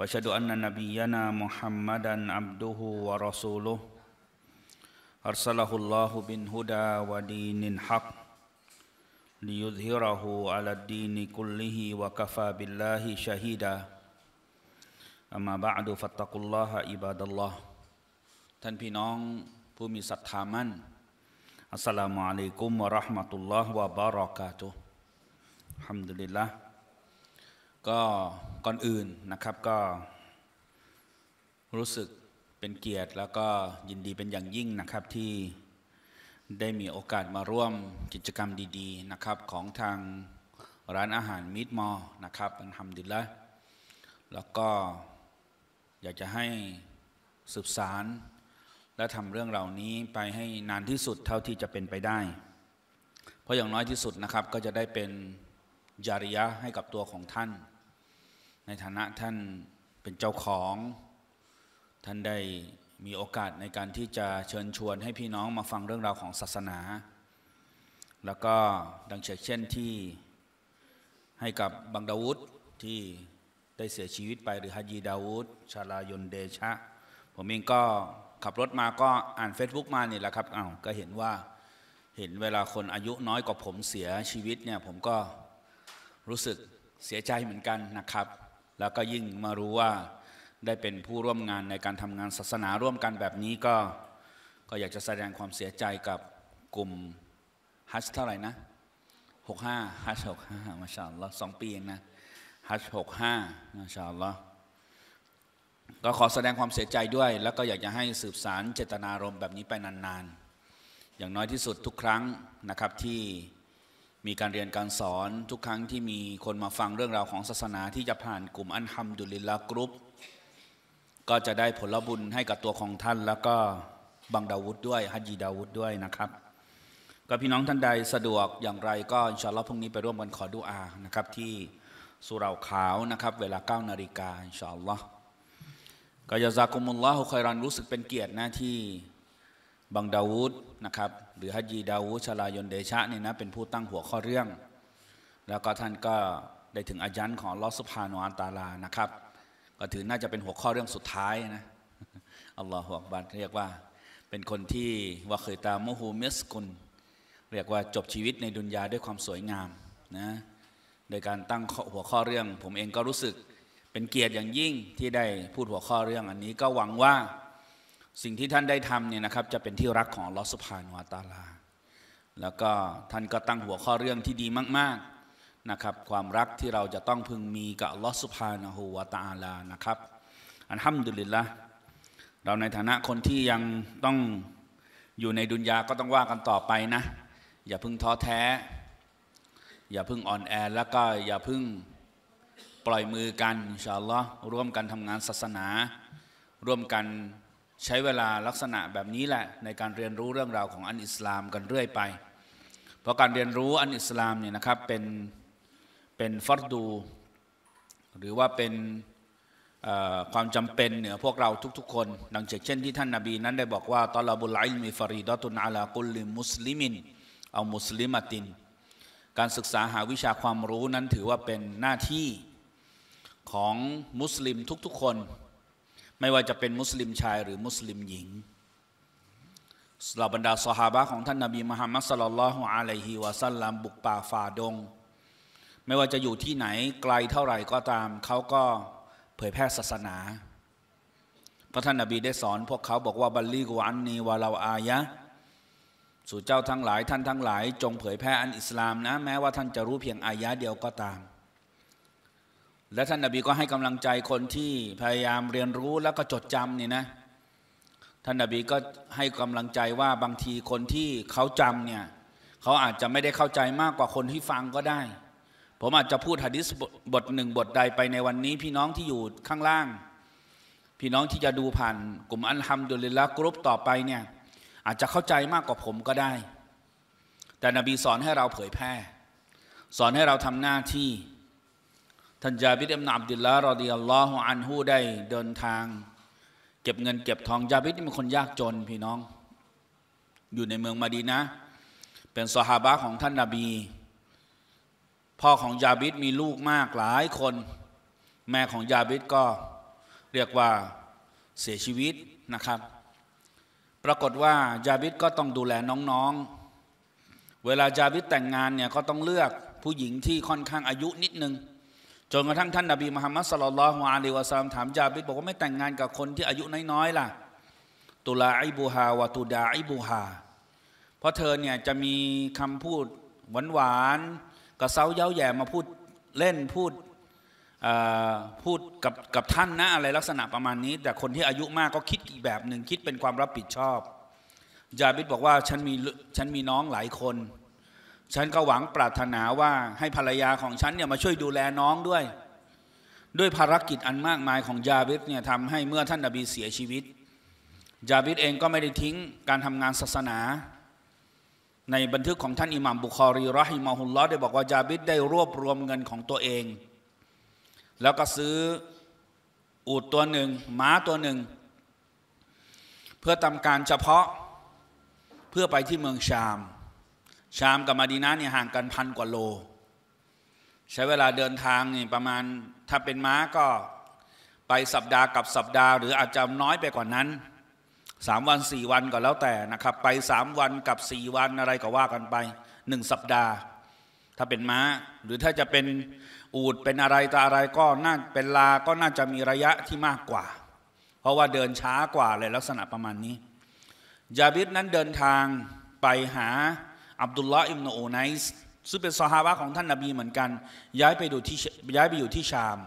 واشهد ان نبينا محمدا عبده ورسوله ارسله الله بالهدى ودين الحق ليظهره على الدين كله وكفى بالله شهيدا اما بعد فاتقوا الله عباد الله ท่านพี่น้องผู้มีศรัทธามั่นอัสสลามุอะลัยกุมวะเราะห์มะตุลลอฮ์วะบารอกาตุฮ์ฮัมดุลิลลาห์ก็ก่อนอื่นนะครับก็รู้สึกเป็นเกียรติ แล้วก็ยินดีเป็นอย่างยิ่งนะครับที่ได้มีโอกาสมาร่วมกิจกรรมดี ๆนะครับ ของทางร้านอาหารมิตรมอนะครับอันทำดีละแล้วก็อยากจะให้สืบสาร และทำเรื่องเหล่านี้ไปให้นานที่สุดเท่าที่จะเป็นไปได้ เพราะอย่างน้อยที่สุดนะครับ ก็จะได้เป็นจริยะให้กับตัวของท่านในฐานะท่านเป็นเจ้าของท่านได้มีโอกาสในการที่จะเชิญชวนให้พี่น้องมาฟังเรื่องราวของศาสนา แล้วก็ดังเช่นที่ให้กับบังดาวุฒที่ได้เสียชีวิตไปหรือฮายีดาวุฒชาลายนเดชะ ผมเองก็ขับรถมาก็อ่าน Facebook มานี่แหละครับอา้าวก็เห็นว่าเห็นเวลาคนอายุน้อยกว่าผมเสียชีวิตเนี่ย ผมก็รู้สึกเสียใจเหมือนกันนะครับแล้วก็ยิ่งมารู้ว่าได้เป็นผู้ร่วมงานในการทำงานศาสนาร่วมกันแบบนี้ก็ ก็อยากจะแสดงความเสียใจกับกลุ่มฮัชเท่าไหร่นะ65ฮัช65มาชาลลอสองปีเองนะฮัช65มาชาลลอก็ขอแสดงความเสียใจด้วย แล้วก็อยากจะให้สืบสาร เจตนารมณ์แบบนี้ไปนานๆอย่างน้อยที่สุดทุกครั้งนะครับที่มีการเรียนการสอนทุกครั้งที่มีคนมาฟังเรื่องราวของศาสนาที่จะผ่านกลุ่มอันฮัมดุลิลละกรุ๊ปก็จะได้ผลบุญให้กับตัวของท่าน แล้วก็ บังดาวุฒด้วยฮัจญีดาวุฒด้วยนะครับ ก็พี่น้อง ท่านใดสะดวกอย่างไรก็ อินชาอัลลอฮ์พรุ่งนี้ไปร่วมกันขอดุอานะครับ ที่สุราขาวนะครับ เวลา9นาฬิกาอินชาอัลลอฮ์ก็ยาซากุมุลลอฮุคอยรันรู้สึกเป็นเกียรตินะที่บังดาวุฒนะครับหรือฮัจีดาวุชลายนเดชะนี่นะเป็นผู้ตั้งหัวข้อเรื่อง แล้วก็ท่านก็ได้ถึงอายันของลอสุภานอันตาลานะครับ ก็ถือน่าจะเป็นหัวข้อเรื่องสุดท้ายนะอัลลอฮฺหักบันเรียกว่าเป็นคนที่วะเคยตามมฮูมิสกุลเรียกว่าจบชีวิตในดุนยาด้วยความสวยงามนะโดยการตั้งหัวข้อเรื่องผมเองก็รู้สึกเป็นเกียรติอย่างยิ่งที่ได้พูดหัวข้อเรื่องอันนี้ก็หวังว่าสิ่งที่ท่านได้ทำเนี่ยนะครับ จะเป็นที่รักของลอสพานวาตาลา แล้วก็ท่านก็ตั้งหัวข้อเรื่องที่ดีมาก ๆ นะครับ ความรักที่เราจะต้องพึงมีกับลอสพานหูวาตาลานะครับ อันห้ามดุลิละเราในฐานะคนที่ยังต้องอยู่ในดุนยาก็ต้องว่ากันต่อไปนะ อย่าพึ่งท้อแท้ อย่าพึ่งอ่อนแอแล้วก็อย่าพึ่งปล่อยมือกัน อินชาอัลลอฮ์ร่วมกันทำงานศาสนา ร่วมกันใช้เวลาลักษณะแบบนี้แหละในการเรียนรู้เรื่องราวของอันอิสลามกันเรื่อยไป เพราะการเรียนรู้อันอิสลามเนี่ยนะครับเป็นเป็นฟัรดู หรือว่าเป็นความจำเป็นเหนือพวกเราทุกๆคนดังเช่นที่ท่านนาบี นั้นได้บอกว่าตอลาบุลไลมีฟารีดอตุนอาลากุลลิมุสลิมินเอามุสลิมตินการศึกษาหาวิชาความรู้นั้นถือว่าเป็นหน้าที่ของมุสลิมทุกๆ คนไม่ว่าจะเป็นมุสลิมชายหรือมุสลิมหญิงเหล่าบรรดาสหาบะของท่านนาบีมหามัสลลัลฮุอะลัยฮิวะซัลลัมบุกป่าฝ่าดงไม่ว่าจะอยู่ที่ไหนไกลเท่าไหร่ก็ตามเขาก็เผยแพร่ศาสนาพระท่านนาบีได้สอนพวกเขาบอกว่าบัลลีกอันนีวาลาอายะสู่เจ้าทั้งหลายท่านทั้งหลายจงเผยแพร่อันอิสลามนะแม้ว่า ท่านจะรู้เพียงอายะเดียวก็ตามและท่านนาบีก็ให้กำลังใจคนที่พยายามเรียนรู้แล้วก็จดจำนี่นะท่านนาบีก็ให้กำลังใจว่าบางทีคนที่เขาจำเนี่ย เขาอาจจะไม่ได้เข้าใจมากกว่าคนที่ฟังก็ได้ ผมอาจจะพูดหะดิษบทหนึ่งบทใดไปในวันนี้พี่น้องที่อยู่ข้างล่าง พี่น้องที่จะดูผ่าน กลุ่มอันฮัมดุลิละกรุ๊ปต่อไปเนี่ย อาจจะเข้าใจมากกว่าผมก็ได้ แต่นบีสอนให้เราเผยแพร่ สอนให้เราทำหน้าที่ท่านจาบิดอิมนาบดิลละรอดิยัลลอฮุอันฮูได้เดินทาง เก็บเงินเก็บทองจาบิดนี่เป็นคนยากจนพี่น้อง อยู่ในเมืองมาดีนะเป็นสหาบะของท่านนาบี พ่อของยาบิดมีลูกมากหลายคน แม่ของยาบิดก็เรียกว่าเสียชีวิตนะครับ ปรากฏว่ายาบิดก็ต้องดูแลน้องๆ เวลายาบิดแต่งงานเนี่ยก็ต้องเลือกผู้หญิงที่ค่อนข้างอายุนิดนึงจนกระทั่งท่านนาบีมุฮัมมัดสลลัลฮวาลยวะซามถามจาบิดบอกว่าไม่แต่งงานกับคนที่อายุน้อยๆล่ะตุลาอิบูฮาวะตุดาอิบูฮาเพราะเธอเนี่ยจะมีคำพูดหวานๆกระเซ้าเย้าแย่มาพูดเล่นพูดพูดกับกับท่านนะอะไรลักษณะประมาณนี้ แต่คนที่อายุมากก็คิดอีกแบบหนึ่งคิดเป็นความรับผิดชอบจาบิดบอกว่าฉันมีฉันมีน้องหลายคนฉันก็หวังปรารถนาว่าให้ภรรยาของฉันเนี่ยมาช่วยดูแลน้องด้วย ด้วยภารกิจอันมากมายของยาบิดเนี่ยทำให้เมื่อท่านนบีเสียชีวิตยาบิดเองก็ไม่ได้ทิ้งการทำงานศาสนา ในบันทึกของท่านอิหมัมบุคอรีรอฮิมาฮุลลอได้บอกว่ายาบิดได้รวบรวมเงินของตัวเอง แล้วก็ซื้ออูดตัวหนึ่งม้าตัวหนึ่ง เพื่อทำการเฉพาะเพื่อไปที่เมืองชามชามกับมาดีนาเนี่ยห่างกันพันกว่าโล ใช้เวลาเดินทางนี่ประมาณ ถ้าเป็นม้าก็ไปสัปดาห์กับสัปดาห์ หรืออาจจะน้อยไปกว่านั้นสามวันสี่วันก็แล้วแต่นะครับ ไปสามวันกับสี่วันอะไรก็ว่ากันไป หนึ่งสัปดาห์ ถ้าเป็นม้าหรือถ้าจะเป็นอูดเป็นอะไรตาอะไรก็น่าเป็นลาก็น่าจะมีระยะที่มากกว่า เพราะว่าเดินช้ากว่าเลยลักษณะประมาณนี้ยาบิดนั้นเดินทางไปหาอับดุลลาอิมโนโอไนส์ซึ่งเป็นซอฮาวะของท่านนาบีเหมือนกัน ย้ายไปอยู่ที่ย้ายไปอยู่ที่ชาม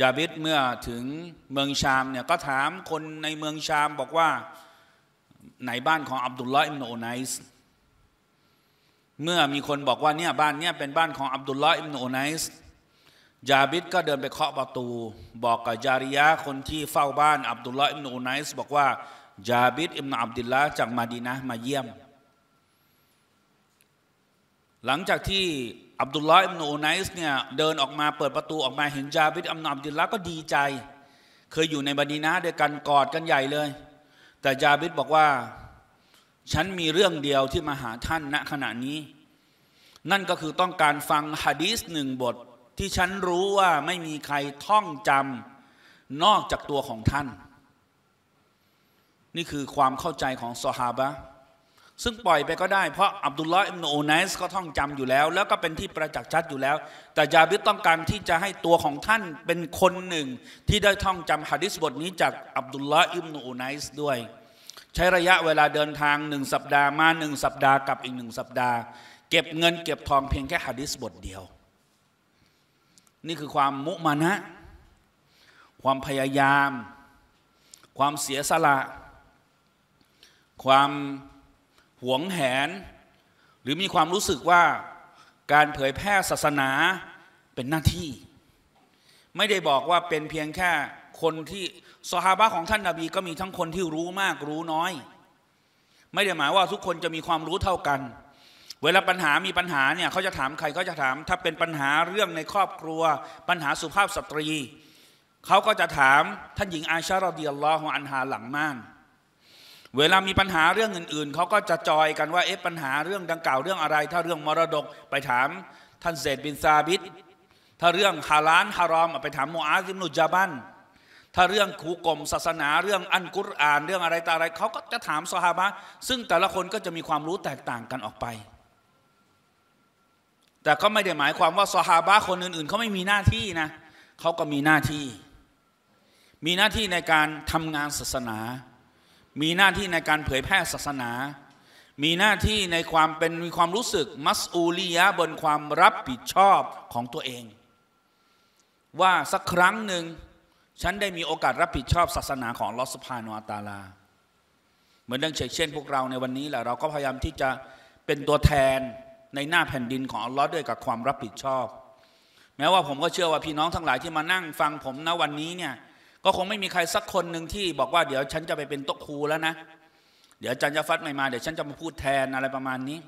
ยาบิดเมื่อถึงเมืองชามเนี่ย ก็ถามคนในเมืองชามบอกว่า ไหนบ้านของ อับดุลลาอิมโนโอไนส์เมื่อมีคนบอกว่าเนี่ยบ้านเนี่ยเป็น บ้านของอับดุลลาอิมโนโอไนส์ยาบิดก็เดินไปเคาะประตู บอกกับยาริยาคนที่เฝ้าบ้านอับดุลลาอิมโนไนส์บอกว่ายาบิดอิมนอับดุลลาจากมาดีนะมาเยี่ยมหลังจากที่อับดุลลอฮ์อิมนูไนส์เนี่ยเดินออกมาเปิดประตูออกมาเห็นจาบิดอัมนอับดุลลาก็ดีใจ เคยอยู่ในบัดีนาด้วยกันกอดกันใหญ่เลย แต่จาบิดบอกว่า ฉันมีเรื่องเดียวที่มาหาท่านณขณะนี้ นั่นก็คือต้องการฟังฮะดีสหนึ่งบทที่ฉันรู้ว่าไม่มีใครท่องจำนอกจากตัวของท่าน นี่คือความเข้าใจของซอฮาบะซึ่งปล่อยไปก็ได้เพราะอับดุลลอฮ์อิมโนไนส์ก็ท่องจำอยู่แล้ว แล้วก็เป็นที่ประจักษ์ชัดอยู่แล้วแต่ยาบิดต้องการที่จะให้ตัวของท่านเป็นคนหนึ่งที่ได้ท่องจำฮะดิษบทนี้ จากอับดุลลอฮ์อิมโนไนส์ด้วย ใช้ระยะเวลาเดินทางหนึ่งสัปดาห์มาหนึ่งสัปดาห์กับอีกหนึ่งสัปดาห์ เก็บเงินเก็บทองเพียงแค่ฮะดิษบทเดียว นี่คือความมุมานะความพยายาม ความเสียสละความหวงแหน หรือมีความรู้สึกว่าการเผยแพร่ศาสนาเป็นหน้าที่ ไม่ได้บอกว่าเป็นเพียงแค่คนที่สหาะของท่านนาบีก็มีทั้งคนที่รู้มากรู้น้อย ไม่ได้หมายว่าทุกคนจะมีความรู้เท่ากัน เวลาปัญหามีปัญหาเนี่ยเขาจะถามใครก็จะถาม ถ้าเป็นปัญหาเรื่องในครอบครัวปัญหาสุภาพสตรี เขาก็จะถามท่านหญิงอาชาราดียลลอฮอันฮาหลังม่านเวลามีปัญหาเรื่องอื่น ๆ เขาก็จะจอยกันว่าเอ๊ะปัญหาเรื่องดังกล่าวเรื่องอะไร ถ้าเรื่องมรดกไปถามท่านเซดบินซาบิดถ้าเรื่องฮาลานฮารอมไปถามมูอาซิมุจาบันถ้าเรื่องขูกลมศาสนาเรื่องอันกุรอานเรื่องอะไรต่ออะไรเขาก็จะถามสฮาบะซึ่งแต่ละคนก็จะมีความรู้แตกต่างกันออกไป แต่ก็ไม่ได้หมายความว่าสฮาบะคนอื่นๆเขาไม่มีหน้าที่นะเขาก็มีหน้าที่ มีหน้าที่ในการทำงานศาสนามีหน้าที่ในการเผยแพร่ศาสนา มีหน้าที่ในความเป็นมีความรู้สึกมัสอูลียะบนความรับผิดชอบของตัวเอง ว่าสักครั้งหนึ่งฉันได้มีโอกาสรับผิดชอบศาสนาของลอสพานาตาลา เหมือนดังเช่น พวกเราในวันนี้แหละเราก็พยายามที่จะเป็นตัวแทนในหน้าแผ่นดินของอัลลอฮ์ด้วยกับความรับผิดชอบ แม้ว่าผมก็เชื่อว่าพี่น้องทั้งหลายที่มานั่งฟังผมณวันนี้เนี่ยก็คงไม่มีใครสักคนหนึ่งที่บอกว่า เดี๋ยวฉันจะไปเป็นโต๊ะครูแล้วนะ เดี๋ยวจันย์จะฟัดไม่มาเดี๋ยวฉันจะมาพูดแทนอะไรประมาณนี้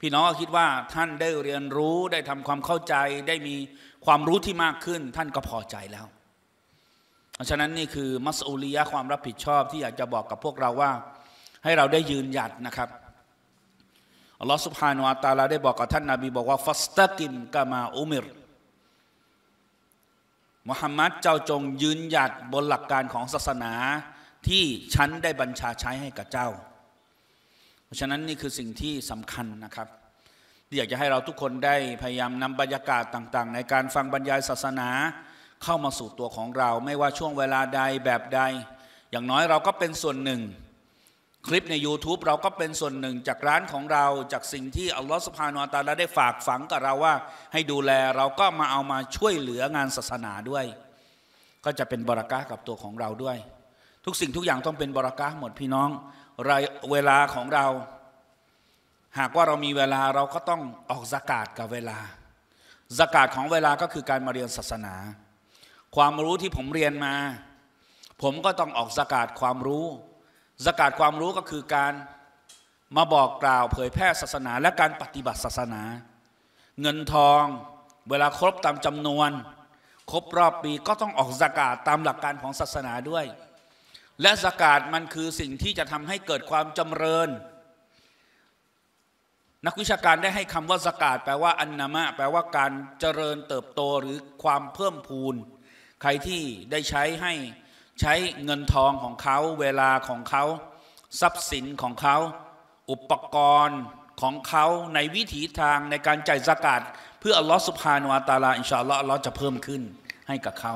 พี่น้องก็คิดว่าท่านได้เรียนรู้ได้ทำความเข้าใจ ได้มีความรู้ที่มากขึ้นท่านก็พอใจแล้วเพราะฉะนั้นนี่คือ มัสอุลียะความรับผิดชอบที่อยากจะบอกกับพวกเราว่า ให้เราได้ยืนหยัดนะครับอัลลอฮฺสุบฮานุอัตตาลาได้บอกกับท่านนาบีบอกว่าฟัสตะกิมกามาอุมิรมุฮัมมัดเจ้าจงยืนหยัดบนหลักการของศาสนาที่ฉันได้บัญชาใช้ให้กับเจ้า เพราะฉะนั้นนี่คือสิ่งที่สำคัญนะครับที่อยากจะให้เราทุกคนได้พยายามนำบรรยากาศต่างๆ ในการฟังบรรยายศาสนา เข้ามาสู่ตัวของเราไม่ว่าช่วงเวลาใดแบบใดอย่างน้อยเราก็เป็นส่วนหนึ่งคลิปใน YouTube เราก็เป็นส่วนหนึ่งจากร้านของเรา จากสิ่งที่อัลลอฮฺสุภาโนตาลาได้ฝากฝังกับเราว่า ให้ดูแลเราก็มาเอามาช่วยเหลืองานศาสนาด้วย ก็จะเป็นบรักะกับตัวของเราด้วย ทุกสิ่งทุกอย่างต้องเป็นบรักะหมดพี่น้องเวลาของเรา หากว่าเรามีเวลาเราก็ต้องออกสกาดกับเวลาสกาดของเวลาก็คือการมาเรียนศาสนา ความรู้ที่ผมเรียนมา ผมก็ต้องออกสกาดความรู้สกาดความรู้ก็คือการมาบอกกล่าวเผยแพร่ศาสนา และการปฏิบัติศาสนา เงินทอง เวลาครบตามจำนวน ครบรอบปี ก็ต้องออกสกาดตามหลักการของศาสนาด้วย และสกาดมันคือสิ่งที่จะทำให้เกิดความจำเริญนักวิชาการได้ให้คำว่าสกาดแปลว่าอันนามะแปลว่าการเจริญเติบโตหรือความเพิ่มพูนใครที่ได้ใช้ให้ใช้เงินทองของเขาเวลาของเขาทรัพย์สินของเขา อุปกรณ์ของเขาในวิถีทางในการจ่ายสกาดเพื่ออัลลอฮฺสุภาานอัตาลา อินชาอัลลอฮฺอัลลอฮ์จะเพิ่มขึ้นให้กับเขา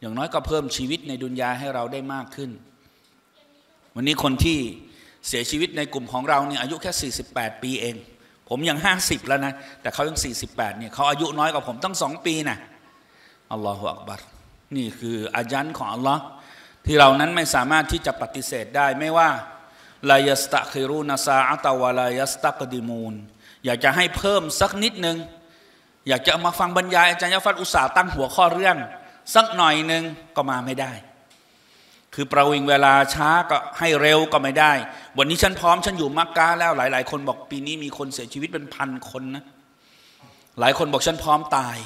อย่างน้อยก็เพิ่มชีวิตในดุนยาให้เราได้มากขึ้น วันนี้คนที่เสียชีวิตในกลุ่มของเราเนี่ยอายุแค่ 48 ปีเอง ผมยัง 50 แล้วนะ แต่เขายัง 48เนี่ยเขาอายุน้อยกว่าผมตั้งสองปีนะอัลลอฮฺอักบัรนี่คืออาจันของอัลลอฮ์ที่เรานั้นไม่สามารถที่จะปฏิเสธได้ไม่ว่าลายสตะคิรูนาซาอัตวาลายสตะกดิมูลอยากจะให้เพิ่มสักนิดหนึ่งอยากจะมาฟังบรรยายอาจารย์ยฟัดอุตสาตั้งหัวข้อเรื่องสักหน่อยหนึ่งก็มาไม่ได้ คือประวิงเวลาช้าก็ให้เร็วก็ไม่ได้วันนี้ฉันพร้อมฉันอยู่มักกะแล้ว หลายๆคนบอกปีนี้มีคนเสียชีวิตเป็นพันคนนะหลายคนบอกฉันพร้อมตาย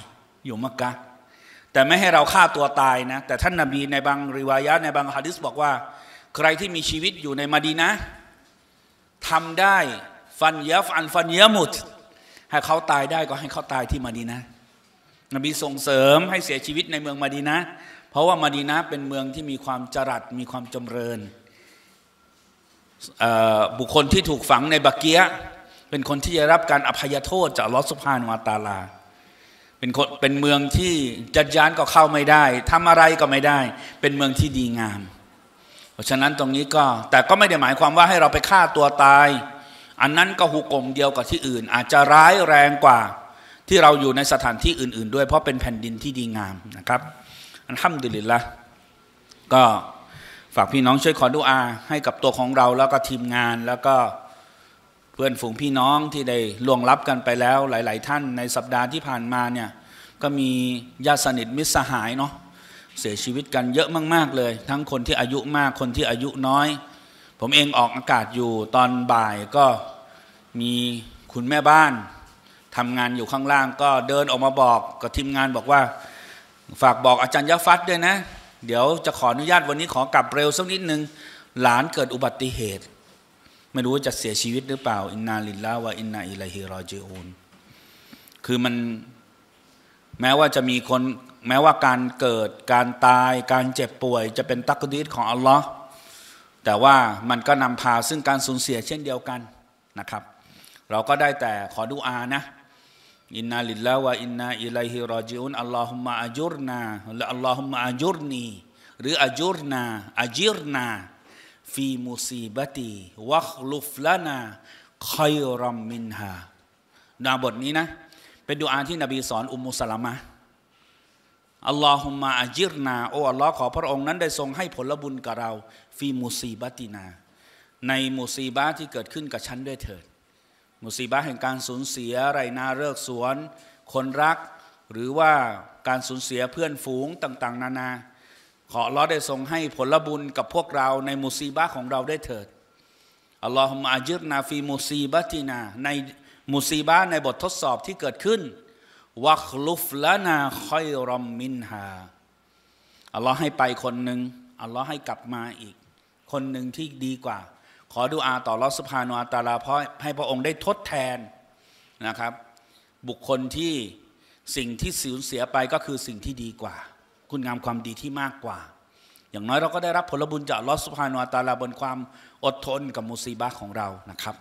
อยู่มักกะแต่ไม่ให้เราฆ่าตัวตายนะแต่ท่านนาบีในบางริวายะในบางฮะดิษบอกว่าใครที่มีชีวิตอยู่ในมดีนะทำได้ฟันยฟอันฟันยมุดให้เขาตายได้ก็ให้เขาตายที่มดีนะนบีส่งเสริมให้เสียชีวิตในเมืองมดีนะเพราะว่ามดีนะเป็นเมืองที่มีความจรัสมีความจำเริญบุคคลที่ถูกฝังในบักเกียเป็นคนที่จะรับการอภัยโทษจากลอสุภานวาตาลาเป็นคนเป็นเมืองที่จัดยานก็เข้าไม่ได้ทำอะไรก็ไม่ได้ เป็นเมืองที่ดีงาม เพราะฉะนั้นตรงนี้ก็แต่ก็ไม่ได้หมายความว่าให้เราไปฆ่าตัวตาย อันนั้นก็หุกมเดียวกับที่อื่นอาจจะร้ายแรงกว่าที่เราอยู่ในสถานที่อื่น ๆ ด้วยเพราะเป็นแผ่นดินที่ดีงามนะครับ อันห้ำดุลิละก็ฝากพี่น้องช่วยขอดุอาให้กับตัวของเรา แล้วก็ทีมงานแล้วก็เพื่อนฝูงพี่น้องที่ได้ล่วงลับกันไปแล้วหลายๆ ท่านในสัปดาห์ที่ผ่านมาเนี่ย ก็มีญาติสนิทมิตรสหายเนาะเสียชีวิตกันเยอะมาก ๆ เลย ทั้งคนที่อายุมากคนที่อายุน้อย ผมเองออกอากาศอยู่ตอนบ่ายก็มีคุณแม่บ้านทำงานอยู่ข้างล่าง ก็เดินออกมาบอกกับทีมงานบอกว่าฝากบอกอาจารย์ยะฟัดด้วยนะ เดี๋ยวจะขออนุญาตวันนี้ขอกลับเร็วสักนิดนึงหลานเกิดอุบัติเหตุไม่รู้จะเสียชีวิตหรือเปล่าอินนาลิลลาวะอินนาอิลัยฮิรอจิอูนคือมัน แม้ว่าจะมีคน แม้ว่าการเกิดการตายการเจ็บป่วย จะเป็นตักดีดของอัลลอฮ์แต่ว่ามันก็นำพาซึ่งการสูญเสียเช่นเดียวกันนะครับ เราก็ได้แต่ขอดูอานะอินนาลิลลาวะอินนาอิลัยฮิรอจิอุนอัลลอฮุมะอัจุรนาและอัลลอฮุมะอัจุรนีหรืออัจุรนาอัจิรนาฟีมูซีบตีวัคลุฟลานา คอยรอมมินฮาดาบทนี้นะ เป็นดูอาที่นบีสอนอุมมุสลามะอัลลอฮุมะอจิรนาโอ้อัลลอฮ์ขอพระองค์นั้นได้ทรงให้ผลบุญกับเรา ฟีมูซีบตินา ในมูซีบาที่เกิดขึ้นกับฉันด้วยเถิดมูซีบาแห่งการสูญเสียไรนาเลิกสวน คนรัก หรือว่าการสูญเสียเพื่อนฝูงต่าง ๆ นานานาขอลอได้ทรงให้ผลบุญกับพวกเราในมุซีบะของเราได้เถิดอัลลอฮฺมอาจิรนาฟีมุซีบะตินา ในมุซีบะในบททดสอบที่เกิดขึ้นวัคลุฟละนาคอยรอมมินฮาอัลลอฮ์ให้ไปคนหนึ่งอัลลอฮ์ให้กลับมาอีก คนหนึ่งที่ดีกว่า ขอดูอาต่อลอสภาโนอาตาลาเพราะให้พระองค์ได้ทดแทนนะครับ บุคคลที่สิ่งที่สูญเสียไปก็คือสิ่งที่ดีกว่าคุณงามความดีที่มากกว่า อย่างน้อยเราก็ได้รับผลบุญจากลอสุภานวตาลาบนความอดทนกับมุซีบาของเรา นะครับ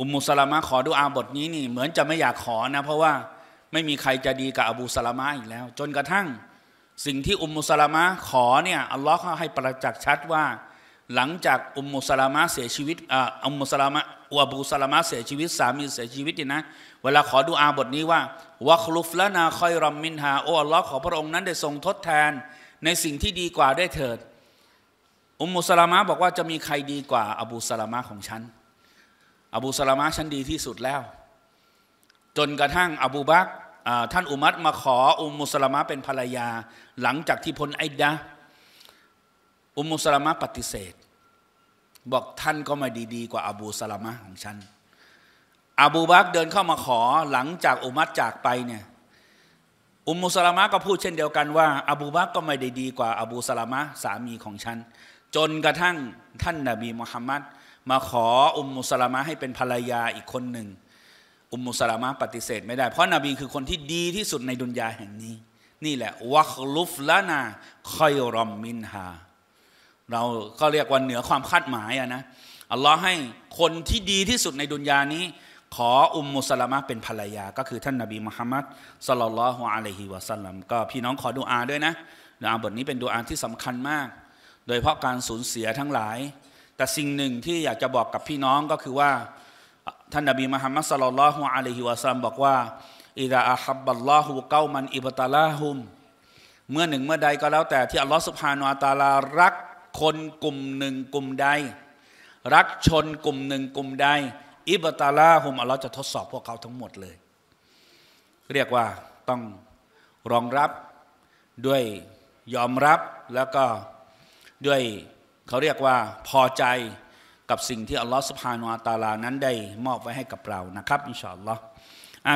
อุมมุสลามะขอดูอาบทนี้นี่เหมือนจะไม่อยากขอนะเพราะว่าไม่มีใครจะดีกับอบูสลามะอีกแล้ว จนกระทั่ง สิ่งที่อุมมุสลามะขอเนี่ยอัลลอฮ์ให้ประจักษ์ชัดว่าหลังจากอุมมุสลามะเสียชีวิตอ่อุมมุสลามะอับูสลามะเสียชีวิตสามีเสียชีวิตนี่นะเวลาขอดูอาบทนี้ว่าวะคลุฟละนาคอยรอมมินฮาโอ้อัลลอฮ์ขอพระองค์นั้นได้ทรงทดแทนในสิ่งที่ดีกว่าได้เถิด อุมมุสลามะบอกว่าจะมีใครดีกว่า อบูสลามะของฉัน อบูสลามะฉันดีที่สุดแล้ว จนกระทั่งอบูบักท่านอุมัตมาขออุมมุสลามะเป็นภรรยา หลังจากที่พ้นไอดะอุมมุสลามะปฏิเสธบอกท่านก็มาดีๆกว่าอบูสลามะของฉันอบูบักเดินเข้ามาขอหลังจากอุมัตจากไปเนี่ย อุมมุสลามะก็พูดเช่นเดียวกันว่า อบูบักก็ไม่ได้ดีกว่าอบูสลามะสามีของฉันจนกระทั่งท่านนาบีมุฮัมมัดมาขออุมมุสลามะให้เป็นภรรยาอีกคนหนึ่ง อุมมุสลามะปฏิเสธ ไม่ได้เพราะนาบีคือคนที่ดีที่สุดในดุนยาแห่งนี้ นี่แหละวัคลุฟละนาคอยรอมมินฮาเราก็เรียกว่าเหนือความคาดหมายอะนะอัลลอฮ์ให้คนที่ดีที่สุดในดุนยานี้ ขออุมมุสลามะเป็นภรรยา ก็คือท่านนบีมุฮัมมัดสลลัลฮุอะลัยฮิวะสัลลัมก็พี่น้องขอดูอาด้วยนะดูอาบทนี้เป็นดูอาที่สำคัญมาก โดยเพราะการสูญเสียทั้งหลาย แต่สิ่งหนึ่งที่อยากจะบอกกับพี่น้องก็คือว่า ท่านนบีมุฮัมมัดสลลัลฮุอะลัยฮิวะสัลลัมบอกว่าอิดะอาฮับบัลลอฮุเกามันอิบตาลาฮุม เมื่อหนึ่งเมื่อใดก็แล้ว แต่ที่อัลลอฮ์สุภฮานอัตาลารักคนกลุ่มหนึ่งกลุ่มใด รักชนกลุ่มหนึ่งกลุ่มใดอิบตาลาฮุมอัลลอฮ์จะทดสอบพวกเขาทั้งหมดเลย เรียกว่าต้องรองรับด้วยยอมรับแล้วก็ด้วยเขาเรียกว่าพอใจกับสิ่งที่อัลลอฮ์สุภาโนอาตาลานั้นได้มอบไว้ให้กับเรานะครับ อินชาอัลลอฮ์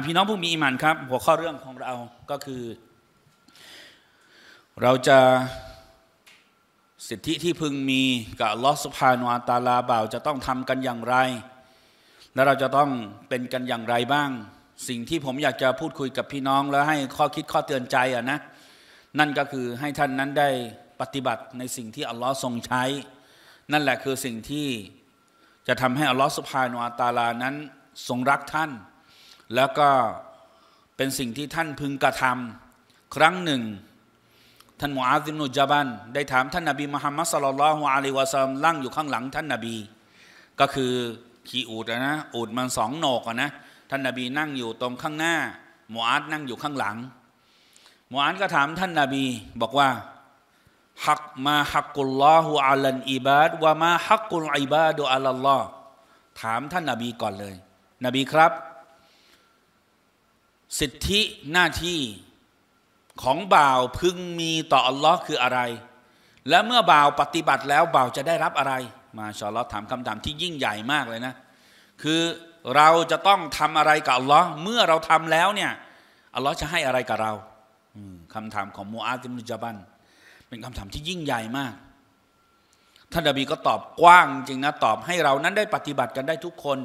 พี่น้องผู้มีอิมานครับหัวข้อเรื่องของเราก็คือ เราจะสิทธิที่พึงมีกับลอสุภานวาตาลาบ่าวจะต้องทำกันอย่างไร และเราจะต้องเป็นกันอย่างไรบ้าง สิ่งที่ผมอยากจะพูดคุยกับพี่น้องแล้วให้ข้อคิดข้อเตือนใจอะนะ นั่นก็คือให้ท่านนั้นได้ปฏิบัติในสิ่งที่อัลลอฮ์ทรงใช้ นั่นแหละคือสิ่งที่จะทำให้อัลลอฮ์สุภาโนอัตาลานั้นทรงรักท่าน แล้วก็เป็นสิ่งที่ท่านพึงกระทำครั้งหนึ่งท่านมูอาซิมนุจาบันได้ถามท่านนบีมุฮัมมัดสลลัลฮุอะลัยวะซัลลัมลั่งอยู่ข้างหลังท่านนบีก็คือขี่อูดนะอูดมันสองโหนกนะท่านนบีนั่งอยู่ตรงข้างหน้ามูอาซนั่งอยู่ข้างหลังมูอาซก็ถามท่านนบีบอกว่าฮักมาฮักกุลลอฮุอัลันอิบาดวะมาฮักกุลอิบาดุอัลลอฮ์ถามท่านนบีก่อนเลยนบีครับ สิทธิหน้าที่ของบ่าวพึงมีต่ออัลลอฮ์คืออะไร และเมื่อบ่าวปฏิบัติแล้วบ่าวจะได้รับอะไร มาชอลอถามคำถามที่ยิ่งใหญ่มากเลยนะ คือเราจะต้องทำอะไรกับอัลลอฮ์เมื่อเราทำแล้วเนี่ยอัลลอฮ์จะให้อะไรกับเราคำถามของมูอาติมุจบันเป็นคำถามที่ยิ่งใหญ่มาก ท่านดบีก็ตอบกว้างจริงนะตอบให้เรานั้นได้ปฏิบัติกันได้ทุกคน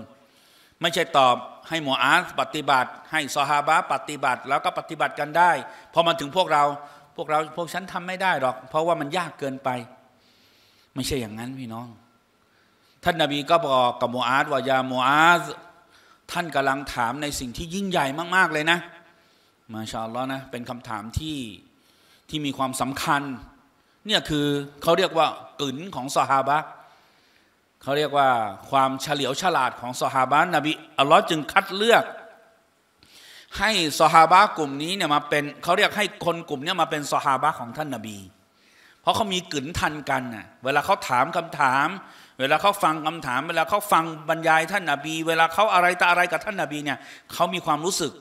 ไม่ใช่ตอบให้หมออา์ปฏิบัติ ให้ซอฮาบะปฏิบัติแล้วก็ปฏิบัติกันได้พอมาถึงพวกเรา พวกเราพวกฉันทำไม่ได้หรอก เพราะว่ามันยากเกินไป ไม่ใช่อย่างนั้นพี่น้อง ท่านนาบีก็บอกกับโมอาสว่ายาโมอาสท่านกำลังถามในสิ่งที่ยิ่งใหญ่มากๆเลยนะ มาชาอลลอ์นะเป็นคำถามที่ที่มีความสำคัญเนี่ยคือเขาเรียกว่ากลืนของซอฮาบะเขาเรียกว่าความเฉลียวฉลาดของสหาบานนบีอัลลอฮ์จึงคัดเลือก ให้สหาบะกลุ่มนี้เนี่ยมาเป็นเขาเรียกให้คนกลุ่มนี้มาเป็นสหาบะของท่านนบี เพราะเขามีกลืนทันกันน่ะเวลาเขาถามคำถาม เวลาเขาฟังคำถาม เวลาเขาฟังบรรยายท่านนบี เวลาเขาอะไรต่ออะไรกับท่านนบีเนี่ยเขามีความรู้สึก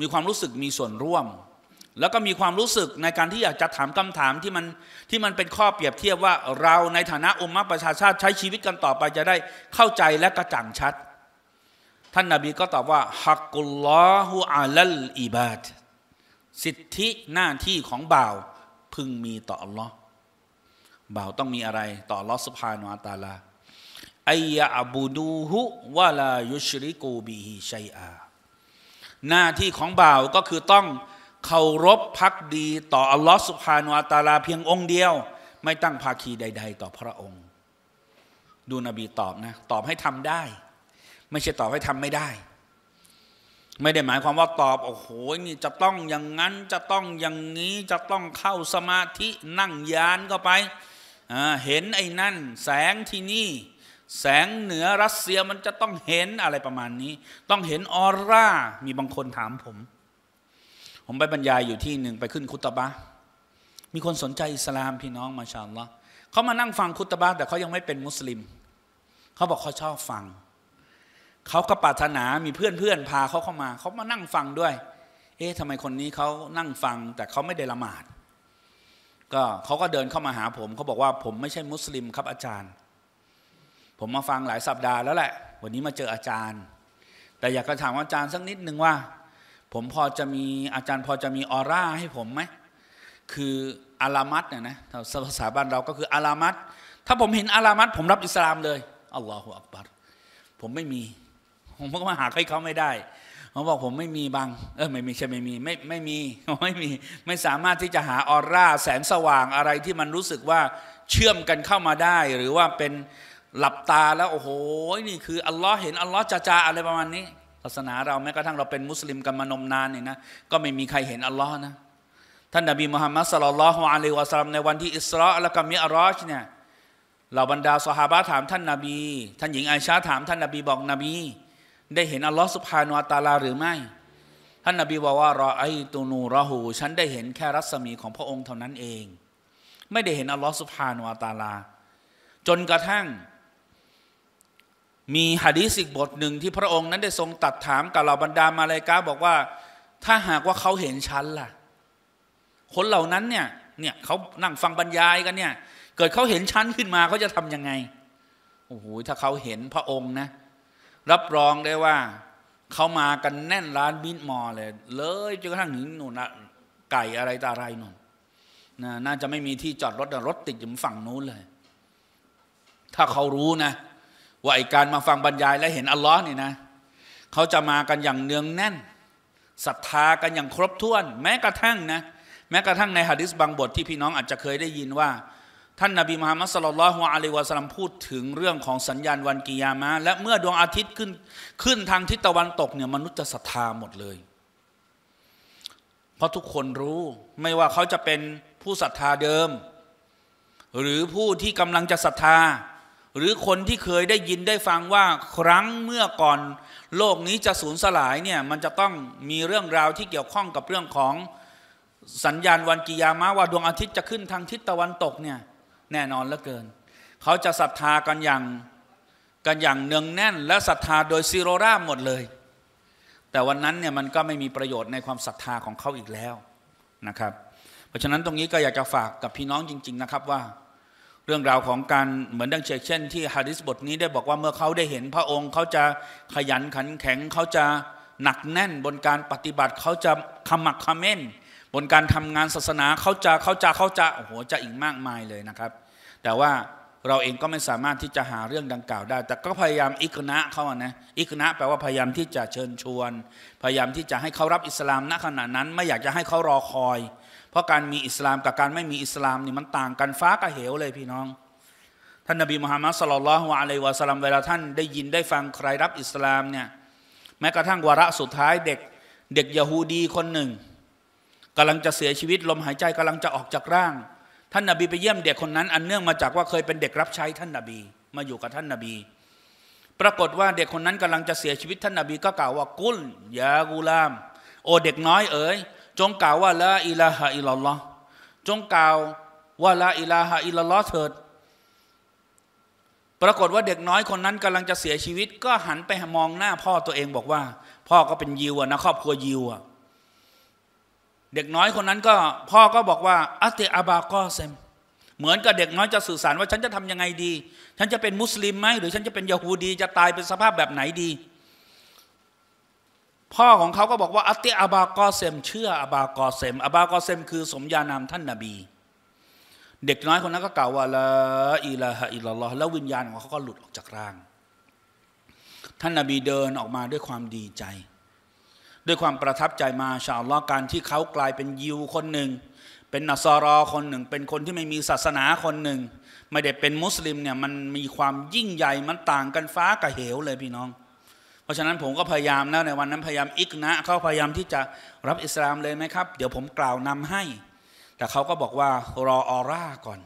มีความรู้สึกมีส่วนร่วมแล้วก็มีความรู้สึกในการที่อยากจะถามคำถามที่มันที่มันเป็นข้อเปรียบเทียบว่า เราในฐานะอุมมะประชาชาติใช้ชีวิตกันต่อไปจะได้ เข้าใจและกระจ่างชัด ท่านนาบีก็ตอบว่าฮักุลลอฮุอาลัลอิบาดสิทธิหน้าที่ของบ่าว พึงมีต่ออัลลอฮ์บ่าวต้องมีอะไรต่ออัลลอฮ์สุภาโนอัตาลาอัยยะอบูดูฮุวะลายุชริกูบีฮิชัยอาหน้าที่ของบ่าวก็คือต้องเคารพพักดี ต่ออัลลอฮ์สุภาโนอัตาลาเพียงองค์เดียวไม่ตั้งภาคีใด ๆ ต่อพระองค์ ดูนบีตอบนะ ตอบให้ทำได้ ไม่ใช่ตอบให้ทำไม่ได้ ไม่ได้หมายความว่าตอบโอ้โหนี่จะต้องอย่างนั้นจะต้องอย่างนี้จะต้องเข้าสมาธินั่งยานก็ไป เห็นไอ้นั่น แสงที่นี่ แสงเหนือรัสเซียมันจะต้องเห็นอะไรประมาณนี้ ต้องเห็นออร่ามีบางคนถามผมผมไปบรรยายอยู่ที่หนึ่งไปขึ้นคุตบะ มีคนสนใจอิสลามพี่น้องมาชาัลลอเขามานั่งฟังคุตบะแต่เขายังไม่เป็นมุสลิม เขาบอกเขาชอบฟัง เขาก็ปรารถนามีเพื่อนเพื่อนพาเขาเข้ามาเขามานั่งฟังด้วย เอ๊ะทำไมคนนี้เขานั่งฟังแต่เขาไม่ได้ละหมาด ก็เขาก็เดินเข้ามาหาผมเขาบอกว่าผมไม่ใช่มุสลิมครับอาจารย์ ผมมาฟังหลายสัปดาห์ แล้วแหละวันนี้มาเจออาจารย์ แต่อยากจะถามอาจารย์สักนิดนึงว่าผมพอจะมีอาจารย์พอจะมีออร่าให้ผมไหมคืออารามัดเนี่ยนะภาษาบ้านเราก็คืออารามัดถ้าผมเห็นอารามัดผมรับอิสลามเลยอัลลอฮฺอักบัรผมไม่มี ผมก็มาหาใครเขาไม่ได้เขาบอกผมไม่มีบางเออไม่มีใช่ไม่มีไม่ไม่มีไม่มีไม่สามารถที่จะหาออร่าแสงสว่างอะไรที่มันรู้สึกว่าเชื่อมกันเข้ามาได้ หรือว่าเป็นหลับตาแล้วโอ้โหนี่คืออัลลอฮ์เห็นอัลลอฮ์จ้าๆอะไรประมาณนี้ศาสนาเราแม้กระทั่งเราเป็นมุสลิมกันมานมนานเนี่ยนะก็ไม่มีใครเห็นอัลลอฮ์นะ ท่านนบีมุฮัมมัดสลลัลฮุอะลัยวะสัลลัมในวันที่อิสราและกัมมิอรอชเนี่ยเหล่าบรรดาสหาบะถามท่านนบี ท่านหญิงไอชาถามท่านนบีบอกนบี ได้เห็นอัลลอฮ์สุภาโนตาลาหรือไม่ ท่านนบีบอกว่ารอไอตูนูรอหูฉันได้เห็นแค่รัศมีของพระองค์เท่านั้นเอง ไม่ได้เห็นอัลลอฮ์สุภาโนตาลา จนกระทั่งมีหะดีสิกบทหนึ่งที่พระองค์นั้นได้ทรงตัดถามกับเหล่าบรรดามาลายกาบอกว่า ถ้าหากว่าเขาเห็นฉันล่ะ คนเหล่านั้นเนี่ยเนี่ยเขานั่งฟังบรรยายกันเนี่ย เกิดเขาเห็นฉันขึ้นมาเขาจะทํำยังไงโอ้โหถ้าเขาเห็นพระองค์นะ รับรองได้ว่าเขามากันแน่นร้านบินมอเลย เลยจนกระทั่งถึงนู่นะไก่อะไรตาไรนู่นน่าจะไม่มีที่จอดรถรถติดอยู่ฝั่งนู้นเลย ถ้าเขารู้นะเว่าไอการมาฟังบรรยายและเห็นอัลลอฮ์นี่นะเขาจะมากันอย่างเนืองแน่นศรัทธากันอย่างครบถ้วน แม้กระทั่งนะ แม้กระทั่งในหะดิษบางบทที่พี่น้องอาจจะเคยได้ยินว่า ท่านนาบีมุฮัมมัดสลลัลฮวาอะลัยวะสัลลัมพูดถึงเรื่องของสัญญาณวันกิยามะและเมื่อดวงอาทิตย์ขึ้นขึ้นทางทิศตะวันตกเนี่ยมนุษย์จะศรัทธาหมดเลย เพราะทุกคนรู้ไม่ว่าเขาจะเป็นผู้ศรัทธาเดิม หรือผู้ที่กำลังจะศรัทธาหรือคนที่เคยได้ยินได้ฟังว่าครั้งเมื่อก่อนโลกนี้จะสูญสลายเนี่ยมันจะต้องมีเรื่องราวที่เกี่ยวข้องกับเรื่องของสัญญาณวันกิยามะว่าดวงอาทิตย์จะขึ้นทางทิศตะวันตกเนี่ยแน่นอนเหลือเกิน เขาจะศรัทธากันอย่างกันอย่างเนืองแน่น และศรัทธาโดยซีโรราหมดเลย แต่วันนั้นเนี่ยมันก็ไม่มีประโยชน์ในความศรัทธาของเขาอีกแล้วนะครับ เพราะฉะนั้นตรงนี้ก็อยากจะฝากกับพี่น้องจริง ๆ นะครับว่าเรื่องราวของการเหมือนดังเช่นที่ฮาริสบทนี้ได้บอกว่าเมื่อเขาได้เห็นพระองค์ เขาจะขยันขันแข็งเขาจะหนักแน่น บนการปฏิบัติเขาจะขมักขม้นบนการทำงานศาสนาเขาจะเขาจะเขาจะโอ้โหจะอีกมากมายเลยนะครับ แต่ว่าเราเองก็ไม่สามารถที่จะหาเรื่องดังกล่าวได้ แต่ก็พยายามอิกนะเขาอะนะอิกนะแปลว่าพยายามที่จะเชิญชวน พยายามที่จะให้เขารับอิสลามณขณะนั้นไม่อยากจะให้เขารอคอยเพราะการมีอิสลามกับการไม่มีอิสลามนี่มันต่างกันฟ้ากับเหวเลยพี่น้อง ท่านนบีมุฮัมมัดสลลัลฮุอะลัยวะสลัมเวลาท่านได้ยินได้ฟังใครรับอิสลามเนี่ย แม้กระทั่งวาระสุดท้ายเด็กเด็กยะฮูดีคนหนึ่งกำลังจะเสียชีวิตลมหายใจกำลังจะออกจากร่าง ท่านนบีไปเยี่ยมเด็กคนนั้นอันเนื่องมาจากว่าเคยเป็นเด็กรับใช้ท่านนบี มาอยู่กับท่านนบี ปรากฏว่าเด็กคนนั้นกำลังจะเสียชีวิตท่านนบีก็กล่าวว่ากุลยากูลาม โอเด็กน้อยเอ๋ยจงกล่าวว่าละอิลาฮะอิลลอห์จงกล่าวว่าละอิลาฮะอิลลอห์เถิดปรากฏว่าเด็กน้อยคนนั้น กำลังจะเสียชีวิต ก็หันไปมองหน้าพ่อตัวเองบอกว่า พ่อก็เป็นยิวนะครอบครัวยิวอะเด็กน้อยคนนั้นก็พ่อก็บอกว่าอัติอาบากอเซมเหมือนกับเด็กน้อยจะสื่อสารว่าฉันจะทํำยังไงดี ฉันจะเป็นมุสลิมไหมหรือฉันจะเป็นยาฮูดีจะตายเป็นสภาพแบบไหนดีพ่อของเขาก็บอกว่าอัติอาบากอเซมเชื่ออบากอเซมอบากอเซม คือสมญานามท่านนาบี เด็กน้อยคนนั้นก็กล่าวว่าละอิลาฮะอิลลอฮ์แล้ววิญญาณของเขาก็หลุดออกจากร่าง ท่านนาบีเดินออกมาด้วยความดีใจ ด้วยความประทับใจมาชาวลอการที่เขากลายเป็นยิวคนหนึ่ง เป็นนสรอคนหนึ่ง เป็นคนที่ไม่มีศาสนาคนหนึ่ง ไม่ได้เป็นมุสลิมเนี่ยมันมีความยิ่งใหญ่มันต่างกันฟ้ากับเหวเลยพี่น้องราะฉะนั้นผมก็พยายามนะในวันนั้นพยายามอิกนะ เขาพยายามที่จะรับอิสลามเลยไหมครับ เดี๋ยวผมกล่าวนำให้ แต่เขาก็บอกว่า รอออร่าก่อน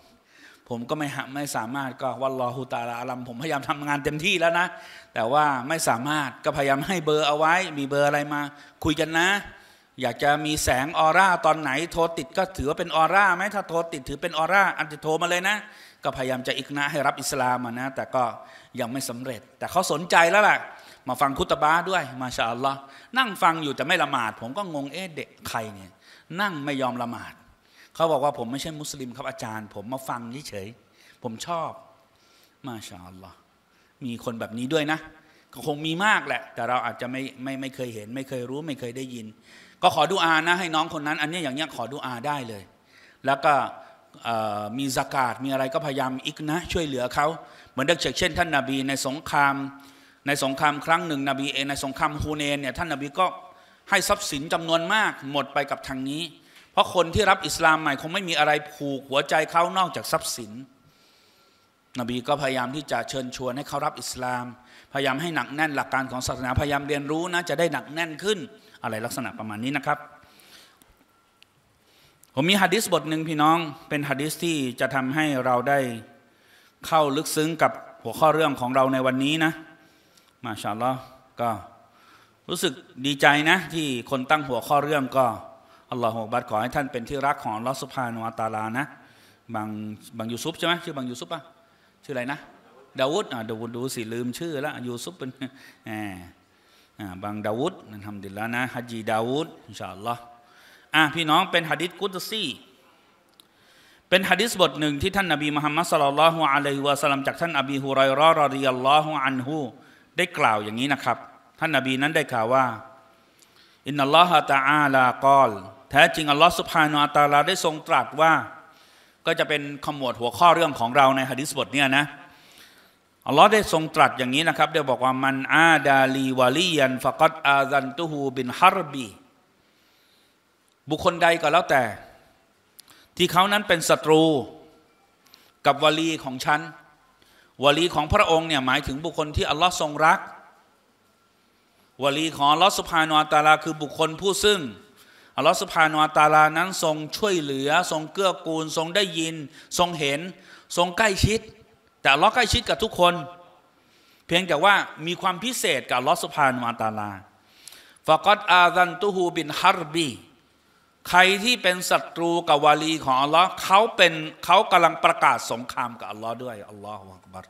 ผมก็ไม่ไม่สามารถ ก็วัลลอฮูตาลาลัมผมพยายามทำงานเต็มที่แล้วนะ แต่ว่าไม่สามารถก็พยายามให้เบอร์เอาไว้ มีเบอร์อะไรมาคุยกันนะ อยากจะมีแสงออร่าตอนไหน โทรติดก็ถือว่าเป็นออร่าไหมถ้าโทรติดถือเป็นออร่าอันจะโทรมาเลยนะ ก็พยายามจะอิกนะให้รับอิสลามนะ แต่ก็ยังไม่สำเร็จ แต่เขาสนใจแล้วล่ะมาฟังคุตบาด้วย มาชาอัลลอฮ์นั่งฟังอยู่แต่ไม่ละหมาด ผมก็งงเอ๊ะเด็กใครเนี่ยนั่งไม่ยอมละหมาดเขาบอกว่าผมไม่ใช่มุสลิมครับอาจารย์ ผมมาฟังเฉยๆผมชอบ มาชาอัลลอฮ์มีคนแบบนี้ด้วยนะก็คงมีมากแหละ แต่เราอาจจะไม่ไม่ไม่เคยเห็น ไม่เคยรู้ ไม่เคยได้ยิน ก็ขอดูอานะ ให้น้องคนนั้น อันนี้อย่างเงี้ยขอดูอาได้เลย แล้วก็มีสกาดมีอะไรก็พยายามอิกนะ ช่วยเหลือเขาเหมือนเด็กเช่นท่านนาบีใน สงครามในสงครามครั้งหนึ่งนบีเองในสงครามฮูเนนเนี่ยท่านนบีก็ ให้ทรัพย์สินจำนวนมากหมดไปกับทางนี้ เพราะคนที่รับอิสลามใหม่คงไม่มีอะไรผูกหัวใจเขานอกจากทรัพย์สิน นบีก็พยายามที่จะเชิญชวนให้เขารับอิสลาม พยายามให้หนักแน่นหลักการของศาสนาพยายามเรียนรู้นะ จะได้หนักแน่นขึ้นอะไรลักษณะประมาณนี้นะครับผมมีฮะดิษบทหนึ่งพี่น้องเป็นฮะดิษที่จะทำให้เราได้เข้าลึกซึ้งกับหัวข้อเรื่องของเราในวันนี้นะมาชาลอก็รู้สึกดีใจนะ ที่คนตั้งหัวข้อเรื่องก็อัลลอฮฺบัดขอให้ท่านเป็นที่รักของลอสุภาโนอาตาลานะบางบางยูซุปใช่ไหมชื่อบางยูซุปปะชื่ออะไรนะดาวุฒอ่ะดาวุฒดูสิลืมชื่อละยูซุปเป็นอ่าบางดาวุฒนั่นทำดีแล้วนะฮัจีดาวุฒอินชาอัลลอฮ์อ่ะพี่น้องเป็นฮะดิษกุตซีเป็นฮะดิษบทหนึ่งที่ท่านนบีมุฮัมมัดสลลัลลอฮุอะลัยฮิวะสัลลัมจากท่านอบีฮุไรรอรอดิยัลลอฮุอันฮูได้กล่าวอย่างนี้นะครับท่านนาบีนั้นได้กล่าวว่าอินนัลลอฮฺตาอาลากอลแท้จริง อัลลอฮฺสุภาโนอัตาลาได้ทรงตรัสว่า ก็จะเป็นขมวดหัวข้อเรื่องของเราในฮะดิษบทเนี่ยนะ อัลลอฮ์ได้ทรงตรัสอย่างนี้นะครับได้บอกว่ามันอาดาลีวาลียันฟะกัดอาซันตุฮูบินฮารบีบุคคลใดก็แล้วแต่ ที่เขานั้นเป็นศัตรูกับวาลีของฉันวลีของพระองค์เนี่ยหมายถึงบุคคลที่อัลลอฮ์ทรงรัก วลีของอัลลอฮ์สุภาโนอัตาลาคือบุคคลผู้ซึ่งอัลลอฮ์สุภาโนอัตาลานั้นทรงช่วยเหลือ ทรงเกื้อกูล ทรงได้ยิน ทรงเห็น ทรงใกล้ชิด แต่อัลลอฮ์ใกล้ชิดกับทุกคน เพียงแต่ว่ามีความพิเศษกับอัลลอฮ์สุภาโนอัตาลาฟะกัดอาซันตุฮูบินฮารบีใครที่เป็นศัตรูกับวาลีของอัลลอฮ์เขาเป็นเขากำลังประกาศสงครามกับอัลลอฮ์ด้วยอัลลอฮ์วับัต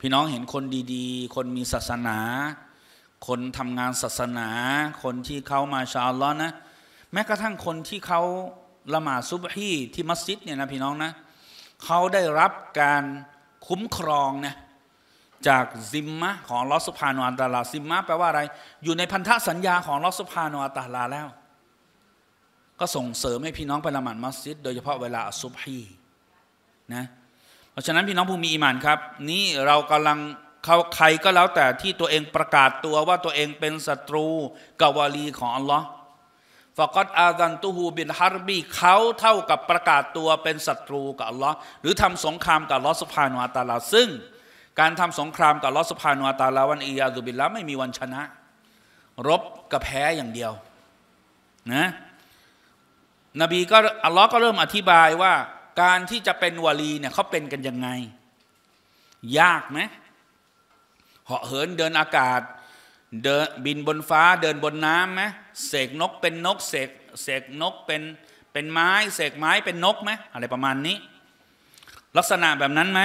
พี่น้องเห็นคนดีๆ คนมีศาสนา คนทำงานศาสนา คนที่เขามาชาอัลลอฮ์นะแม้กระทั่งคนที่เขาละหมาดซุบฮีที่มัสยิดเนี่ยนะพี่น้องนะเขาได้รับการคุ้มครองนะจากซิมมะของลอสุภาโนอัตาลา ซิมมะแปลว่าอะไร อยู่ในพันธสัญญาของลอสุภาโนอัตาลาแล้วก็ส่งเสริมให้พี่น้องไปละหมาดมัสยิด โดยเฉพาะเวลาซุบฮีนะ เพราะฉะนั้นพี่น้องผู้มีอิมานครับ นี่เรากำลังเขาใครก็แล้วแต่ที่ตัวเองประกาศตัวว่าตัวเองเป็นศัตรูกาวาลีของอัลลอฮ์ฟะกอดอาดันตูฮูบินฮารบีเขาเท่ากับประกาศตัวเป็นศัตรูกับอัลลอฮ์หรือทำสงครามกับลอสุภาโนอาตาลาซึ่ง การทำสงครามกับลอสุภาโนอาตาลาวันอียาดุบิลละไม่มีวันชนะ รบกับแพ้อย่างเดียว นะนบีก็อัลลอฮ์ก็เริ่มอธิบายว่า การที่จะเป็นวลีเนี่ยเขาเป็นกันยังไง ยากไหมเหาะเหินเดินอากาศเดินบินบนฟ้าเดินบนน้ำไหมเสกนกเป็นนกเสกเสกนกเป็นเป็นไม้เสกไม้เป็นนกไหมอะไรประมาณนี้ ลักษณะแบบนั้นไหม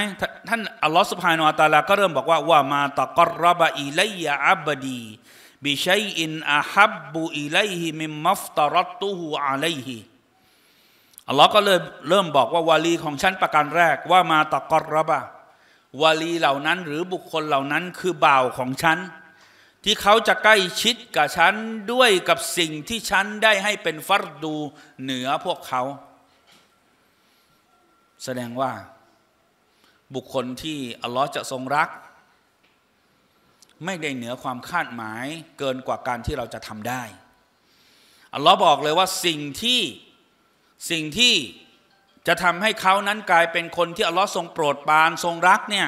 ท่านอัลลอฮฺสุภาโนอัตาลา ก็เริ่มบอกว่าว่ามาตะกรบะอิลยยอับดีบิชัยอินอาฮับบุอิลยฮิมิมัฟตารัตุฮูอัลัยฮิอัลลอฮ์ก็เลยเริ่มบอกว่าวาลีของฉันประการแรกว่ามาตะกอรบะวาลีเหล่านั้นหรือบุคคลเหล่านั้น คือบ่าวของฉันที่เขาจะใกล้ชิดกับฉันด้วยกับสิ่งที่ฉันได้ให้เป็นฟัรดูเหนือพวกเขา แสดงว่า บุคคลที่อัลลอฮ์จะทรงรัก ไม่ได้เหนือความคาดหมายเกินกว่าการที่เราจะทำได้อัลลอฮ์บอกเลยว่าสิ่งที่สิ่งที่จะทำให้เขานั้นกลายเป็นคนที่อัลลอฮ์ทรงโปรดปรานทรงรักเนี่ย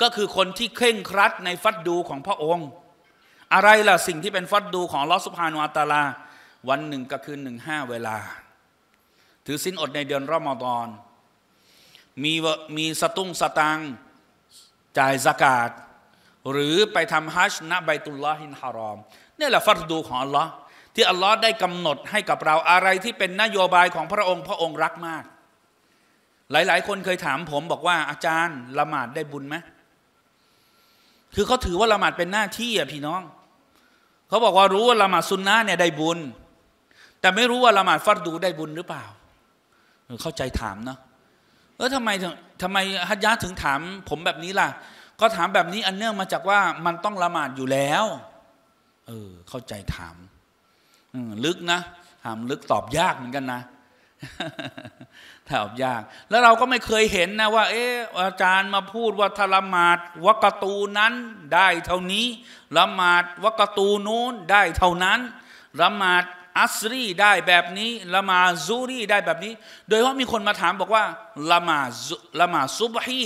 ก็คือคนที่เคร่งครัดในฟัดดูของพระองค์ อะไรล่ะสิ่งที่เป็นฟัดดูของลอสุภานุอัตาลา วันหนึ่งก็คือหนึ่งห้าเวลา ถือสินอดในเดือนรอมฎอนมีมีสตุ้งสตังจ่ายสกาดหรือไปทำฮัจญ์ณใบตุลลอฮินฮารอม นี่แหละฟัดดูของอัลลอฮ์ที่อัลลอฮ์ได้กำหนดให้กับเราอะไรที่เป็นนโยบายของพระองค์พระองค์รักมากหลาย ๆ คนเคยถามผมบอกว่า อาจารย์ละหมาดได้บุญไหมคือเขาถือว่าละหมาดเป็นหน้าที่อ่ะพี่น้องเขาบอกว่ารู้ว่าละหมาดซุนนะเนี่ยได้บุญ แต่ไม่รู้ว่าละหมาดฟัดดูได้บุญหรือเปล่าเข้าใจถามเนาะเออทำไมทำไม ฮัจยะถึงถามผมแบบนี้ล่ะ ก็ถามแบบนี้อันเนื่องมาจากว่า มันต้องละหมาดอยู่แล้ว เออเข้าใจถามลึกนะถามลึกตอบยากเหมือนกันนะตอบยาก แล้วเราก็ไม่เคยเห็นนะว่า เอออาจารย์มาพูดว่าธาละหมาดวักตูนั้นได้เท่านี้ละหมาดวักตูนู้นได้เท่านั้นละหมาดอัสรีได้แบบนี้ละหมาดซูรีได้แบบนี้ โดยเพราะมีคนมาถามบอกว่าละหมาดละหมาดซุบฮี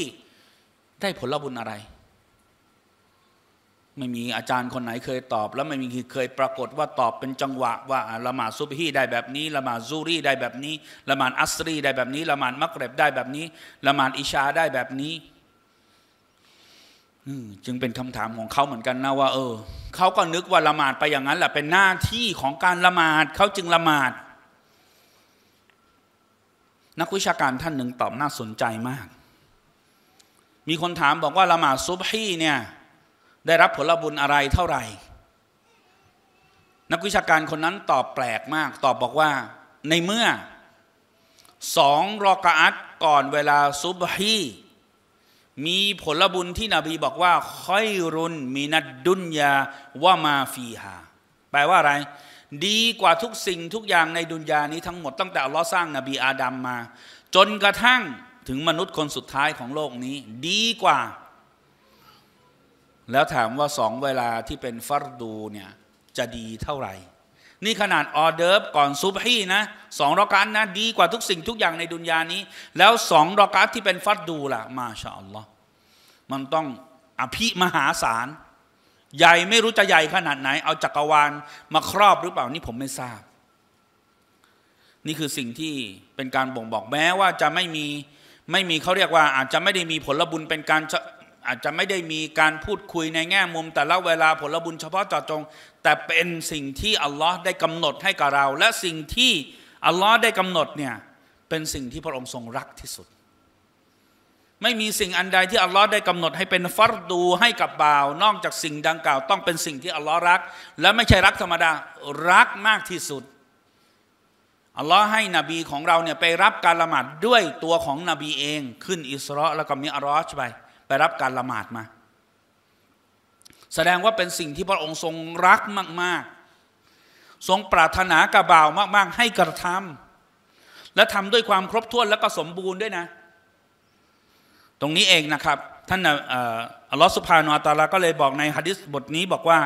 ได้ผลบุญอะไรไม่มีอาจารย์คนไหนเคยตอบ แล้วไม่มีเคยปรากฏว่าตอบเป็นจังหวะว่าละหมาดซุบฮีได้แบบนี้ละหมาดซูรีได้แบบนี้ละหมาดอัสรีได้แบบนี้ละหมาดมักเร็บได้แบบนี้ละหมาดอิชาได้แบบนี้จึงเป็นคำถามของเขาเหมือนกันนะว่าเออเขาก็นึกว่าละหมาดไปอย่างนั้นแหละเป็นหน้าที่ของการละหมาดเขาจึงละหมาด นักวิชาการท่านหนึ่งตอบน่าสนใจมาก มีคนถามบอกว่าละหมาดซุบฮีเนี่ยได้รับผลบุญอะไรเท่าไหร่ นักวิชาการคนนั้นตอบแปลกมาก ตอบบอกว่า ในเมื่อสองรอกาอัตก่อนเวลาซุบฮีมีผลบุญที่นบีบอกว่าค่อยรุนมีนัดดุนยาว่ามาฟีหาแปลว่าอะไร ดีกว่าทุกสิ่งทุกอย่างในดุนยานี้ทั้งหมดตั้งแต่ลอสร้าง นบีอาดัมมา จนกระทั่งถึงมนุษย์คนสุดท้ายของโลกนี้ ดีกว่าแล้วถามว่าสองเวลาที่เป็นฟัรดูเนี่ยจะดีเท่าไหร่ นี่ขนาดออเดิร์ฟก่อนซุบฮีนะสองรอการนะ ดีกว่าทุกสิ่งทุกอย่างในดุนยานี้ แล้วสองรอการที่เป็นฟัดดูล่ะมาชาอัลลอฮ์มันต้องอภิมหาศาลใหญ่ไม่รู้จะใหญ่ขนาดไหนเอาจักรวาลมาครอบหรือเปล่านี่ผมไม่ทราบ นี่คือสิ่งที่เป็นการบ่งบอกแม้ว่าจะไม่มี ไม่มีเขาเรียกว่า อาจจะไม่ได้มีผลบุญเป็นการอาจจะไม่ได้มีการพูดคุยในแง่มุม แต่ละเวลาผลบุญเฉพาะเจาะจงแต่เป็นสิ่งที่อัลลอฮ์ได้กำหนดให้กับเรา และสิ่งที่อัลลอฮ์ได้กำหนดเนี่ยเป็นสิ่งที่พระองค์ทรงรักที่สุด ไม่มีสิ่งอันใดที่อัลลอฮ์ได้กำหนด ให้เป็นฟัรดูให้กับบ่าว นอกจากสิ่งดังกล่าวต้องเป็นสิ่งที่อัลลอฮ์รัก และไม่ใช่รักธรรมดารักมากที่สุดอัลลอฮ์ให้นบีของเราเนี่ยไปรับการละหมาดด้วยตัวของนบีเองขึ้นอิสระแล้วก็มีอลรอชไปไปรับการละหมาดมา แสดงว่าเป็นสิ่งที่พระองค์ทรงรักมาก ๆ ทรงปรารถนากระบ่าวมาก ๆ ให้กระทำและทำด้วยความครบถ้วนและก็สมบูรณ์ด้วยนะ ตรงนี้เองนะครับ ท่านอัลลอฮฺสุภาโนอัตาลา ก็เลยบอกในฮะดิษบทนี้บอกว่า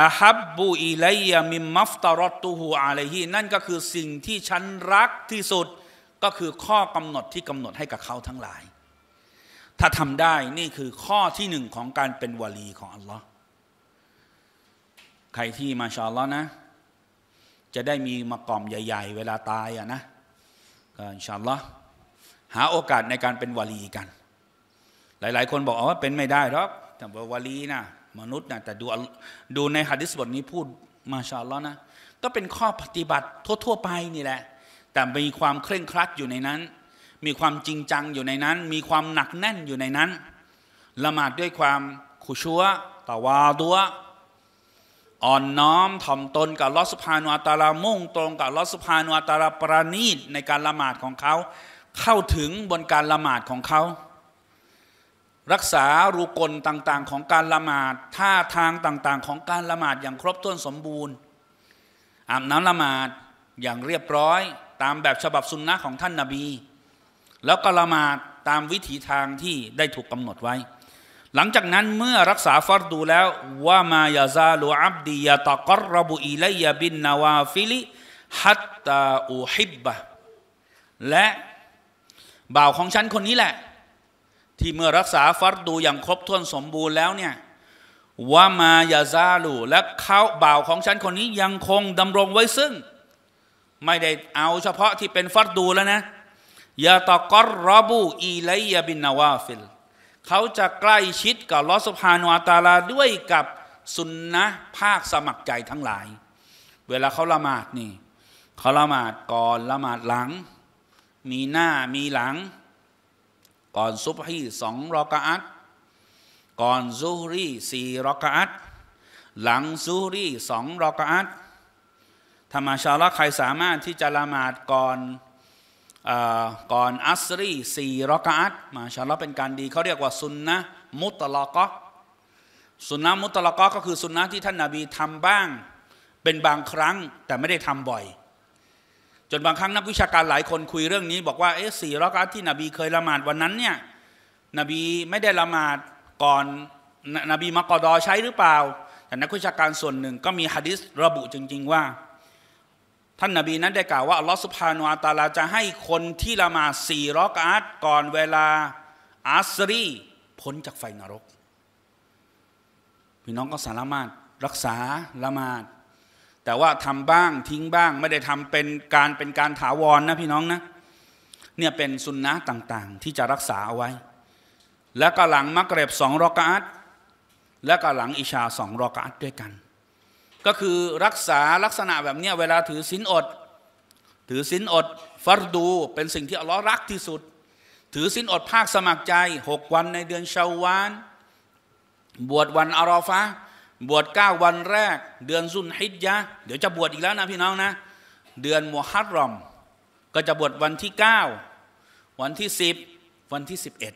อาฮับบูอีไลยามิมมัฟตารอตูฮูอาลฮีนั่นก็คือสิ่งที่ฉันรักที่สุดก็คือข้อกำหนดที่กำหนดให้กับเขาทั้งหลายถ้าทำได้ นี่คือข้อที่หนึ่งของการเป็นวลีของอัลลอฮ์ใครที่มาชาอัลลอฮ์นะ จะได้มีมากอมใหญ่ ๆ เวลาตายอะนะ ก็ชาอัลลอฮ์หาโอกาสในการเป็นวลีกัน หลายๆ คนบอกว่าเป็นไม่ได้หรอกแต่ว่าวลีนะมนุษย์นะแต่ดูดูในฮะดิษบทนี้พูดมาชาอัลลอฮ์นะ ก็เป็นข้อปฏิบัติทั่ว ๆ ไปนี่แหละ แต่มีความเคร่งครัดอยู่ในนั้นมีความจริงจังอยู่ในนั้น มีความหนักแน่นอยู่ในนั้น ละหมาดด้วยความขุชัวตาวาดัวอ่อนน้อมถ่อมตนกับลอสุภานุอัตาลามุ่งตรงกับลอสุภานุอัตาลาปราณีตในการละหมาดของเขา เข้าถึงบนการละหมาดของเขา รักษารูกลต่างๆของการละหมาดท่าทางต่าง ๆ ของการละหมาดอย่างครบถ้วนสมบูรณ์อาบน้ำละหมาดอย่างเรียบร้อยตามแบบฉบับสุนนะของท่านนาบีแล้วก็ละหมาดตามวิถีทางที่ได้ถูกกำหนดไว้ หลังจากนั้นเมื่อรักษาฟัรดูแล้วว่ามายาซาลูอับดียาตะกรบุอิลยาบินนาวาฟิลิฮัตตาอูฮิบบะและบ่าวของฉันคนนี้แหละ ที่เมื่อรักษาฟัรดูอย่างครบถ้วนสมบูรณ์แล้วเนี่ยว่ามายาซาลู และเขาบ่าวของฉันคนนี้ยังคงดำรงไว้ซึ่ง ไม่ได้เอาเฉพาะที่เป็นฟัดดูแล้วนะยาตะกอรบูอีไลยาบินนาวาฟิลเขาจะใกล้ชิดกับลอสุภานุอัตาลาด้วยกับสุนนะภาคสมัครใจทั้งหลาย เวลาเขาละหมาดนี่เขาละหมาดก่อน ละหมาดหลัง มีหน้ามีหลัง ก่อนซุบฮีสองรอกะอัตก่อนซูฮรีสี่รอกะอัตหลังซูฮรีสองรอกะอัตธรรมชาละใครสามารถที่จะละหมาดก่อนก่อนอัสรีสี่รอกาตมาชาลอเป็นการดีเขาเรียกว่าสุนนะมุตลกสุนนะมุตลกก็คือสุนนะที่ท่านนาบีทำบ้าง เป็นบางครั้งแต่ไม่ได้ทำบ่อย จนบางครั้งนักวิชาการหลายคนคุยเรื่องนี้ บอกว่าเอ๊ะสี่รอกาตที่นบีเคยละหมาดวันนั้นเนี่ยนบีไม่ได้ละหมาดก่อนนบีมากอดอใช้หรือเปล่า แต่นักวิชาการส่วนหนึ่งก็มีฮะดิษระบุจริง ๆว่าท่านนาบีนั้นได้กล่าวว่าอัลลอฮฺสุภาโนอัตาลาจะให้คนที่ละมาสี่รอกอาตก่อนเวลาอัสรีพ้นจากไฟนรก พี่น้องก็สามารถรักษาละมาด แต่ว่าทำบ้างทิ้งบ้างไม่ได้ทำเป็นการเป็นการถาวรนนะพี่น้องนะเนี่ยเป็นสุนนะต่าง ๆ ที่จะรักษาเอาไว้ แล้วก็หลังมักเร็บสองรอกอาตและก็หลังอิชาสองรอกอาตด้วยกันก็คือรักษาลักษณะแบบนี้เวลาถือศีลอด ถือศีลอดฟัรดู เป็นสิ่งที่อัลลอฮ์รักที่สุด ถือศีลอดภาคสมัครใจ หกวันในเดือนชาววาน บวชวันอารอฟะบวชเก้าวันแรก เดือนซุนฮิจยะเดี๋ยวจะบวชอีกแล้วนะพี่น้องนะ เดือนมุฮัรรอม ก็จะบวชวันที่เก้าวันที่สิบวันที่สิบเอ็ด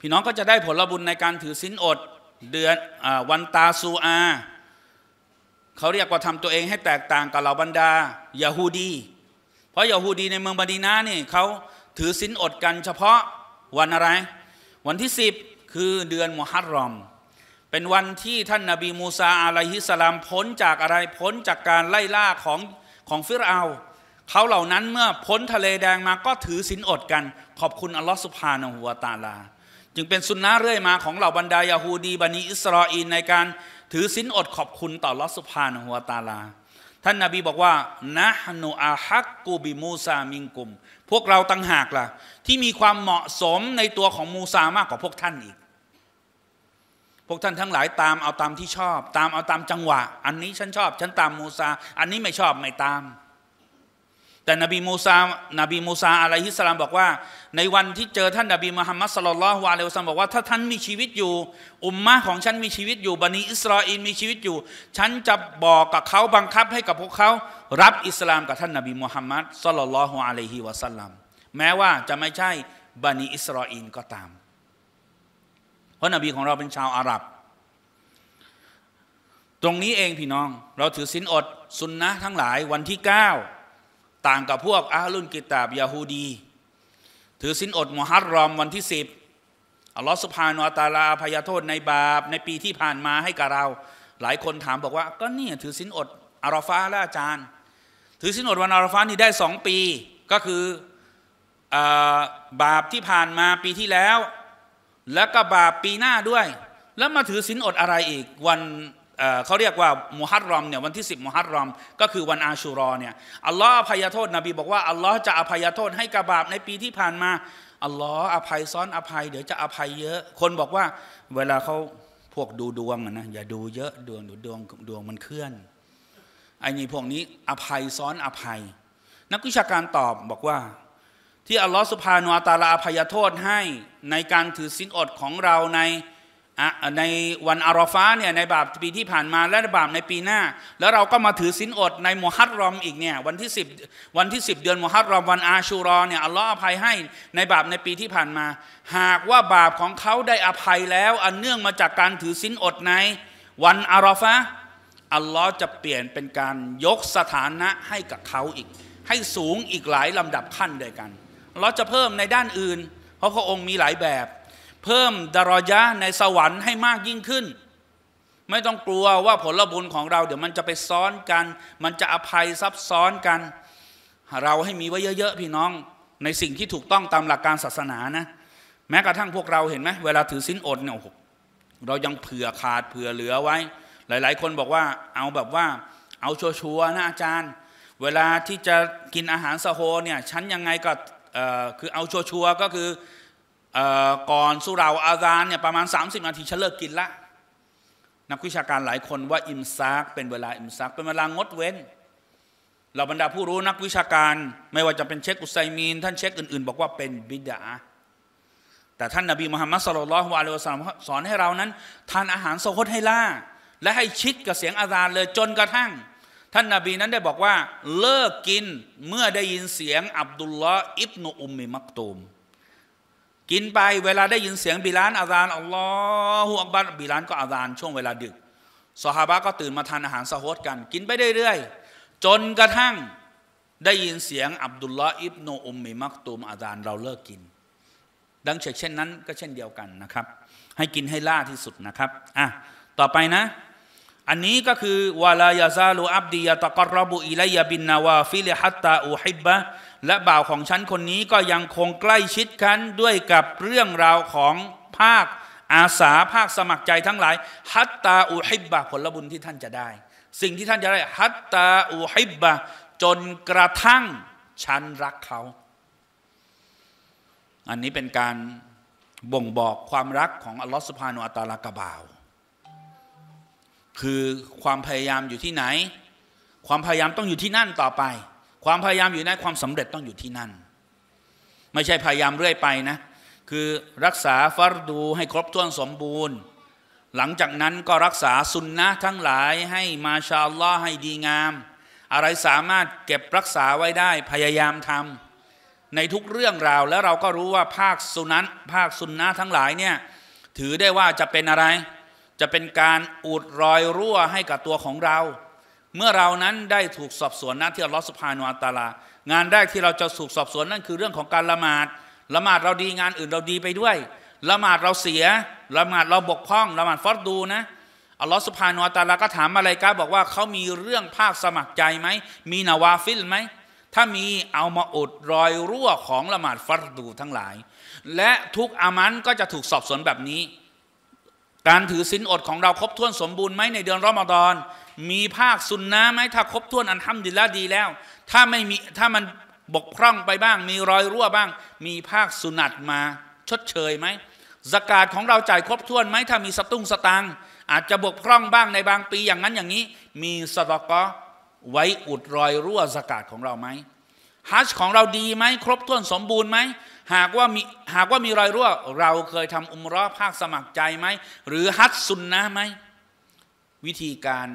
พี่น้องก็จะได้ผลบุญในการถือศีลอด เดือนวันตาซูอาเขาเรียกว่าทำตัวเองให้แตกต่างกับเหล่าบรรดายาฮูดีเพราะยาฮูดีในเมืองบาดีนานี่เขาถือศีลอดกันเฉพาะวันอะไร วันที่ 10 คือเดือนมุฮัรรอม เป็นวันที่ท่านนาบีมูซาอะลัยฮิสลาม พ้นจากอะไร พ้นจากการไล่ล่าของของฟิรเอาเขาเหล่านั้นเมื่อพ้นทะเลแดงมาก็ถือศีลอดกัน ขอบคุณอัลลอฮฺสุภานหัวตาลา จึงเป็นสุนนะเรื่อยมาของเหล่าบรรดายาฮูดีบันิอิสรออีนในการถือศีลอดขอบคุณต่อลอสุภานหัวตาลา ท่านนาบีบอกว่านะฮนูอาฮักกูบิมูซามิงกุมพวกเราตั้งหากละ่ะ ที่มีความเหมาะสมในตัวของมูซามากกว่าพวกท่านอีก พวกท่านทั้งหลายตามเอาตามที่ชอบ ตามเอาตามจังหวะ อันนี้ฉันชอบ ฉันตามมูซา อันนี้ไม่ชอบไม่ตามแต่นบีมูซา นบีมูซาอะลัยฮิสลามบอกว่าในวันที่เจอท่านนบีมุฮัมมัดสลลัลฮวาเลวซัมบอกว่าถ้าท่านมีชีวิตอยู่ อุมมะของฉันมีชีวิตอยู่บันิอิสราอินมีชีวิตอยู่ ฉันจะบอกกับเขาบังคับให้กับพวกเขา รับอิสลามกับท่านนบีมุฮัมมัดสลลัลฮวาเลฮิวะสัลลัมแม้ว่าจะไม่ใช่บันิอิสราอินก็ตาม เพราะนบีของเราเป็นชาวอาหรับ ตรงนี้เองพี่น้อง เราถือสินอดสุนนะทั้งหลายวันที่เก้าต่างกับพวกอาลุนกิตาบยาฮูดีถือสินอดมุฮัรรอมวันที่สิบอัลลอฮฺสุภาโนตาลาพยาโทษในบาปในปีที่ผ่านมาให้กับเรา หลายคนถามบอกว่า ก็เนี่ยถือสินอดอาราฟาละอาจารย์ ถือสินอดวันอาราฟานี่ได้สองปีก็คืออบาปที่ผ่านมาปีที่แล้ว แล้วก็บาปปีหน้าด้วย แล้วมาถือสินอดอะไรอีกวันเขาเรียกว่า มุฮัตรอมเนี่ยวันที่ 10มุฮัตรอม ก็คือวันอาชูรอเนี่ยอัลลอฮ์อภัยโทษนบีบอกว่าอัลลอฮ์จะอภัยโทษให้กระบาบในปีที่ผ่านมาอัลลอฮ์อภัยซ้อนอภัย เดี๋ยวจะอภัยเยอะ คนบอกว่า เวลาเขาพวกดูดวงนะอย่าดูเยอะดวงดูดวงดวงมันเคลื่อนไอ้นี่พวกนี้อภัยซ้อนอภัย นักวิชาการตอบบอกว่า ที่อัลลอฮ์สุภาโนอัตาลาอภัยโทษให้ในการถือสินอดของเราในในวันอารอฟ้าเนี่ยในบาปปีที่ผ่านมาและบาปในปีหน้า แล้วเราก็มาถือสินอดในมุฮัตรอมอีกเนี่ยวันที่10วันที่ 10 เดือนมุฮัตรอมวันอาชูรอเนี่ยอัลลอฮ์อภัยให้ในบาปในปีที่ผ่านมา หากว่าบาปของเขาได้อภัยแล้วอันเนื่องมาจากการถือสินอดใน วันอารอฟ้าอัลลอฮ์จะเปลี่ยนเป็นการยกสถานะให้กับเขาอีก ให้สูงอีกหลายลำดับขั้นด้วยกันอัลลอฮ์จะเพิ่มในด้านอื่น เพราะพระองค์มีหลายแบบเพิ่มดารอยะในสวรรค์ให้มากยิ่งขึ้น ไม่ต้องกลัวว่าผลบุญของเราเดี๋ยวมันจะไปซ้อนกัน มันจะอภัยซับซ้อนกัน เราให้มีไว้เยอะๆ พี่น้องในสิ่งที่ถูกต้องตามหลักการศาสนานะ แม้กระทั่งพวกเราเห็นไหมเวลาถือสินอดเนี่ยโอ้โหเรายังเผื่อขาดเผื่อเหลือไว้ หลายๆ คนบอกว่าเอาแบบว่าเอาชัวร์ๆนะอาจารย์ เวลาที่จะกินอาหารสโฮเนี่ยฉันยังไงก็คือเอาชัวร์ๆก็คือก่อนสุราอาซานเนี่ยประมาณ 30นาทีฉันเลิกกินละนักวิชาการหลายคนว่าอิมซักเป็นเวลาอิมซักเป็นเวลางดเว้น เราบรรดาผู้รู้นักวิชาการ ไม่ว่าจะเป็นเชคอุัยมีนท่านเชคอื่นๆบอกว่าเป็นบิดาแต่ท่านนาบีมุฮัมมัดสลลัลฮวาเลวะสลัมสอนให้เรานั้น ทานอาหารสคดให้ล่าและให้ชิดกับเสียงอาซานเลยจนกระทั่ง ท่านนาบีนั้นได้บอกว่าเลิกกินเมื่อได้ยินเสียงอับดุลลอฮ์อิบนุอุมมิมักตูมกินไปเวลาได้ยินเสียงบิลานอาซานอัลลอฮฺอักบัรบิลานก็อาซานช่วงเวลาดึกสฮาบะก็ตื่นมาทานอาหารสะฮฮดกัน กินไปเรื่อยๆจนกระทั่งได้ยินเสียงอับดุลลอฮ์อิบโนอุมมิมักตูมอาซานเราเลิกกิน ดังเช่นเช่นนั้น ก็เช่นเดียวกันนะครับ ให้กินให้ล่าที่สุดนะครับอ่ะต่อไปนะ อันนี้ก็คือวาลายาซาลูอับดียะตะกรบุอิลัยบินนาวาฟิลฮัตตาอูฮิบบะและบ่าวของฉันคนนี้ก็ยังคงใกล้ชิดกัน ด้วยกับเรื่องราวของภาคอาสาภาคสมัครใจทั้งหลาย ฮัตตาอุฮิบบะผลบุญที่ท่านจะได้ สิ่งที่ท่านจะได้ฮัตตาอุฮิบบะจนกระทั่ง ฉันรักเขา อันนี้เป็นการบ่งบอกความรักของ อัลลอฮฺสุภาโนอัตลากะบ่าว คือความพยายามอยู่ที่ไหน ความพยายามต้องอยู่ที่นั่นต่อไปความพยายามอยู่นันความสำเร็จต้องอยู่ที่นั่น ไม่ใช่พยายามเรื่อยไปนะ คือรักษาฟัรดูให้ครบถ้วนสมบูรณ์ หลังจากนั้นก็รักษาสุนนะทั้งหลายให้มาชาอลลอ์ให้ดีงาม อะไรสามารถเก็บรักษาไว้ได้พยายามทำในทุกเรื่องราวแล้วเราก็รู้ว่าภาคสุนันภาคสุนนะทั้งหลายเนี่ยถือได้ว่าจะเป็นอะไร จะเป็นการอุดรอยรั่วให้กับตัวของเราเมื่อเรานั้นได้ถูกสอบสวนนันที่อัลลอฮฺสุภาโนอัตาลา งานแรกที่เราจะถูกสอบสวนนั่นคือเรื่องของการละหมาดละหมาดเราดีงานอื่นเราดีไปด้วยละหมาดเราเสียละหมาดเราบกพร่องละหมาดฟอดดูนะอัลลอฮฺสุภาโนอัตาลาก็ถามมาเลยก็บอกว่าเขามีเรื่องภาคสมัครใจไหมมีนาวาฟิลไหมถ้ามีเอามาอุดรอยรั่วของละหมาดฟัดดูทั้งหลาย และทุกอามันก็จะถูกสอบสวนแบบนี้ การถือศีลอดของเราครบถ้วนสมบูรณ์ไหมในเดือนรอมฎอนมีภาคสุนนะไหมถ้า ครบถ้วนอันทำดีละดีแล้ว ถ้าไม่มีถ้ามันบกพร่องไปบ้าง มีรอยรั่วบ้าง มีภาคสุนัตมา ชดเชยไหมสกาดของเราจ่ายครบถ้วนไหมถ้ามีสตุ้งสตางอาจจะบกพร่องบ้างในบางปีอย่างนั้นอย่างนี้ มีสตอกอไว้อุดรอยรั่วสกาดของเราไหมฮัชของเราดีไหม ครบถ้วนสมบูรณ์ไหมหากว่ามีหากว่ามีรอยรั่ว เราเคยทำอุมรอภาคสมัครใจไหมหรือฮัชสุนนะไหมวิธีการ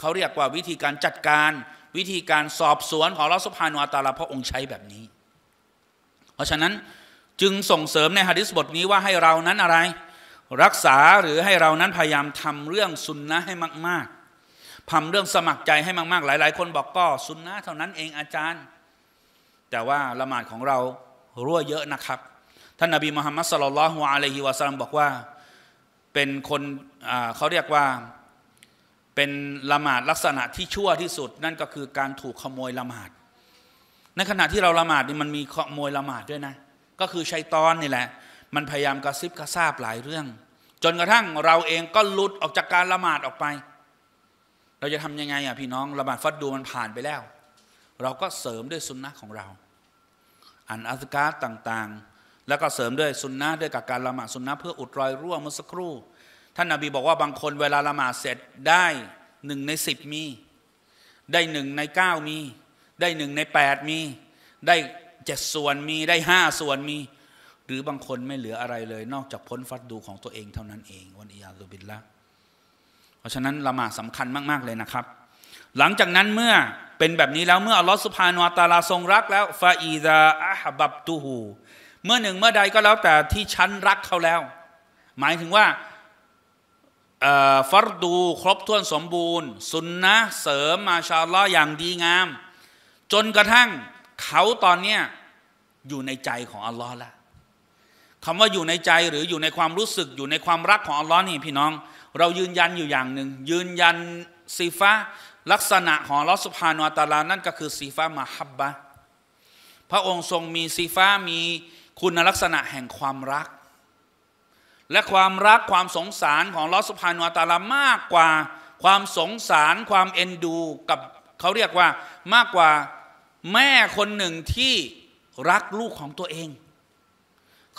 เขาเรียกว่าวิธีการจัดการวิธีการสอบสวนของลอสุภานุอัตาลาพระองค์ใช้แบบนี้ เพราะฉะนั้นจึงส่งเสริมในฮะดิษบทนี้ว่าให้เรานั้นอะไร รักษาหรือให้เรานั้นพยายามทำเรื่องสุนนะให้มากๆทำเรื่องสมัครใจให้มากๆหลาย ๆ คนบอกก็สุนนะเท่านั้นเองอาจารย์ แต่ว่าละหมาดของเรารั่วเยอะนะครับท่านนบีมุฮัมมัดสลลัลฮุอะลัยฮิวะสัลลัมบอกว่าเป็นคนเขาเรียกว่าเป็นละหมาดลักษณะที่ชั่วที่สุดนั่นก็คือการถูกขโมยละหมาด ในขณะที่เราละหมาดนี่มันมีขโมยละหมาดด้วยนะ ก็คือชัยตอนนี่แหละ มันพยายามกระซิบกระซาบหลายเรื่อง จนกระทั่งเราเองก็ลุดออกจากการละหมาดออกไป เราจะทำยังไงอ่ะพี่น้องละหมาดฟัดดูมันผ่านไปแล้ว เราก็เสริมด้วยสุนนะของเราอ่านอัสการต่างๆ แล้วก็เสริมด้วยสุนนะด้วยกับการละหมาดสุนนะเพื่ออุดรอยรั่วเมื่อสักครู่ท่านนาบีบอกว่าบางคนเวลาละหมาดเสร็จได้หนึ่งในสิบมี ได้หนึ่งในเก้ามี ได้หนึ่งในแปดมี ได้เจ็ดส่วนมีได้ห้าส่วนมี หรือบางคนไม่เหลืออะไรเลย นอกจากพ้นฟัดดูของตัวเองเท่านั้นเอง วันอียาตูบินละเพราะฉะนั้น ละหมาดสำคัญมาก ๆ เลยนะครับ หลังจากนั้นเมื่อเป็นแบบนี้แล้ว เมื่ออัลลอฮฺสุภาโนตาลาทรงรักแล้วฟาอีดาอัฮบับตูหูเมื่อหนึ่งเมื่อใดก็แล้วแต่ที่ฉันรักเขาแล้ว หมายถึงว่าฟัรดูครบถ้วนสมบูรณ์สุนนะเสริมมาชาลออย่างดีงาม จนกระทั่งเขาตอนเนี้ยอยู่ในใจของอัลลอฮ์ละคำว่าอยู่ในใจหรืออยู่ในความรู้สึกอยู่ในความรักของอัลลอฮ์นี่พี่น้อง เรายืนยันอยู่อย่างหนึ่งยืนยันสีฟ้าลักษณะของลอสุภาโนอัตลานั่นก็คือสีฟ้ามาฮับบะพระองค์ทรงมีสีฟ้ามีคุณลักษณะแห่งความรักและความรักความสงสารของลอสุภานวอตาลามากกว่าความสงสารความเอ็นดูกับเขาเรียกว่ามากกว่าแม่คนหนึ่งที่รักลูกของตัวเอง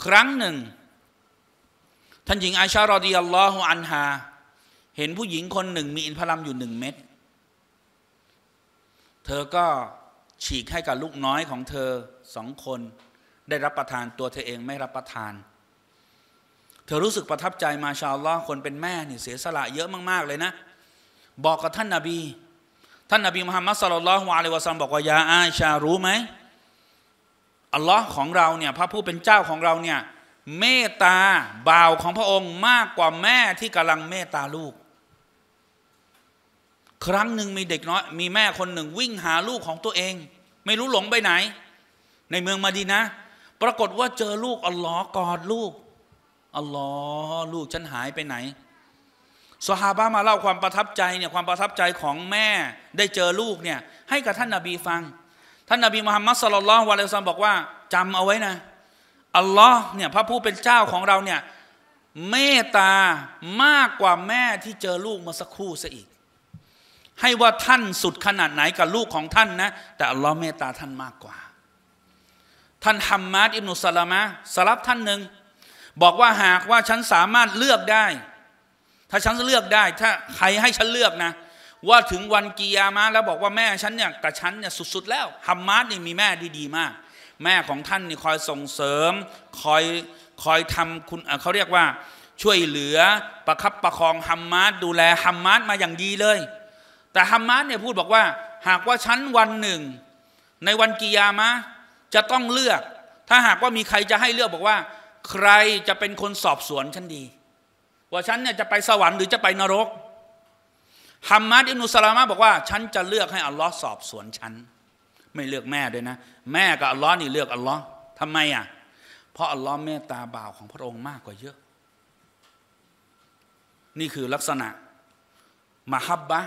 ครั้งหนึ่ง ท่านหญิงอาชารอดีอัลลอฮฺอันฮาเห็นผู้หญิงคนหนึ่งมีอินพรัมอยู่หนึ่งเม็ดเธอก็ฉีกให้กับลูกน้อยของเธอสองคนได้รับประทานตัวเธอเองไม่รับประทานธอรู้สึกประทับใจมาชาอัลลอฮ์คนเป็นแม่นี่เสียสละเยอะมากๆเลยนะ บอกกับท่านนาบี ท่านนาบีมุฮัมมัดสลลัลฮวาเลวะซัมบอกว่า ยาอาชารู้ไหมอัลลอฮ์ของเราเนี่ยพระผู้เป็นเจ้าของเราเนี่ยเมตตา บ่าวของพระองค์มากกว่าแม่ที่กำลังเมตตาลูก ครั้งหนึ่งมีเด็กน้อย มีแม่คนหนึ่งวิ่งหาลูกของตัวเอง ไม่รู้หลงไปไหน ในเมืองมาดีนะปรากฏว่าเจอลูกอัลลอฮ์กอดลูกอัลลอฮ์ลูกฉันหายไปไหนสฮาบะมาเล่าความประทับใจเนี่ยความประทับใจของแม่ได้เจอลูกเนี่ยให้กับท่านนาบีฟัง ท่านนาบีมุฮัมมัดสลลัลลอฮุอะลัยฮิซัมบอกว่า จำเอาไว้นะ อัลลอฮ์เนี่ยพระผู้เป็นเจ้าของเราเนี่ยเมตตามากกว่าแม่ที่เจอลูกมาสักครู่ซะอีก ให้ว่าท่านสุดขนาดไหนกับลูกของท่านนะแต่อัลลอฮ์เมตตาท่านมากกว่า ท่านฮัมมัดอิบนุสลามะสลับท่านหนึ่งบอกว่าหากว่าฉันสามารถเลือกได้ ถ้าฉันเลือกได้ ถ้าใครให้ฉันเลือกนะ ว่าถึงวันกิยามาแล้วบอกว่าแม่ฉันเนี่ยกับฉันเนี่ยสุดๆแล้วฮัมมาดนี่มีแม่ดีๆ มาก แม่ของท่านนี่คอยส่งเสริม คอยคอยทำคุณเขาเรียกว่าช่วยเหลือประคับประคองฮัมมาดดูแลฮัมมาดมาอย่างดีเลย แต่ฮัมมาดเนี่ยพูดบอกว่าหากว่าฉันวันหนึ่ง ในวันกิยามะจะต้องเลือก ถ้าหากว่ามีใครจะให้เลือกบอกว่าใครจะเป็นคนสอบสวนฉันดี ว่าฉันเนี่ยจะไปสวรรค์หรือจะไปนรกฮัมมัดอินุสลามะบอกว่าฉันจะเลือกให้อัลลอฮ์สอบสวนฉันไม่เลือกแม่ด้วยนะ แม่กับอัลลอฮ์นี่เลือกอัลลอฮ์ทำไมอ่ะเพราะอัลลอฮ์เมตตาบ่าวของพระองค์มากกว่าเยอะ นี่คือลักษณะ มหับบะ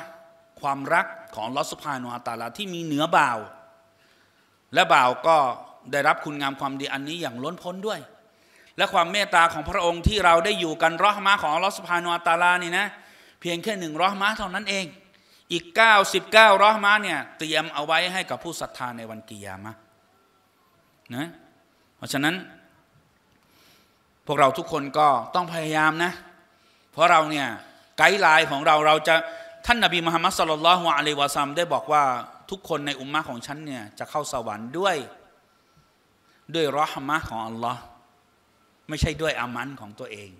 ความรักของลอสุภาโนอาตาลาที่มีเหนือบ่าว และบ่าวก็ได้รับคุณงามความดีอันนี้อย่างล้นพ้นด้วยและความเมตตาของพระองค์ที่เราได้อยู่กันรอฮมาของอัลลอฮฺสุภาโนอัตาลานี่นะเพียงแค่หนึ่งรอฮมาเท่านั้นเอง อีก 99รอฮมาเนี่ยเตรียมเอาไว้ให้กับผู้ศรัทธาในวันกิยามะนะเพราะฉะนั้น พวกเราทุกคนก็ต้องพยายามนะ เพราะเราเนี่ยไกด์ไลน์ของเราเราจะท่านนบีมุฮัมมัดสลลัลฮวอะลัยวะซัมได้บอกว่าทุกคนในอุมมะของฉันเนี่ยจะเข้าสวรรค์ด้วยด้วยรอฮมะของอัลลอฮ์ไม่ใช่ด้วยอามันของตัวเอง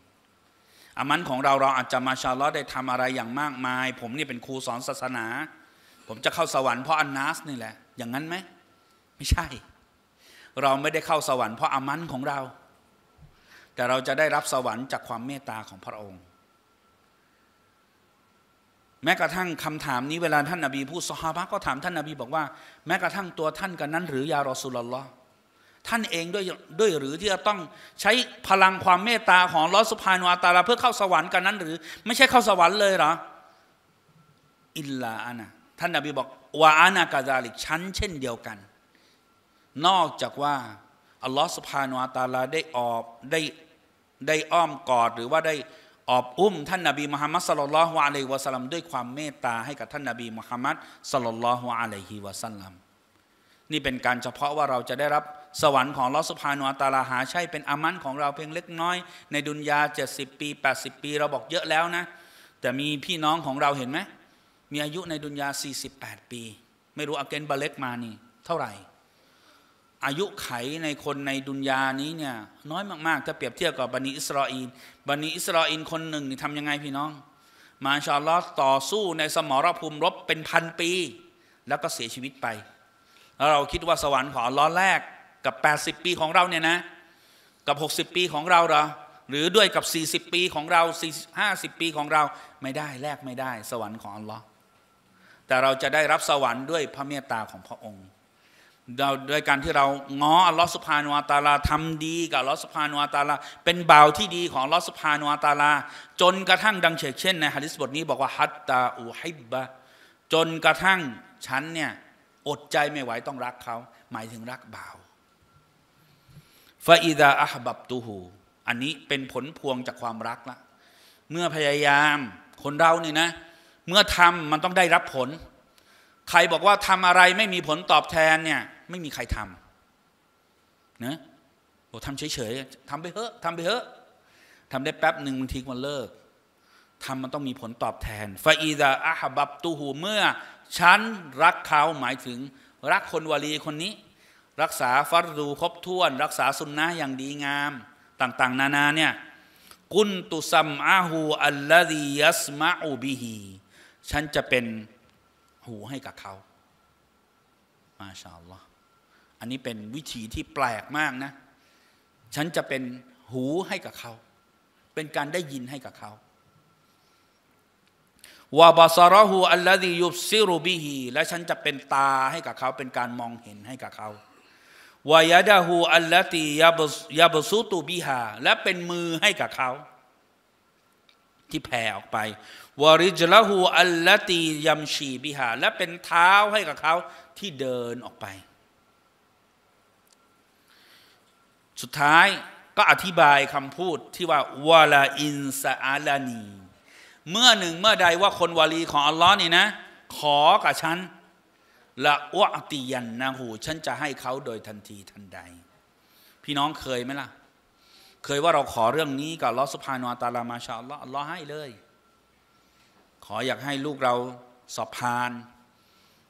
อามันของเราเราอาจจะมาชาลอได้ทำอะไรอย่างมากมาย ผมนี่เป็นครูสอนศาสนา ผมจะเข้าสวรรค์เพราะอันนัสนี่แหละ อย่างนั้นไหมไม่ใช่ เราไม่ได้เข้าสวรรค์เพราะอามันของเรา แต่เราจะได้รับสวรรค์จากความเมตตาของพระองค์ แม้กระทั่งคำถามนี้เวลาท่านนาบีพูดสฮาบะก็ถามท่านนาบีบอกว่า แม้กระทั่งตัวท่านกันนั้น หรือยารอสุลลอฮ์ท่านเองด้วยด้วยหรือที่จะต้องใช้พลังความเมตตา ของลอสุภานวาตาลาเพื่อเข้าสวรรค์กันนั้นหรือ ไม่ใช่เข้าสวรรค์เลยเหรออิลลาอานะท่านนบีบอกวาอานากาซาลิกชั้นเช่นเดียวกัน นอกจากว่าอัลลอฮฺสุภานวาตาลาได้ออบได้ได้อ้อมกอด หรือว่าได้ออบอุ้มท่านนาบีมุฮัมมัดสลลัลลฮุอะลัยฮิวะสัลลัมด้วยความเมตตา ให้กับท่านนาบีมุฮัมมัดสลลัลฮุอะลัยฮิวะสัลลัมนี่เป็นการเฉพาะว่าเราจะได้รับสวรรค์ของลอสพานอัตาลาหา ใช่เป็นอามันของเราเพียงเล็กน้อยในดุนยา70 ปี 80 ปีเราบอกเยอะแล้วนะ แต่มีพี่น้องของเราเห็นไหม มีอายุในดุนยา48 ปี ไม่รู้อาเกนบาเล็กมานี่เท่าไหร่ อายุไขในคนในดุนยานี้เนี่ยน้อยมากๆถ้าเปรียบเทียบกับบันิอิสราอินบันิอิสราอินคนหนึ่งนี่ทำยังไงพี่น้อง มาชาลอต่อสู้ในสมรภูมิรบเป็นพันปี แล้วก็เสียชีวิตไปแล้วเราคิดว่าสวรรค์ของล้อแรก กับ 80 ปีของเราเนี่ยนะ กับ 60 ปีของเราเรอ หรือด้วยกับ 40 ปีของเรา 50 ปีของเราไม่ได้แลกไม่ได้ สวรรค์ของอัลลอฮ์แต่เราจะได้รับสวรรค์ด้วยพระเมตตาของพระองค์เราโดยการที่เราง้ออัลลอฮ์สุภาโนอาตาลาทำดีกับอัลลอฮ์สุภาโนอาตาลาเป็นบ่าวที่ดีของอัลลอฮ์สุภาโนอาตาลาจนกระทั่งดังเช่นในฮะดิษบทนี้บอกว่าฮัตตาอูฮิบบะจนกระทั่งฉันเนี่ยอดใจไม่ไหวต้องรักเขา หมายถึงรักบ่าวฟาอิดาอับบับตูหูอันนี้เป็นผลพวงจากความรักละ เมื่อพยายามคนเรานี่นะ เมื่อทำมันต้องได้รับผล ใครบอกว่าทำอะไรไม่มีผลตอบแทนเนี่ยไม่มีใครทำนะโอ้ทำเฉยๆทำไปเถอะทำไปเถอะทำได้แป๊บหนึ่งบางทีมันเลิกทำมันต้องมีผลตอบแทนฟาอีดาอัฮบับตูหูเมื่อฉันรักเขาหมายถึง รักคนวลีคนนี้ รักษาฟัรดูครบถ้วน รักษาสุนนะอย่างดีงาม ต่างๆ นานาเนี่ยกุนตุซัมอาหูอัลลาดิยัสมาอูบิฮีฉันจะเป็นหูให้กับเขา มาชาอัลลอฮ์อันนี้เป็นวิธีที่แปลกมากนะ ฉันจะเป็นหูให้กับเขา เป็นการได้ยินให้กับเขาวาบาซารหูอัลลดียุบซิรุบิฮีและฉันจะเป็นตาให้กับเขา เป็นการมองเห็นให้กับเขาวายาดาหูอัลลตียาบสูตูบิฮาและเป็นมือให้กับเขา ที่แผ่ออกไปวาริจลหูอัลลตียัมชีบิฮาและเป็นเท้าให้กับเขาที่เดินออกไป สุดท้ายก็อธิบายคำพูดที่ว่าวาลาอินซาอาลานีเมื่อหนึ่งเมื่อใดว่าคนวาลีของอัลลอฮ์นี่นะ ขอกับฉันละอัติยันนะหูฉันจะให้เขาโดยทันทีทันใด พี่น้องเคยไหมล่ะเคยว่าเราขอเรื่องนี้ กับลอสุภานอตาลามาชาอัลลอฮ์ัลลอฮ์ให้เลย ขออยากให้ลูกเราสอบผ่าน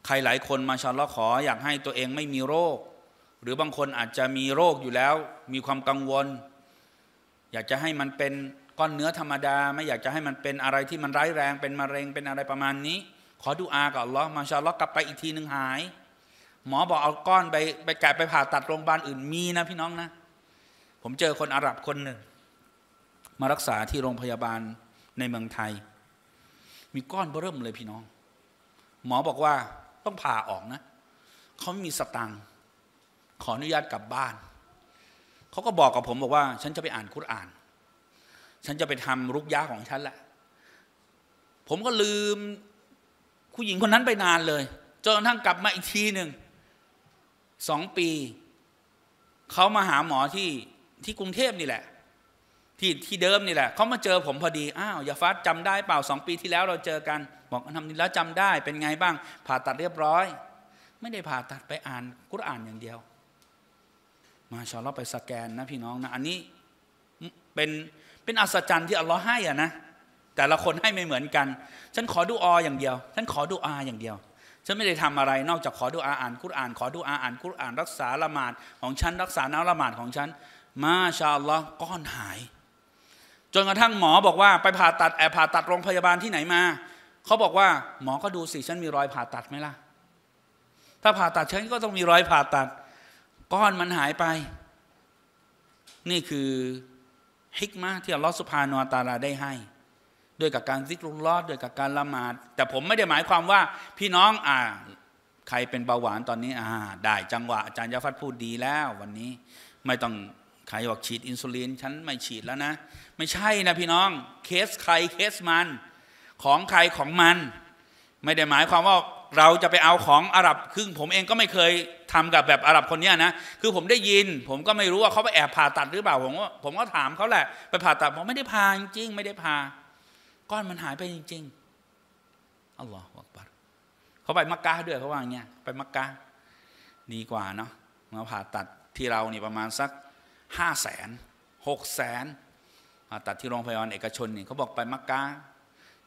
ใครหลายคนมาชาอัลลอฮ์ขออยากให้ตัวเองไม่มีโรค หรือบางคนอาจจะมีโรคอยู่แล้ว มีความกังวล อยากจะให้มันเป็นก้อนเนื้อธรรมดาไม่อยากจะให้มันเป็นอะไรที่มันร้ายแรงเป็นมะเร็งเป็นอะไรประมาณนี้ ขอดูอา กับอัล้อมาชาลอกลับไปอีกทีหนึ่งหาย หมอบอกเอาก้อนไปไปแกะไปผ่าตัดโรงพยาบาลอื่นมีนะพี่น้องนะ ผมเจอคนอาหรับคนหนึ่งมารักษาที่โรงพยาบาลในเมืองไทย มีก้อนเบิ่มเลยพี่น้อง หมอบอกว่าต้องผ่าออกนะ เขาไม่มีสตังค์ขออนุญาตกลับบ้านเขาก็บอกกับผมบอกว่า ฉันจะไปอ่านคุรานฉันจะไปทำรุกยาของฉันแหละ ผมก็ลืมผู้หญิงคนนั้นไปนานเลยจนกระทั่งกลับมาอีกทีหนึ่งสองปี เขามาหาหมอที่ที่กรุงเทพนี่แหละ ที่ที่เดิมนี่แหละ เขามาเจอ ผมพอดีอ้าวยาฟัดจำได้เปล่าสองปีที่แล้วเราเจอกัน บอกทำนี่แล้วจำได้เป็นไงบ้าง ผ่าตัดเรียบร้อย ไม่ได้ผ่าตัดไปอ่านกุรอ่านอย่างเดียว มาชอลล์ไปสแกนนะ พี่น้องนะอันนี้เป็นเป็นอัศจรรย์ที่อัลลอฮ์ให้ อ่ะนะแต่ละคนให้ไม่เหมือนกัน ฉันขอดูออย่างเดียว ฉันขอดูอาอย่างเดียวฉันไม่ได้ทำอะไร นอกจากขอดูอาอ่านคุรอานขอดูอาอ่านคุรอาน รักษาละหมาดของฉันรักษาน้าละหมาดของฉัน มาชาอัลลอฮ์ก้อนหาย จนกระทั่งหมอบอกว่าไปผ่าตัดแอบผ่าตัดโรงพยาบาลที่ไหนมาเขาบอกว่า หมอก็ดูสิฉันมีรอยผ่าตัดไหมล่ะถ้าผ่าตัดฉันก็ต้องมีรอยผ่าตัดก้อนมันหายไป นี่คือฮิกมาที่อัลลอฮฺสุภาโนตาลาได้ให้ ด้วยกับการซิกรุลลอดด้วยกับการละหมาด แต่ผมไม่ได้หมายความว่าพี่น้องอ่า ใครเป็นเบาหวานตอนนี้อ่าได้ จังหวะอาจารย์ยาฟัดพูดดีแล้ว วันนี้ไม่ต้องใครบอกฉีดอินซูลินฉันไม่ฉีดแล้วนะ ไม่ใช่นะพี่น้องเคสใครเคสมัน ของใครของมัน ไม่ได้หมายความว่าเราจะไปเอาของอาหรับคือผมเองก็ไม่เคยทำกับแบบอาหรับคนนี้นะคือผมได้ยิน ผมก็ไม่รู้ว่าเขาไปแอบผ่าตัดหรือเปล่าผมก็ผมก็ถามเขาแหละไปผ่าตัดผมไม่ได้ผ่าจริงไม่ได้ผ่าก้อนมันหายไปจริงๆอัลลอฮฺอักบารเขาไปมักกะด้วยเขาว่าอย่างเงี้ยไปมักกะดีกว่าเนาะมาผ่าตัดที่เราเนี่ประมาณสักห้าแสนหกแสนผ่าตัดที่โรงพยาบาลเอกชนนี่เขาบอกไปมักกะ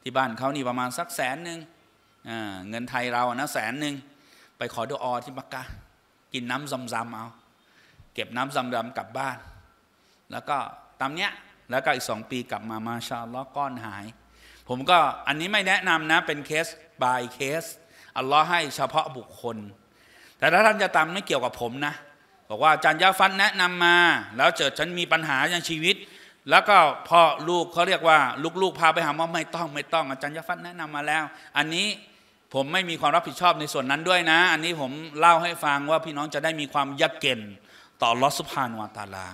ที่บ้านเขานี่ประมาณสักแสนหนึ่งเงินไทยเรานะแสนหนึ่งไปขอดูออที่มักกะ กินน้ำซำๆเอา เก็บน้ำซำๆกลับบ้าน แล้วก็ตามเนี้ยแล้วก็อีกสองปีกลับมามาชาลอก้อนหาย ผมก็อันนี้ไม่แนะนำนะ เป็นเคส by เคส อัลลอฮ์ให้เฉพาะบุคคล แต่ถ้าท่านจะตามไม่เกี่ยวกับผมนะ บอกว่าอาจารย์ยาฟันแนะนำมา แล้วเจอฉันมีปัญหาในชีวิต แล้วก็พ่อลูกเขาเรียกว่า ลูกๆพาไปหาหมอไม่ต้องไม่ต้อง อาจารย์ยาฟันแนะนำมาแล้ว อันนี้ผมไม่มีความรับผิดชอบในส่วนนั้นด้วยนะ อันนี้ผมเล่าให้ฟังว่าพี่น้องจะได้มีความยักเก่นต่อลอสุภานวตาลา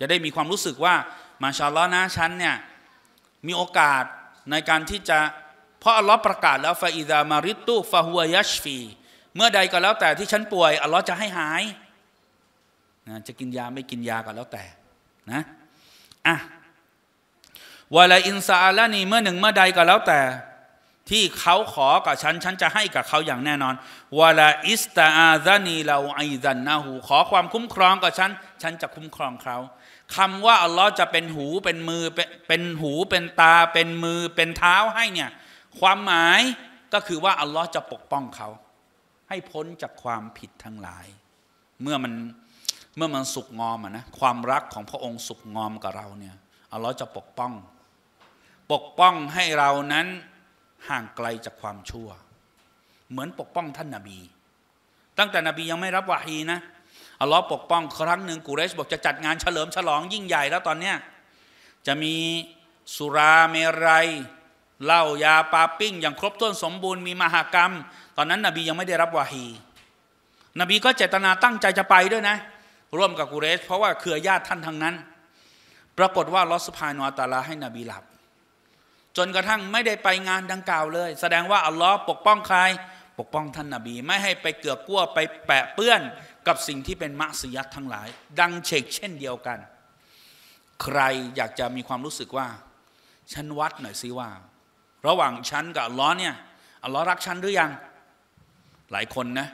จะได้มีความรู้สึกว่า มาชาลอนะฉันเนี่ย มีโอกาสในการที่จะ เพราะอัลลอฮ์ประกาศแล้วฟาอิดามาริตุฟาฮัวยัชฟี เมื่อใดก็แล้วแต่ที่ฉันป่วยอัลลอฮ์จะให้หายนะจะกินยาไม่กินยาก็แล้วแต่นะอ่ะวลาอินซาอัลานี เมื่อหนึ่งเมื่อใดก็แล้วแต่ที่เขาขอกับฉัน ฉันจะให้กับเขาอย่างแน่นอนวลาอิสตาอาซานีเราไอซันนาหูขอความคุ้มครองกับฉัน ฉันจะคุ้มครองเขา คำว่าอัลลอฮ์จะเป็นหู เป็นมือเป็นหู เป็นตา เป็นมือเป็นเท้าให้เนี่ยความหมายก็คือว่าอัลลอฮ์จะปกป้องเขา ให้พ้นจากความผิดทั้งหลาย เมื่อมันเมื่อมันสุกงอมนะ ความรักของพระองค์สุกงอมกับเราเนี่ยอัลลอฮ์จะปกป้อง ปกป้องให้เรานั้นห่างไกลจากความชั่ว เหมือนปกป้องท่านนาบี ตั้งแต่นบียังไม่รับวาฮีนะอัลลอฮ์ปกป้อง ครั้งหนึ่งกุเรชบอกจะจัดงานเฉลิมฉลองยิ่งใหญ่แล้วตอนเนี้ยจะมีสุราเมรัยเหล้ายาปาปิ้ง อย่างครบถ้วนสมบูรณ์มีมหากรรม ตอนนั้นนบียังไม่ได้รับวาฮีนบีก็เจตนาตั้งใจจะไปด้วยนะ ร่วมกับกุเรชเพราะว่าเครือญาติท่านทางนั้น ปรากฏว่าลอสพานอตาลาให้นบีหลับจนกระทั่งไม่ได้ไปงานดังกล่าวเลย แสดงว่าอัลลอฮ์ปกป้องใคร ปกป้องท่านนาบี ไม่ให้ไปเกือกกลัวไปแปะเปื้อนกับสิ่งที่เป็นมะสยัตทั้งหลาย ดังเชกเช่นเดียวกัน ใครอยากจะมีความรู้สึกว่า ฉันวัดหน่อยสิว่า ระหว่างฉันกับอัลลอฮ์เนี่ยอัลลอฮ์รักฉันหรือยัง หลายคนนะ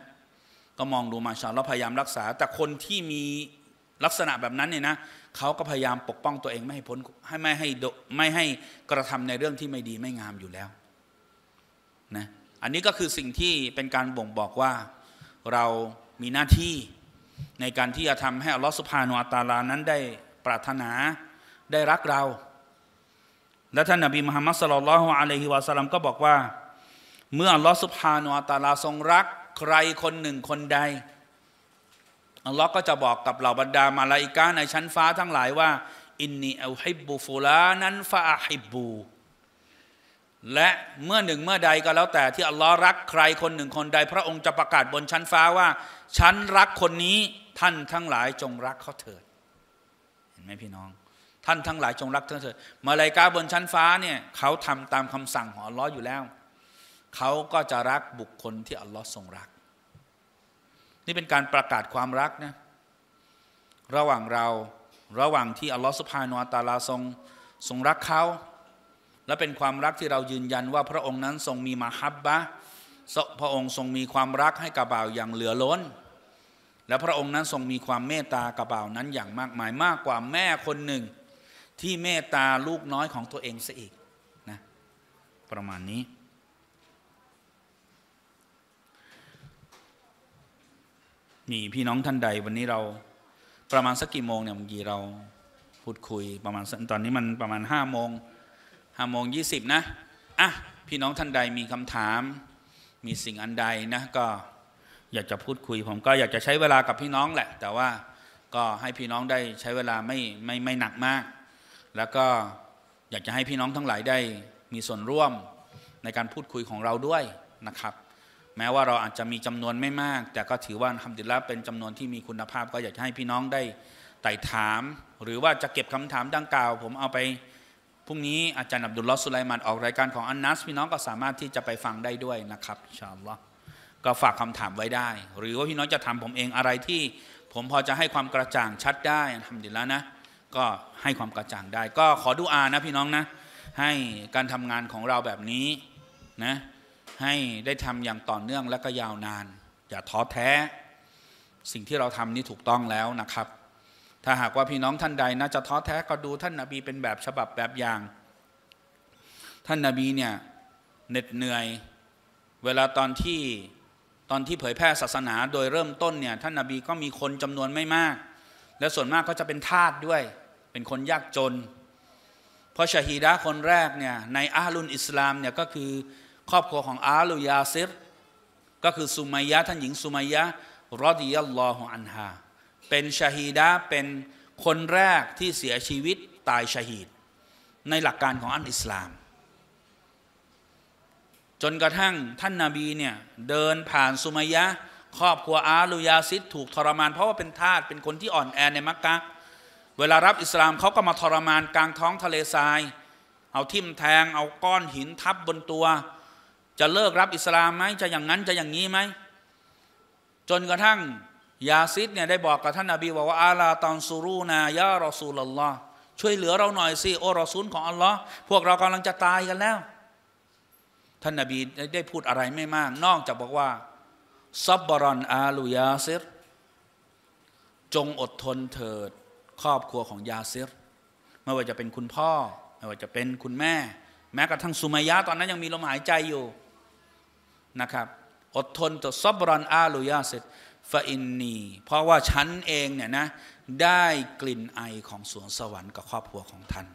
ก็มองดูมาชาแล้วพยายามรักษา แต่คนที่มีลักษณะแบบนั้นเนี่ยนะเขาก็พยายามปกป้องตัวเอง ไม่ให้พ้นให้ไม่ให้ไม่ให้กระทำในเรื่องที่ไม่ดีไม่งามอยู่แล้วนะอันนี้ก็คือสิ่งที่เป็นการบ่งบอกว่าเรามีหน้าที่ในการที่จะทำให้อัลลอฮฺสุภาโนอัตาลานั้นได้ปรารถนาได้รักเรา และท่านนบีมุฮัมมัดสลลัลลอฮุอะลัยฮิวะสัลลัมก็บอกว่า เมื่ออัลลอฮฺสุภาโนอัตาลาทรงรักใครคนหนึ่งคนใดอัลลอฮ์ก็จะ บอกกับเหล่าบรรดามาลาอิกาในชั้นฟ้าทั้งหลายว่า อินนีอัลฮิบูฟูลานั้นฟาอัฮิบูและเมื่อหนึ่งเมื่อใดก็แล้วแต่ที่อัลลอฮ์รักใครคนหนึ่งคนใด พระองค์จะประกาศบนชั้นฟ้าว่าฉันรักคนนี้ท่านทั้งหลายจงรักเขาเถิด เห็นไหมพี่น้อง ท่านทั้งหลายจงรักเขาเถิดมาลายกาบนชั้นฟ้าเนี่ยเขาทำตามคำสั่งของอัลลอฮ์อยู่แล้วเขาก็จะรักบุคคลที่อัลลอฮ์ทรงรักนี่เป็นการประกาศความรักนะระหว่างเราระหว่างที่อัลลอฮฺสุภาโนอัตาลาทรงทรงรักเขาและเป็นความรักที่เรายืนยันว่าพระองค์นั้นทรงมีมาฮับบะพระองค์ทรงมีความรักให้กับบ่าวอย่างเหลือล้น และพระองค์นั้นทรงมีความเมตตากับบ่าวนั้นอย่างมากมายมากกว่าแม่คนหนึ่งที่เมตตาลูกน้อยของตัวเองซะอีกนะประมาณนี้มีพี่น้องท่านใดวันนี้เราประมาณสักกี่โมงเนี่ยบางทีเราพูดคุยประมาณตอนนี้มันประมาณห้าโมงห้าโมงยี่สิบนะอ่ะพี่น้องท่านใดมีคำถาม มีสิ่งอันใดนะ ก็อยากจะพูดคุยผมก็อยากจะใช้เวลากับพี่น้องแหละ แต่ว่าก็ให้พี่น้องได้ใช้เวลาไม่ไม่ ไม่หนักมาก แล้วก็อยากจะให้พี่น้องทั้งหลายได้ มีส่วนร่วมในการพูดคุยของเราด้วยนะครับแม้ว่าเราอาจจะมีจำนวนไม่มาก แต่ก็ถือว่าทำดแลวเป็นจำนวนที่มีคุณภาพก็อยากให้พี่น้องได้ไต่ถาม หรือว่าจะเก็บคำถามดังกล่าว ผมเอาไปพรุ่งนี้อาจารย์อับดุลลอฮ์สุไลมันออกรายการของอันนัสพี่น้องก็สามารถที่จะไปฟังได้ด้วยนะครับอชาัลลอก็ฝากคำถามไว้ได้ หรือว่าพี่น้องจะถามผมเองอะไรที่ผมพอจะให้ความกระจ่างชัดได้ทำดีแล้วนะ ก็ให้ความกระจ่างได้ ก็ขอดูอานะพี่น้องนะ ให้การทำงานของเราแบบนี้นะให้ได้ทำอย่างต่อเนื่องและก็ยาวนาน อย่าท้อแท้ สิ่งที่เราทำนี่ถูกต้องแล้วนะครับ ถ้าหากว่าพี่น้องท่านใดนะจะท้อแท้ก็ดูท่านนาบีเป็นแบบฉบับแบบอย่าง ท่านนาบีเนี่ยเหน็ดเหนื่อย เวลาตอนที่ตอนที่เผยแพร่ศาสนา โดยเริ่มต้นเนี่ย ท่านนาบีก็มีคนจำนวนไม่มาก และส่วนมากก็จะเป็นทาสด้วย เป็นคนยากจน เพราะชาฮีดะคนแรกเนี่ยในอาลุนอิสลามเนี่ยก็คือครอบครัวของ อาลุยาซิรก็คือสุมัยยะ ท่านหญิงสุมัยยะรอดียัลลอฮุอันฮาเป็นชาฮีดะเป็นคนแรกที่เสียชีวิตตายชาฮีดในหลักการของอันอิสลาม จนกระทั่งท่านนาบีเนี่ย เดินผ่านสุมัยยะครอบครัวอาลุยาซิดถูกทรมานเพราะว่าเป็นทาสเป็นคนที่อ่อนแอในมักกะเวลารับอิสลามเขาก็มาทรมานกลางท้องทะเลทราย เอาทิ่มแทงเอาก้อนหินทับบนตัวจะเลิกรับอิสลามไหมจะอย่างนั้นจะอย่างนี้ไหมจนกระทั่งยาซิดเนี่ยได้บอกกับท่านนาบีบอกว่าอาลาตอนซูรูนายารอซูลลอฮ์ช่วยเหลือ เราหน่อยสิ โอรอซูล ของอัลลอฮ์พวกเรากำลังจะตายกันแล้วท่านนาบีได้พูดอะไรไม่มาก นอกจากบอกว่าซับบรอนอาลูยาซิดจงอดทนเถิด ครอบครัวของยาซิดไม่ว่าจะเป็นคุณพ่อ ไม่ว่าจะเป็นคุณแม่ แม้กระทั่งสุมายะตอนนั้นยังมีลมหายใจอยู่นะครับอดทนต่อซอบรอนอาลุยาเซตฟาอินนีเพราะว่าฉันเองเนี่ยนะได้กลิ่นไอของสวงสวรรค์กับครอบครัวของท่าน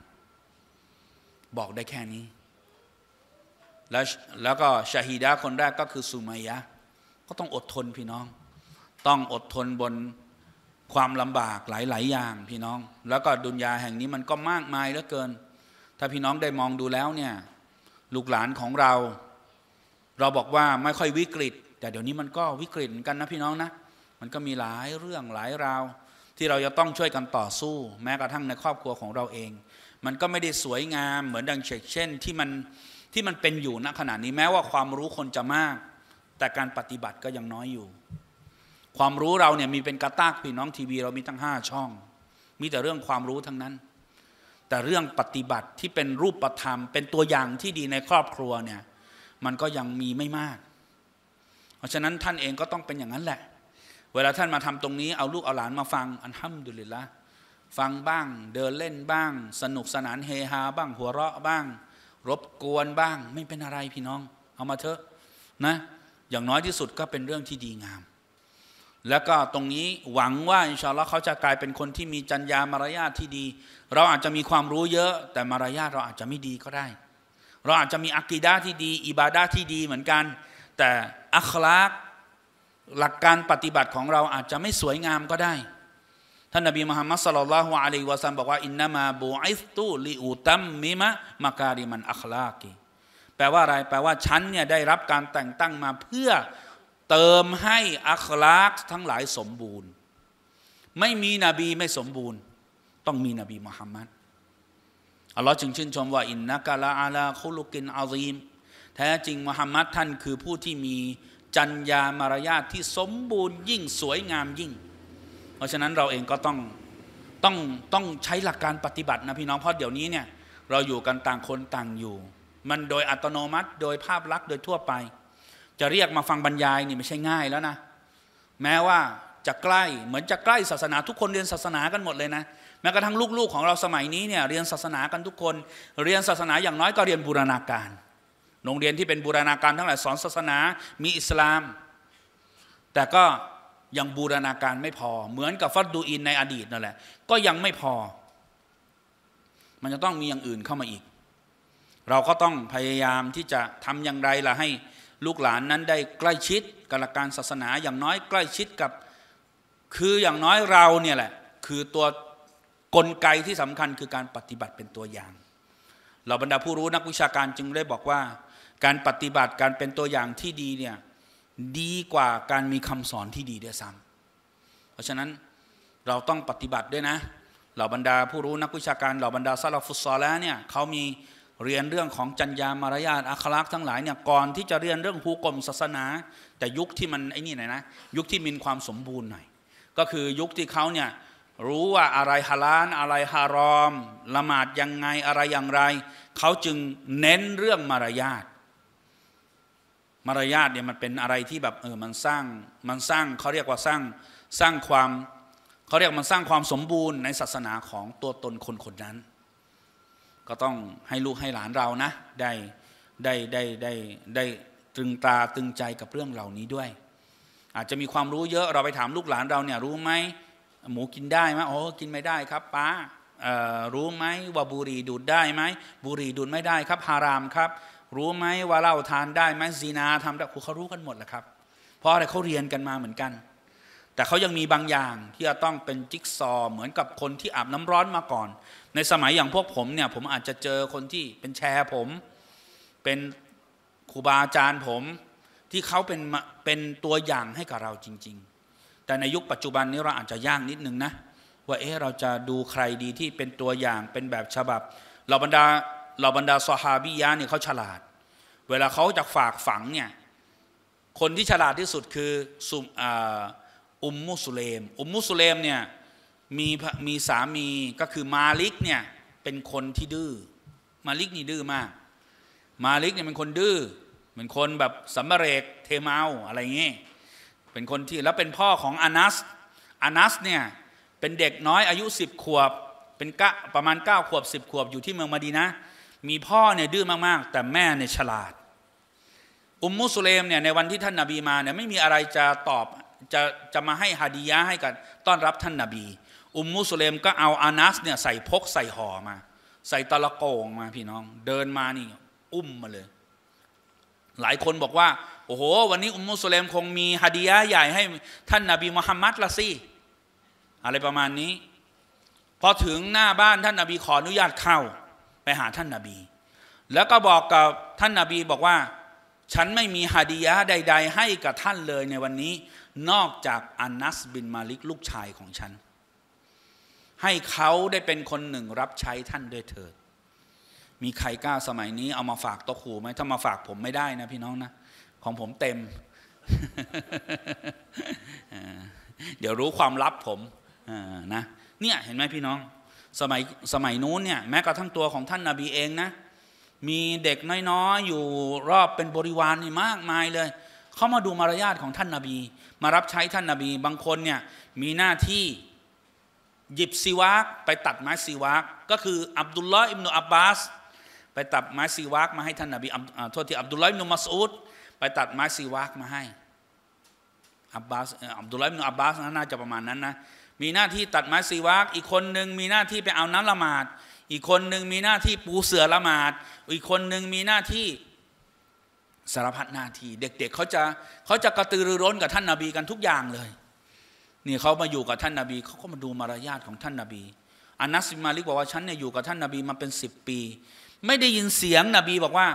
บอกได้แค่นี้ แล้วแล้วก็ชาฮีดาคนแรกก็คือสุมายะ ก็ต้องอดทนพี่น้อง ต้องอดทนบนความลำบากหลายๆอย่างพี่น้อง แล้วก็ดุนยาแห่งนี้มันก็มากมายเหลือเกิน ถ้าพี่น้องได้มองดูแล้วเนี่ยลูกหลานของเราเราบอกว่าไม่ค่อยวิกฤต แต่เดี๋ยวนี้มันก็วิกฤตกันนะพี่น้องนะ มันก็มีหลายเรื่องหลายราวที่เราจะต้องช่วยกันต่อสู้ แม้กระทั่งในครอบครัวของเราเอง มันก็ไม่ได้สวยงามเหมือนดังเช่นที่มันที่มันเป็นอยู่ณขณะนี้แม้ว่าความรู้คนจะมาก แต่การปฏิบัติก็ยังน้อยอยู่ ความรู้เราเนี่ยมีเป็นกระตากพี่น้องทีวี เรามีตั้งห้าช่อง มีแต่เรื่องความรู้ทั้งนั้น แต่เรื่องปฏิบัติที่เป็นรูปธรรมเป็นตัวอย่างที่ดีในครอบครัวเนี่ยมันก็ยังมีไม่มาก เพราะฉะนั้นท่านเองก็ต้องเป็นอย่างนั้นแหละ เวลาท่านมาทำตรงนี้เอาลูกเอาหลานมาฟัง อันห้ำมดุลิละฟังบ้างเดินเล่นบ้าง สนุกสนานเฮฮาบ้าง หัวเราะบ้าง รบกวนบ้าง ไม่เป็นอะไรพี่น้อง เอามาเถอะนะ อย่างน้อยที่สุดก็เป็นเรื่องที่ดีงาม แล้วก็ตรงนี้หวังว่าอินชาอัลลอฮ์เขาจะกลายเป็นคนที่มีจัญญามารยาทที่ดี เราอาจจะมีความรู้เยอะ แต่มารยาทเราอาจจะไม่ดีก็ได้เราอาจจะมีอักีดาที่ดีอิบาดาที่ดีเหมือนกัน แต่อัคลาก หลักการปฏิบัติของเราอาจจะไม่สวยงามก็ได้ ท่านนบีมุฮัมมัดสลลัลลอฮุอะลัยวะซัมบอกว่าอินนามาบูอิสตูลิอุตัมมิมะมาการิมันอัคลากีแปลว่าอะไรแปลว่าฉันเนี่ยได้รับการแต่งตั้งมาเพื่อเติมให้อัคลากทั้งหลายสมบูรณ์ ไม่มีนบีไม่สมบูรณ์ ต้องมีนบีมุฮัมมัดอัลลอฮ์จึงชื่นชมว่าอินนักะละอาลาคุลุกินอาซีมแท้จริงมุฮัมมัดท่านคือผู้ที่มีจัญญามารยาทที่สมบูรณ์ยิ่งสวยงามยิ่ง เพราะฉะนั้นเราเองก็ต้องต้องต้องใช้หลักการปฏิบัตินะพี่น้องเพราะเดี๋ยวนี้เนี่ยเราอยู่กันต่างคนต่างอยู่ มันโดยอัตโนมัติโดยภาพลักษณ์โดยทั่วไป จะเรียกมาฟังบรรยายนี่ไม่ใช่ง่ายแล้วนะ แม้ว่าจะใกล้เหมือนจะใกล้ศาสนาทุกคนเรียนศาสนากันหมดเลยนะแม้กระทั่งลูกๆ ของเราสมัยนี้เนี่ยเรียนศาสนากันทุกคน เรียนศาสนาอย่างน้อยก็เรียนบูรณาการโรงเรียนที่เป็นบูรณาการทั้งหลายสอนศาสนา มีอิสลาม แต่ก็ยังบูรณาการไม่พอ เหมือนกับฟัดดูอินในอดีตนั่นแหละก็ยังไม่พอ มันจะต้องมีอย่างอื่นเข้ามาอีก เราก็ต้องพยายามที่จะทำอย่างไรล่ะให้ลูกหลานนั้นได้ใกล้ชิดกับการศาสนาอย่างน้อยใกล้ชิดกับคืออย่างน้อยเราเนี่ยแหละคือตัวกลไกที่สำคัญคือการปฏิบัติเป็นตัวอย่าง เราบรรดาผู้รู้นักวิชาการจึงได้บอกว่า การปฏิบัติการเป็นตัวอย่างที่ดีเนี่ยดีกว่าการมีคำสอนที่ดีด้วยซ้ำเพราะฉะนั้นเราต้องปฏิบัติด้วยนะเหล่าบรรดาผู้รู้นักวิชาการเหล่าบรรดาซาลฟุตซอลแล้วเนี่ยเขามีเรียนเรื่องของจัญญามารยาทอัคลักษ์ทั้งหลายเนี่ยก่อนที่จะเรียนเรื่องภูกรมศาสนา แต่ยุคที่มันไอ้นี่หน่อยนะยุคที่มีความสมบูรณ์หน่อยก็คือยุคที่เขาเนี่ยรู้ว่าอะไรฮาลาลอะไรฮารอม ละหมาดยังไงอะไรอย่างไรเขาจึงเน้นเรื่องมารยาทมารยาทเนี่ยมันเป็นอะไรที่แบบเออมันสร้างมันสร้างเขาเรียกว่าสร้างสร้างความ เขาเรียกมันสร้างความสมบูรณ์ ในศาสนาของตัวตนคนคนนั้น ก็ต้องให้ลูกให้หลานเรานะได้ได้ได้ได้ได้ตรึงตา ตึงใจกับเรื่องเหล่านี้ด้วย อาจจะมีความรู้เยอะ เราไปถามลูกหลานเราเนี่ยรู้ไหมหมูกินได้ไหมอ้กินไม่ได้ครับ ป้ารู้ไหมว่าบุรีดูดได้ไหม บุรีดูดไม่ได้ครับฮารามครับ รู้ไหมว่าเหล้าทานได้ไหมซีนาทำได้เขารู้กันหมดแล้วครับ เพราะอะไรเขาเรียนกันมาเหมือนกัน แต่เขายังมีบางอย่างที่จะต้องเป็นจิ๊กซอ เหมือนกับคนที่อาบน้ำร้อนมาก่อน ในสมัยอย่างพวกผมเนี่ยผมอาจจะเจอคนที่เป็นแชร์ผม เป็นครูบาอาจารย์ผมที่เขาเป็นเป็นตัวอย่างให้กับเราจริง ๆแต่ในยุคปัจจุบันนี้เราอาจจะยากนิดนึงนะว่าเอ๊ะเราจะดูใครดีที่เป็นตัวอย่างเป็นแบบฉบับ เราบรรดาเราบรรดาซอฮาบิยะเนี่ยเขาฉลาด เวลาเขาจะฝากฝังเนี่ย คนที่ฉลาดที่สุดคือุมอุมมุสุเลม อุมมุสุเลมเนี่ยมีมีสามีก็คือมาลิกเนี่ยเป็นคนที่ดื้อมาลิกนี่ดื้อมาก มาลิกเนี่ยเป็นคนดื้อเหมือนคนแบบสัมเรกเทมาอะไรเงี้ยเป็นคนที่แล้วเป็นพ่อของอานัส อานัสเนี่ยเป็นเด็กน้อยอายุ10ขวบ เป็นกะประมาณ 9 ขวบ 10ขวบอยู่ที่เมืองมาดีนะ มีพ่อเนี่ยดื้อมากๆ แต่แม่เนี่ยฉลาด อุมมุสุเลมเนี่ยในวันที่ท่านนาบีมาเนี่ยไม่มีอะไรจะตอบจะจะมาให้ฮาดียะให้กับต้อนรับท่านนาบี อุมมุสุเลมก็เอาอานัสเนี่ยใส่พกใส่ห่อมา ใส่ตะละโกงมาพี่น้องเดินมานี่ อุ้มมาเลย หลายคนบอกว่าโอ้โหวันนี้อุมมุสลิมคงมีฮดียะใหญ่ให้ท่านนาบีมุฮัมมัดละสิอะไรประมาณนี้ พอถึงหน้าบ้านท่านนาบีขออนุญาตเข้า ไปหาท่านนาบี แล้วก็บอกกับท่านนาบีบอกว่า ฉันไม่มีฮดียะใด ๆ ให้กับท่านเลยในวันนี้ นอกจากอานัสบินมาลิกลูกชายของฉัน ให้เขาได้เป็นคนหนึ่งรับใช้ท่านด้วยเถิด มีใครกล้าสมัยนี้เอามาฝากตะขูไหมถ้ามาฝากผมไม่ได้นะพี่น้องนะของผมเต็ม เดี๋ยวรู้ความลับผมนะ เนี่ยเห็นไหมพี่น้อง สมัยสมัยนู้นเนี่ยแม้กระทั่งตัวของท่านนาบีเองนะมีเด็กน้อยๆ อยู่รอบเป็นบริวารนี่มากมายเลยเขามาดูมารยาทของท่านนาบี มารับใช้ท่านนาบีบางคนเนี่ยมีหน้าที่หยิบซีวากไปตัดไม้ซีวากก็คืออับดุลลอฮ์อิมนุอับบาส ไปตัดไม้ซีวากมาให้ท่านนาบีโทษที่อับดุลลอฮ์อิมนุมัสอุดไปตัดไม้ซีวักมาให้ อับบาสอับดุลไลมนอับบาสน่าจะประมาณนั้นนะ มีหน้าที่ตัดไม้ซีวักอีกคนหนึ่งมีหน้าที่ไปเอาน้ำละหมาด อีกคนหนึ่งมีหน้าที่ปูเสือละหมาด อีกคนหนึ่งมีหน้าที่สารพัดหน้าที่ เด็กๆเเขาจะเขาจะกระตือรือร้นกับท่านนาบีกันทุกอย่างเลย นี่เขามาอยู่กับท่านนาบี เขาก็มาดูมารยาทของท่านนาบีอานัสมาลิกบอกว่าฉันเนี่ยอยู่กับท่านนาบีมาเป็นสิบปี ไม่ได้ยินเสียงนบี บอกว่า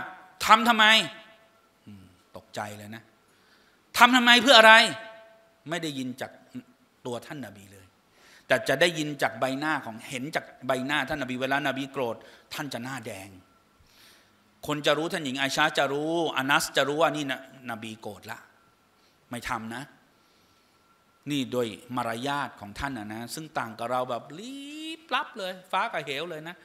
ทำทำไมตกใจเลยนะทำทำไมเพื่ออะไร ไม่ได้ยินจากตัวท่านนาบีเลย แต่จะได้ยินจากใบหน้าของ เห็นจากใบหน้า ท่านนาบีเวลานาบีโกรธท่านจะหน้าแดง คนจะรู้ ท่านหญิงไอชาจะรู้อานัสจะรู้ว่านี่นบีโกรธละ ไม่ทำนะ นี่โดยมารยาทของท่านนะนะ ซึ่งต่างกับเราแบบรีบรับเลย ฟ้ากับเหวเลยนะ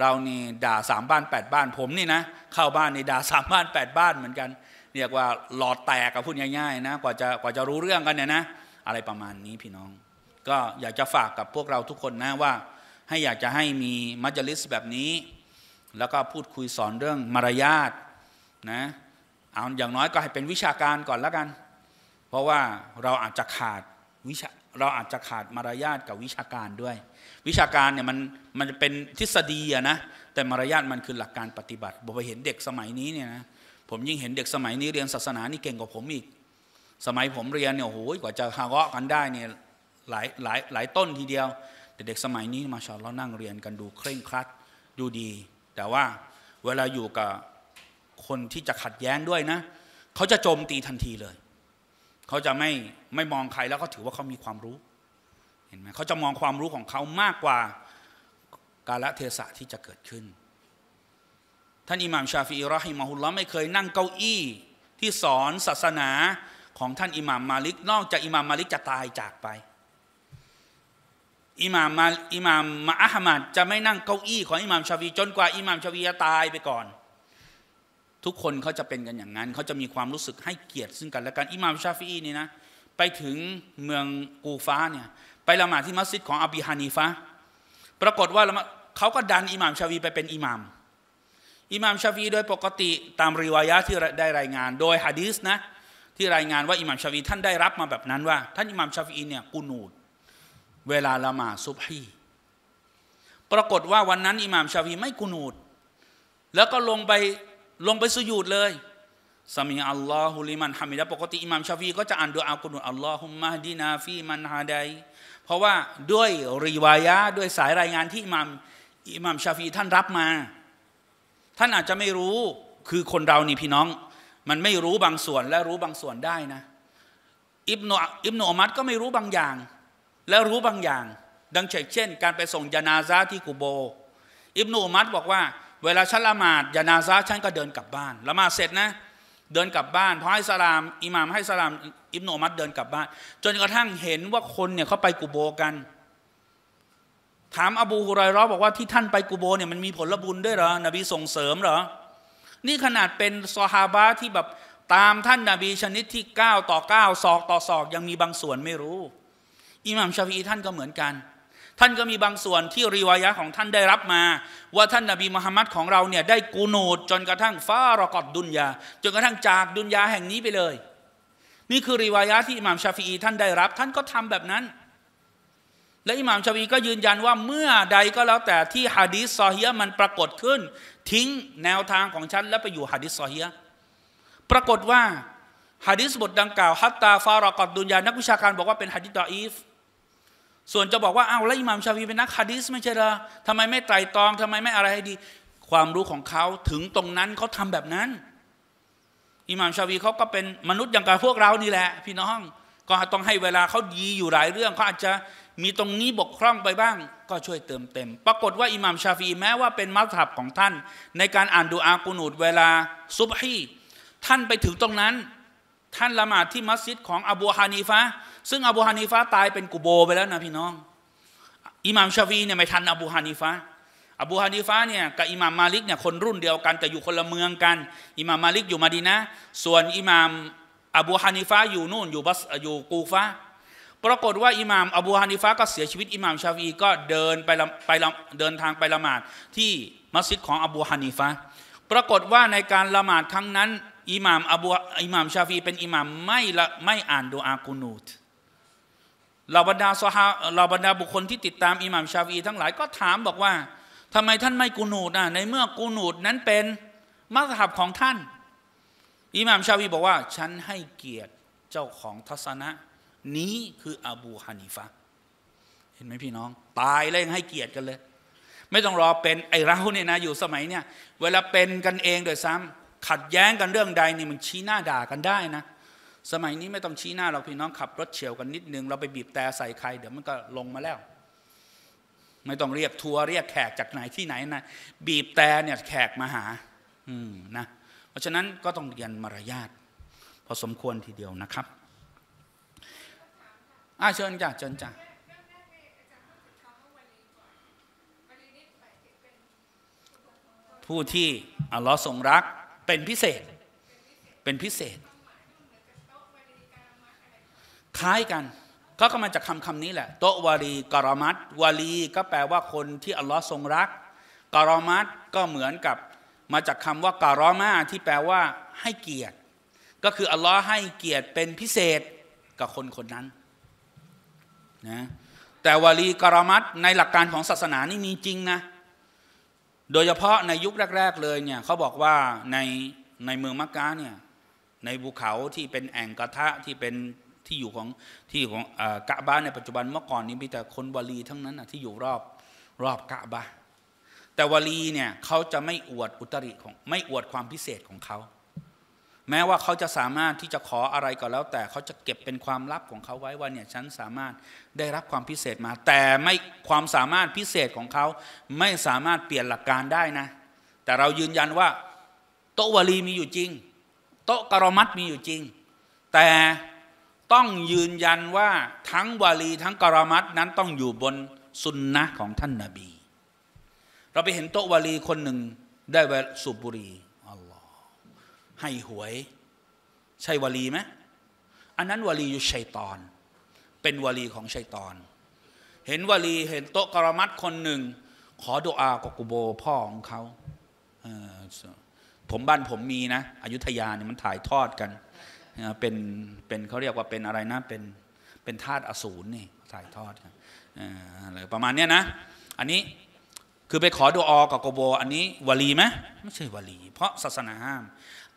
เรานี่ด่าสามบ้านแปดบ้านผมนี่นะเข้าบ้านนี่ด่าสามบ้านแปดบ้านเหมือนกันเรียกว่าหลอดแตกกับพูดง่ายๆนะกว่าจะกว่าจะรู้เรื่องกันเนี่ยนะ อะไรประมาณนี้พี่น้อง ก็อยากจะฝากกับพวกเราทุกคนนะว่าให้อยากจะให้มีมัจลิสแบบนี้ แล้วก็พูดคุยสอนเรื่องมารยาทนะเอาอย่างน้อยก็ให้เป็นวิชาการก่อนแล้วกัน เพราะว่าเราอาจจะขาดวิชาเราอาจจะขาดมารยาทกับวิชาการด้วย วิชาการเนี่ยมันมันจะเป็นทฤษฎีอะนะ แต่มารยาทมันคือหลักการปฏิบัติผมไปเห็นเด็กสมัยนี้เนี่ยนะผมยิ่งเห็นเด็กสมัยนี้เรียนศาสนานี่เก่งกว่าผมอีกสมัยผมเรียนเนี่ยโอ้โหกว่าจะฮาเกาะกันได้เนี่ยหลายหลายหลายต้นทีเดียว แต่เด็กสมัยนี้มาชอนเรานั่งเรียนกันดูเคร่งครัดดูดี แต่ว่าเวลาอยู่กับคนที่จะขัดแย้งด้วยนะ เขาจะโจมตีทันทีเลยเขาจะไม่ไม่มองใครแล้วก็ถือว่าเขามีความรู้ เห็นไหมเขาจะมองความรู้ของเขามากกว่าการละเทศะที่จะเกิดขึ้น ท่านอิหม่ามชาฟีอิรอฮิมาฮุลละไม่เคยนั่งเก้าอี้ที่สอนศาสนาของท่านอิหม่ามมาลิกนอกจากอิหม่ามมาลิกจะตายจากไปอิหม่ามมาอิหม่ามมาอัฮมัดจะไม่นั่งเก้าอี้ของอิหม่ามชาฟีจนกว่าอิหม่ามชาฟีจะตายไปก่อนทุกคนเขาจะเป็นกันอย่างนั้นเขาจะมีความรู้สึกให้เกียรติซึ่งกันและกันอิหม่ามชาฟีนี่นะไปถึงเมืองกูฟ้าเนี่ยไปละหมาดที่มัสยิดของอบีฮานีฟะปรากฏว่าเขาก็ดันอิหม่ามชาฟีไปเป็นอิหม่ามอิหม่ามชาฟีโดยปกติตามรีวายะที่ได้รายงาน โดยฮะดีสนะที่รายงานว่าอิหม่ามชาฟีท่านได้รับมาแบบนั้นว่าท่านอิหม่ามชาฟีเนี่ยกูนูดเวลาละหมาดซุบฮีปรากฏว่าวันนั้นอิหม่ามชาฟีไม่กูนูดแล้วก็ลงไปลงไปสุญูดเลยสมิอัลลอฮุลิมันฮามิดะปกติอิหม่ามชาฟีก็จะอ่านดูอากุนุอัลลอฮุมมะดีนาฟีมันฮาไดเพราะว่าด้วยรีวายะด้วยสายรายงานที่อิหม่ามอิหม่ามชาฟีท่านรับมา ท่านอาจจะไม่รู้คือคนเรานี่พี่น้อง มันไม่รู้บางส่วนและรู้บางส่วนได้นะอิบนุอิบนุอมัดก็ไม่รู้บางอย่าง และรู้บางอย่าง ดังเช่น การไปส่งยานาซาที่กุโบ อิบนุอมัดบอกว่าเวลาฉันละหมาดยานาซาฉันก็เดินกลับบ้านละหมาดเสร็จนะเดินกลับบ้านพอให้สลาม อิหมามให้สลามอิบนอมัดเดินกลับบ้าน จนกระทั่งเห็นว่าคนเนี่ยเขาไปกุโบกัน ถามอบูฮุไรร์บอกว่าที่ท่านไปกุโบเนี่ยมันมีผลบุญด้วยเหรอนบีส่งเสริมเหรอ นี่ขนาดเป็นซอฮาบะที่แบบตามท่านนาบีชนิดที่9ต่อ9ศอกต่อศอก ยังมีบางส่วนไม่รู้ อิหม่ามชาฟีท่านก็เหมือนกันท่านก็มีบางส่วนที่รีวายะของท่านได้รับมา ว่าท่านนบีมุฮัมมัดของเราเนี่ยได้กูนูดจนกระทั่งฟ้ารอกอดดุนยาจนกระทั่งจากดุนยาแห่งนี้ไปเลย นี่คือรีวายะที่อิหม่ามชาฟีท่านได้รับ ท่านก็ทำแบบนั้น และอิหม่ามชาฟีก็ยืนยันว่าเมื่อใดก็แล้วแต่ที่ฮะดีสซอฮียมันปรากฏขึ้น ทิ้งแนวทางของฉันแล้วไปอยู่ฮะดีสซอฮียปรากฏว่าฮะดีสบทดังกล่าวฮัตตาฟ้ารอกอดดุนยานักวิชาการบอกว่าเป็นฮะดีตออีฟส่วนจะบอกว่าเอาแล้วอิหม่ามชาฟีเป็นนักฮะดิษไม่ใช่เหรอทำไมไม่ไตรตรองทำไมไม่อะไรให้ดี ความรู้ของเขาถึงตรงนั้นเขาทำแบบนั้น อิหม่ามชาฟีเขาก็เป็นมนุษย์อย่างกับพวกเรานี่แหละ พี่น้อง ก็ต้องให้เวลาเขาดีอยู่หลายเรื่องเขาอาจจะมีตรงนี้บกพร่องไปบ้าง ก็ช่วยเติมเต็ม ปรากฏว่าอิหม่ามชาฟีแม้ว่าเป็นมัสยับของท่าน ในการอ่านดูอากูนูดเวลาซุบฮีท่านไปถึงตรงนั้น ท่านละหมาดที่มัสยิดของอบูฮานีฟะซึ่งอบูฮานีฟาตายเป็นกุโบไปแล้วนะพี่น้อง อิหม่ามชาฟีเนี่ยไม่ทันอบูฮานีฟาอบูฮานีฟาเนี่ยกับอิหม่ามมาลิกเนี่ยคนรุ่นเดียวกันแต่อยู่คนละเมืองกันอิหม่ามมาลิกอยู่มาดีนะส่วนอิหม่ามอบูฮานีฟาอยู่นู่นอยู่บัสอยู่กูฟาปรากฏว่าอิหม่ามอบูฮานีฟาก็เสียชีวิตอิหม่ามชาฟีก็เดินไปไปเดินทางไปละหมาด ที่มัสยิดของอบูฮานีฟาปรากฏว่าในการละหมาดครั้งนั้นอิหม่ามอบูอิหม่ามชาฟีเป็นอิหม่ามไม่ละไม่อ่านดูอากูนูตเราบรรดาสฮาเราบรรดาบุคคลที่ติดตามอิหม่ามชาฟีทั้งหลายก็ถามบอกว่า ทำไมท่านไม่กูนูดนะในเมื่อกูนูดนั้นเป็นมัสฮับของท่าน อิหม่ามชาฟีบอกว่า ฉันให้เกียรติเจ้าของทัศนะ นี้คืออบูฮานิฟะเห็นไหมพี่น้อง ตายแล้วยังให้เกียรติกันเลย ไม่ต้องรอเป็นไอ้เราเนี่ยนะ อยู่สมัยเนี่ยเวลาเป็นกันเองโดยซ้ำ ขัดแย้งกันเรื่องใดนี่มันชี้หน้าด่ากันได้นะสมัยนี้ไม่ต้องชี้หน้าเราพี่น้องขับรถเฉียวกันนิดนึง เราไปบีบแต่ใส่ใคร เดี๋ยวมันก็ลงมาแล้ว ไม่ต้องเรียกทัวร์เรียกแขกจากไหนที่ไหนนะบีบแต่เนี่ยแขกมาหา อืมนะเพราะฉะนั้นก็ต้องเรียนมารยาทพอสมควรทีเดียวนะครับอาเชิญจ้ะเชิญจ้ะ ผู้ที่อัลลอฮ์ทรงรักเป็นพิเศษเป็นพิเศษ้ายกันเขาก็มาจากคำคำนี้แหละโตวารีกรมัตวารีก็แปลว่าคนที่อัลลอฮ์ทรงรักกรมัตก็เหมือนกับ มาจากคำว่าการอมาที่แปลว่าให้เกียรติ ก็คืออัลลอฮ์ให้เกียรติเป็นพิเศษกับคนคนนั้นนะแต่วารีกรมัตในหลักการของศาสนานี่มีจริงนะโดยเฉพาะในยุคแรก ๆ เลยเนี่ยเขาบอกว่าในในเมืองมักกะเนี่ยในภูเขาที่เป็นแอ่งกระทะที่เป็นที่อยู่ของที่ของกะบ้าในปัจจุบันเมื่อก่อนนี้มีแต่คนวลีทั้งนั้นที่อยู่รอบรอบกะบ้าแต่วลีเนี่ยเขาจะไม่อวดอุตริของไม่อวดความพิเศษของเขาแม้ว่าเขาจะสามารถที่จะขออะไรก็แล้ว แต่เขาจะเก็บเป็นความลับของเขาไว้ว่าเนี่ย ฉันสามารถได้รับความพิเศษมา แต่ไม่ความสามารถพิเศษของเขาไม่สามารถเปลี่ยนหลักการได้นะ แต่เรายืนยันว่าโตวลีมีอยู่จริงโตกรมัดมีอยู่จริง แต่ต้องยืนยันว่าทั้งวาลี ทั้งกรามัดนั้นต้องอยู่บนสุนนะของท่านนาบี เราไปเห็นโตวาลีคนหนึ่งได้แวสุบุรีอัลลอฮ์ให้หวย ใช่วาลีไหม อันนั้นวาลีอยู่ชัยตอน เป็นวาลีของ ชัยตอน เห็นวาลีเห็นโตกรามัดคนหนึ่ง ขอดุอากักุโบพ่อ ของเขาผมบ้านผมมีนะ อยุธยาเนี่ยมันถ่ายทอดกันเป็นเป็นเขาเรียกว่าเป็นอะไรนะ เป็น เป็นธาตุอสูรนี่ถ่ายทอดอะไรประมาณนี้นะ อันนี้คือไปขอดูอกับโกโบ อันนี้วลีไหมไม่ใช่วลี เพราะศาสนาห้าม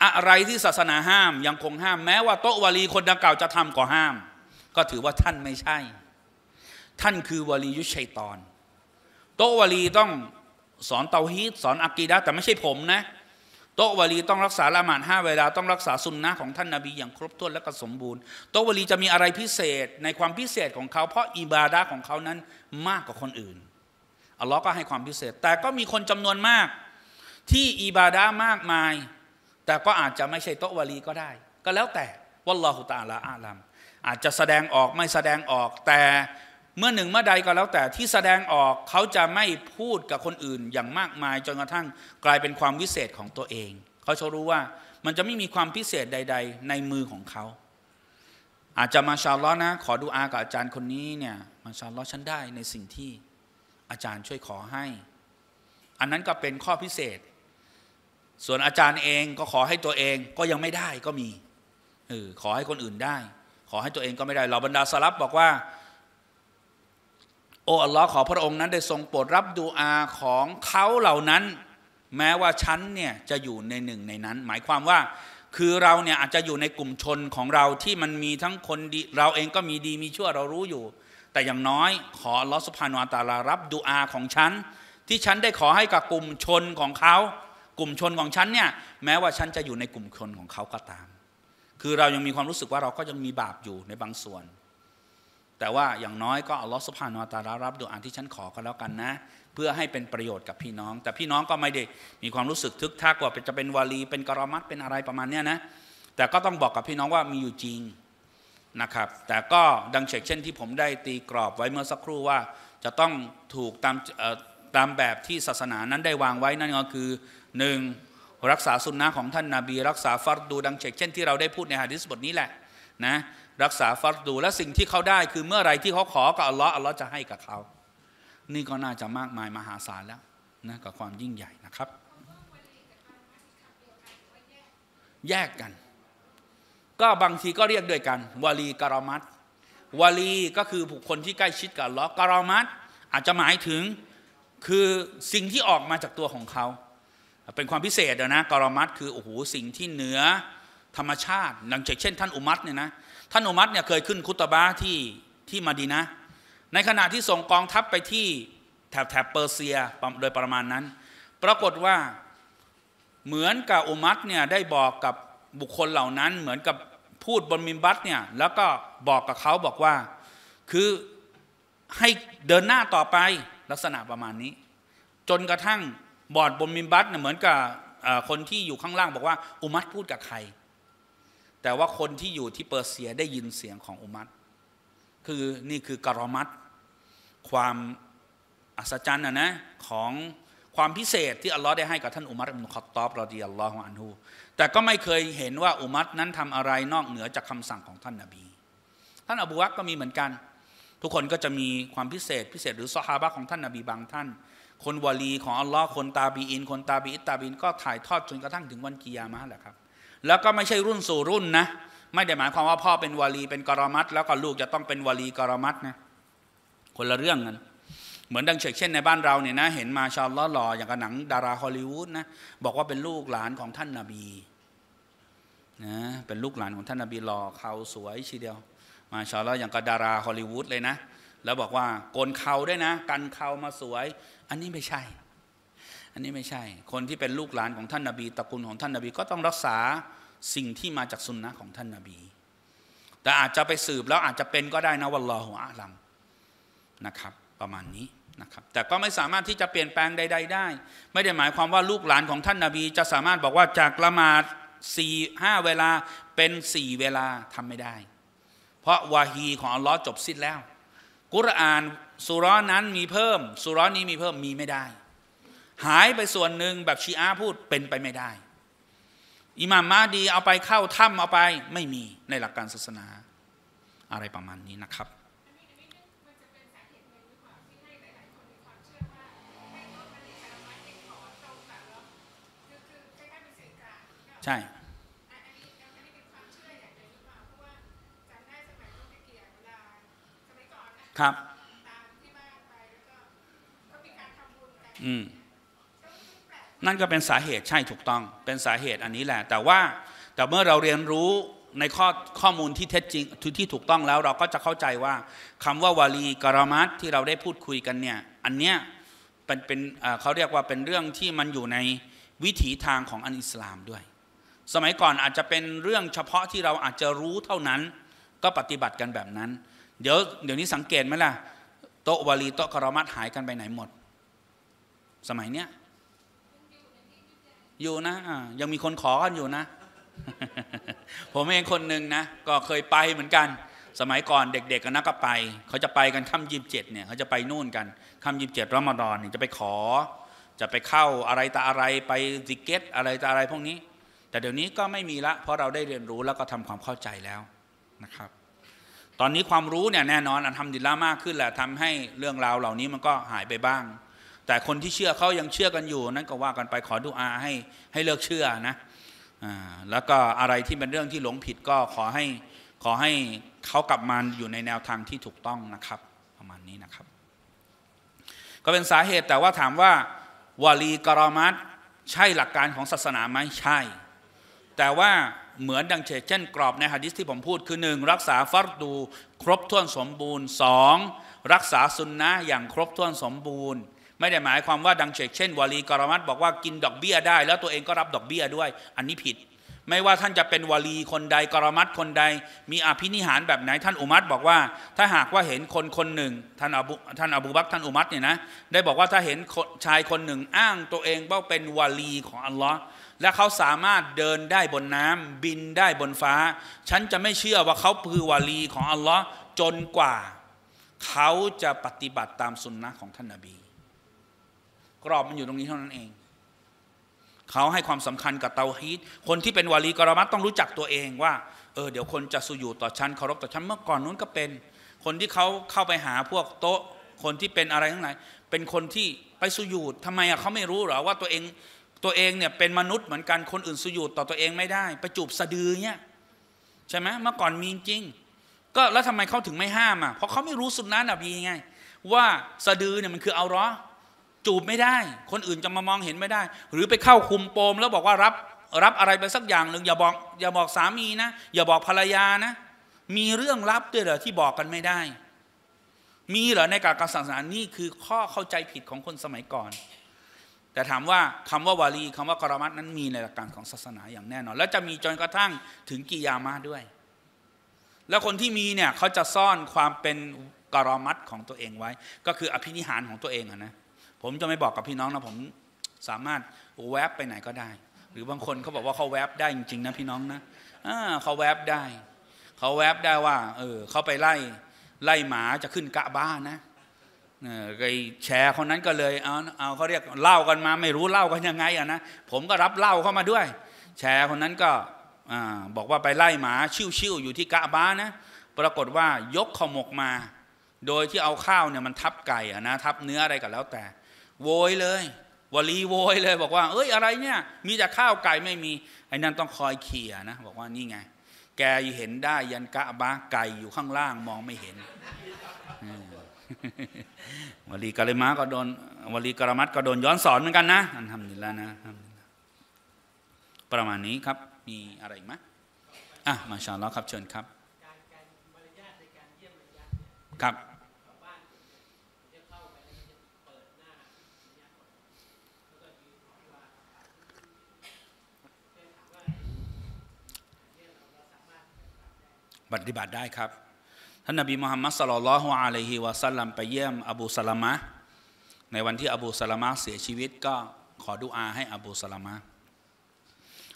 อะไรที่ศาสนาห้ามยังคงห้าม แม้ว่าโต๊ะวลีคนดังกล่าวจะทำก็ห้าม ก็ถือว่าท่านไม่ใช่ ท่านคือวลียุชัยตอน โต๊ะวลีต้องสอนเตาฮีตสอนอักีดะแต่ไม่ใช่ผมนะโตวลีต้องรักษาละหมาดห้าเวลา ต้องรักษาสุนนะของท่านนาบีอย่างครบถ้วนและก็สมบูรณ์โตวลีจะมีอะไรพิเศษในความพิเศษของเขาเพราะ อิบาดะของเขานั้นมากกว่าคนอื่นอัลลอฮ์ก็ให้ความพิเศษ แต่ก็มีคนจำนวนมาก ที่อิบาดะมากมาย แต่ก็อาจจะไม่ใช่โตวลีก็ได้ ก็แล้วแต่วัลลอฮุตาลาอาลัมอาจจะแสดงออกไม่แสดงออกแต่เมื่อหนึ่งเมื่อใดก็แล้วแต่ที่แสดงออกเขาจะไม่พูดกับคนอื่น อย่างมากมายจนกระทั่งกลายเป็นความวิเศษของตัวเอง เขาจะรู้ว่า มันจะไม่มีความพิเศษใด ๆ ในมือของเขา อาจจะมาชาลอนะขอดูอากับอาจารย์คนนี้เนี่ยมาชาลอฉันได้ในสิ่งที่อาจารย์ช่วยขอให้ อันนั้นก็เป็นข้อพิเศษ ส่วนอาจารย์เองก็ขอให้ตัวเองก็ยังไม่ได้ก็มีออขอให้คนอื่นได้ ขอให้ตัวเองก็ไม่ได้ เราบรรดาสลับบอกว่าโอ้อัลลอฮ์ขอพระองค์นั้นได้ทรงโปรดรับดูอาของเขาเหล่านั้น แม้ว่าฉันเนี่ยจะอยู่ในหนึ่งในนั้น หมายความว่า คือเราเนี่ยอาจจะอยู่ในกลุ่มชนของเราที่มันมีทั้งคนดีเราเองก็มีดีมีชั่วเรารู้อยู่ แต่อย่างน้อยขอลอสพานวตาลารับดูอาของฉันที่ฉันได้ขอให้กับกลุ่มชนของเขากลุ่มชนของฉันเนี่ยแม้ว่าฉันจะอยู่ในกลุ่มชนของเขาก็ตาม คือเรายังมีความรู้สึกว่าเราก็ยังมีบาปอยู่ในบางส่วนแต่ว่าอย่างน้อยก็เอาลอสพานนตารารับดูอ่านที่ฉันขอก็แล้วกันนะ เพื่อให้เป็นประโยชน์กับพี่น้อง แต่พี่น้องก็ไม่ได้มีความรู้สึกทึกทักว่าจะเป็นวาลีเป็นกรมัดเป็นอะไรประมาณนี้นะ แต่ก็ต้องบอกกับพี่น้องว่ามีอยู่จริงนะครับ แต่ก็ดังเช่นที่ผมได้ตีกรอบไว้เมื่อสักครู่ว่าจะต้องถูกตามตามแบบที่ศาสนานั้นได้วางไว้นั่นก็คือหนึ่งรักษาสุนนะของท่านนาบี รักษาฟัรดูดังเช่นที่เราได้พูดในฮะดิษบทนี้แหละนะรักษาฟัดดูและสิ่งที่เขาได้ คือเมื่อไรที่เขาขอกับอัลลอฮ์อัลลอฮ์จะให้กับเขา นี่ก็น่าจะมากมายมหาศาลแล้วนะกับความยิ่งใหญ่นะครับ แยกกัน ก็บางทีก็เรียกด้วยกันวาลีกรมัตวาลีก็คือบุคคลที่ใกล้ชิดกับอัลลอฮ์กรมัตอาจจะหมายถึงคือสิ่งที่ออกมาจากตัวของเขา เป็นความพิเศษนะกรมัตคือโอ้โหสิ่งที่เหนือธรรมชาติดังเช่น ท่านอุมัตเนี่ยนะท่านอุมัตเนี่ยเคยขึ้นคุตบะที่ที่มาดีนะ ในขณะที่ส่งกองทัพไปที่แถบแถบเปอร์เซียโดยประมาณนั้น ปรากฏว่าเหมือนกับอุมัตเนี่ยได้บอกกับบุคคลเหล่านั้น เหมือนกับพูดบนมิมบัตเนี่ยแล้วก็บอกกับเขาบอกว่า คือให้เดินหน้าต่อไปลักษณะประมาณนี้ จนกระทั่งบอดบนมิมบัตเนี่ยเหมือนกับคนที่อยู่ข้างล่างบอกว่าอุมัตพูดกับใครแต่ว่าคนที่อยู่ที่เปอร์เซียได้ยินเสียงของอุมัตคือนี่คือการอมัตความอัศจรรย์นะนะของความพิเศษที่อัลลอฮ์ได้ให้กับท่านอุมัตอิบนคอตตอบรอดีอัลลอฮขอันฮูแต่ก็ไม่เคยเห็นว่าอุมัตนั้นทำอะไรนอกเหนือจากคำสั่งของท่านนาบี ท่านอบูวักก็มีเหมือนกัน ทุกคนก็จะมีความพิเศษพิเศษหรือซอฮาบะของท่านนาบีบางท่าน คนวาลีของอัลลอฮ์คน ตาบีอินคนตาบีอิตตาบีนก็ถ่ายทอดจนกระทั่งถึงวันกิยามะแหละครับแล้วก็ไม่ใช่รุ่นสู่รุ่นนะ ไม่ได้หมายความว่าพ่อเป็นวาลีเป็นกรมัตแล้วก็ลูกจะต้องเป็นวาลีกรมัตนะ คนละเรื่องกันเหมือนดังเช่นในบ้านเราเนี่ยนะ เห็นมาชาลล้อหล่ออย่างกับหนังดาราฮอลลีวูดนะบอกว่าเป็นลูกหลานของท่านนาบีนะเป็นลูกหลานของท่านนาบีหล่อเขาสวยชีเดียว มาชาลล้ออย่างกับดาราฮอลลีวูดเลยนะ แล้วบอกว่าโกนเขาได้นะ กันเขามาสวย อันนี้ไม่ใช่อันนี้ไม่ใช่ คนที่เป็นลูกหลานของท่านนาบีตระกูลของท่านนาบีก็ต้องรักษาสิ่งที่มาจากสุนนะของท่านนาบี แต่อาจจะไปสืบแล้วอาจจะเป็นก็ได้นะวัลลอฮุอาลัมนะครับ ประมาณนี้นะครับแต่ก็ไม่สามารถที่จะเปลี่ยนแปลงใดๆได้ ไม่ได้หมายความว่าลูกหลานของท่านนาบี จะสามารถบอกว่าจากละหมาดสี่ห้าเวลาเป็นสี่เวลาทำไม่ได้ เพราะวาฮีของอัลลอฮ์จบสิ้นแล้ว กุรอานสุร้อนนั้นมีเพิ่มสุร้อนนี้มีเพิ่มมีไม่ได้หายไปส่วนหนึ่งแบบชีอาพูดเป็นไปไม่ได้ อิหม่ามมาดีเอาไปเข้าถ้ำเอาไปไม่มีในหลักการศาสนา อะไรประมาณนี้นะครับใช่ครับอืมนั่นก็เป็นสาเหตุใช่ถูกต้องเป็นสาเหตุอันนี้แหละ แต่ว่าแต่เมื่อเราเรียนรู้ในข้อข้อมูลที่เท็จจริงที่ถูกต้องแล้ว เราก็จะเข้าใจว่า คำว่าวาลีกรมัตที่เราได้พูดคุยกันเนี่ยอันเนี้ยเป็นเป็นเขาเรียกว่าเป็นเรื่องที่มันอยู่ในวิถีทางของอันอิสลามด้วย สมัยก่อนอาจจะเป็นเรื่องเฉพาะที่เราอาจจะรู้เท่านั้น ก็ปฏิบัติกันแบบนั้น เดี๋ยวเดี๋ยวนี้สังเกตไหมล่ะโตวาลีโตกรมัตหายกันไปไหนหมด สมัยเนี้ยอยู่นะยังมีคนขอกันอยู่นะ ผมเองคนหนึ่งนะก็เคยไปเหมือนกัน สมัยก่อนเด็กๆ กันนะก็ไป เขาจะไปกันค่ำยิบเจ็ดเนี่ย เขาจะไปนู่นกันค่ำยิบเจ็ดรอมฎอนจะไปขอ จะไปเข้าอะไรต่อะไรไปซิกเก็ต อะไรต่อะไรพวกนี้ แต่เดี๋ยวนี้ก็ไม่มีละ เพราะเราได้เรียนรู้แล้วก็ทำความเข้าใจแล้วนะครับ ตอนนี้ความรู้เนี่ยแน่นอนทำดีละมากขึ้นแหละทำให้เรื่องราวเหล่านี้มันก็หายไปบ้างแต่คนที่เชื่อเขา ยังเชื่อกันอยู่ นั้นก็ว่ากันไปขอดุอาให้ให้เลิกเชื่อนะแล้วก็อะไรที่เป็นเรื่องที่หลงผิดก็ขอให้ขอให้เขากลับมา อยู่ในแนวทางที่ถูกต้องนะครับ ประมาณนี้นะครับ ก็เป็นสาเหตุแต่ว่าถามว่าวาลีกรอมัตใช่หลักการของศาสนาไหมใช่ แต่ว่าเหมือนดังเช่นกรอบในฮะดิษที่ผมพูดคือหนึ่งรักษาฟัรดูครบถ้วนสมบูรณ์สองรักษาสุนนะอย่างครบถ้วนสมบูรณ์ไม่ได้หมายความว่าดังเชกเช่นวาลีกรมัตบอกว่ากินดอกเบี้ยได้ แล้วตัวเองก็รับดอกเบี้ยด้วย อันนี้ผิด ไม่ว่าท่านจะเป็นวาลีคนใดกรมัตคนใด มีอภินิหารแบบไหนท่านอุมัตบอกว่า ถ้าหากว่าเห็นคนคนหนึ่งท่านอบูท่านอบูบักท่านอุมัตเนี่ยนะ ได้บอกว่าถ้าเห็นชายคนหนึ่งอ้าง ตัวเองว่าเป็นวาลีของอัลลอฮ์และเขาสามารถเดินได้บนน้ำ บินได้บนฟ้า ฉันจะไม่เชื่อว่าเขาคือวาลีของอัลลอฮ์จนกว่าเขาจะปฏิบัติตามสุนนะของท่านนาบีรอบมันอยู่ตรงนี้เท่านั้นเอง เขาให้ความสำคัญกับเตาฮีตคนที่เป็นวาลีกรมัตต้องรู้จักตัวเองว่า เออเดี๋ยวคนจะสู้อยู่ต่อชั้นเคารพต่อชั้นเมื่อก่อนนู้นก็เป็น คนที่เขาเข้าไปหาพวกโต๊ะ คนที่เป็นอะไรทั้งหลาย เป็นคนที่ไปสู้อยู่ทำไมอ่ะเขาไม่รู้หรอว่าตัวเองตัวเองเนี่ยเป็นมนุษย์เหมือนกันคนอื่นสู้อยู่ต่อตัวเองไม่ได้ไปจูบสะดือเนี่ยใช่ไหมเมื่อก่อนมีจริง ก็แล้วทำไมเขาถึงไม่ห้ามอ่ะเพราะเขาไม่รู้สุนนะนบีไงว่าสะดือเนี่ยมันคือเอาร้อจูบไม่ได้ คนอื่นจะมามองเห็นไม่ได้ หรือไปเข้าคุมโปมแล้วบอกว่ารับ รับอะไรไปสักอย่างหนึ่ง อย่าบอกอย่าบอกสามีนะอย่าบอกภรรยานะ มีเรื่องลับด้วยเหรอที่บอกกันไม่ได้ มีเหรอในการศาสนา นี่คือข้อเข้าใจผิดของคนสมัยก่อน แต่ถามว่าคำว่า วาลี คำว่ากรมัตนั้นมีในหลักการของศาสนาอย่างแน่นอน และจะมีจนกระทั่งถึงกิยามาด้วย แล้วคนที่มีเนี่ยเขาจะซ่อนความเป็นกรมัตของตัวเองไว้ ก็คืออภินิหารของตัวเองนะผมจะไม่บอกกับพี่น้องนะผมสามารถแวบไปไหนก็ได้ หรือบางคนเขาบอกว่าเขาแวบได้จริงๆนะ พี่น้องนะเขาแวบได้เขาแวบได้ว่าเออเขาไปไล่ ไล่หมาจะขึ้นกะบ้านนะไอ้แชร์คนนั้นก็เลย เอาเอาเขาเรียกเล่ากันมาไม่รู้เล่ากันยังไงอะนะผมก็รับเล่าเข้ามาด้วย แชร์คนนั้นก็บอกว่าไปไล่หมาชิวๆอยู่ที่กะบ้านนะปรากฏว่ายกขมกมา โดยที่เอาข้าวเนี่ยมันทับไก่อะนะทับเนื้ออะไรก็แล้วแต่โวยเลย วลีโวย เลยบอกว่า เอ้ยอะไรเนี่ย มีแต่ข้าวไก่ไม่มีไอ้นั่นต้องคอยเขี่ยนะบอกว่านี่ไง แกเห็นได้ ยันกะบ้าไก่อยู่ข้างล่าง มองไม่เห็นวลีกะเลมาก็โดนวลีกรมัดก็โดนย้อนสอนเหมือนกันนะอันทำนี่แล้วนะประมาณนี้ครับ มีอะไรไหมอ่ะ มาชาลอครับเชิญครับ ครับปฏิบัติได้ครับ ท่านนบีมุฮัมมัดสลลัลฮุอะลัยฮิวะสัลลัมไปเยี่ยมอบูสลามะในวันที่อบูสลามะเสียชีวิตก็ขอดุอาให้อบูสลามะ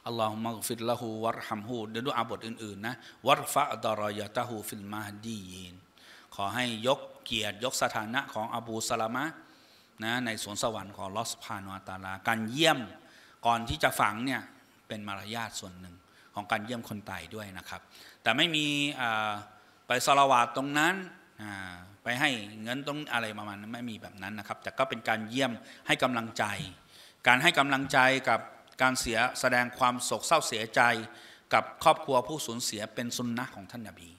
อัลลอฮุมะฟิดละหูวะรหัมหูเดี๋ยวดูอาบทอื่นๆนะวะรฟะดารยะตะหูฟิลมาดียินขอให้ยกเกียรติยกสถานะของอบูสลามะนะในสวนสวรรค์ของลอสพานวาตาลาการเยี่ยมก่อนที่จะฝังเนี่ยเป็นมารยาทส่วนหนึ่งของการเยี่ยมคนตายด้วยนะครับ แต่ไม่มีไปสลาวาตตรงนั้น ไปให้เงินตรงอะไรประมาณนั้นไม่มีแบบนั้นนะครับแต่ก็เป็นการเยี่ยมให้กำลังใจ การให้กำลังใจกับการเสียแสดงความโศกเศร้าเสียใจกับครอบครัวผู้สูญเสียเป็นสุนนะของท่านนาบี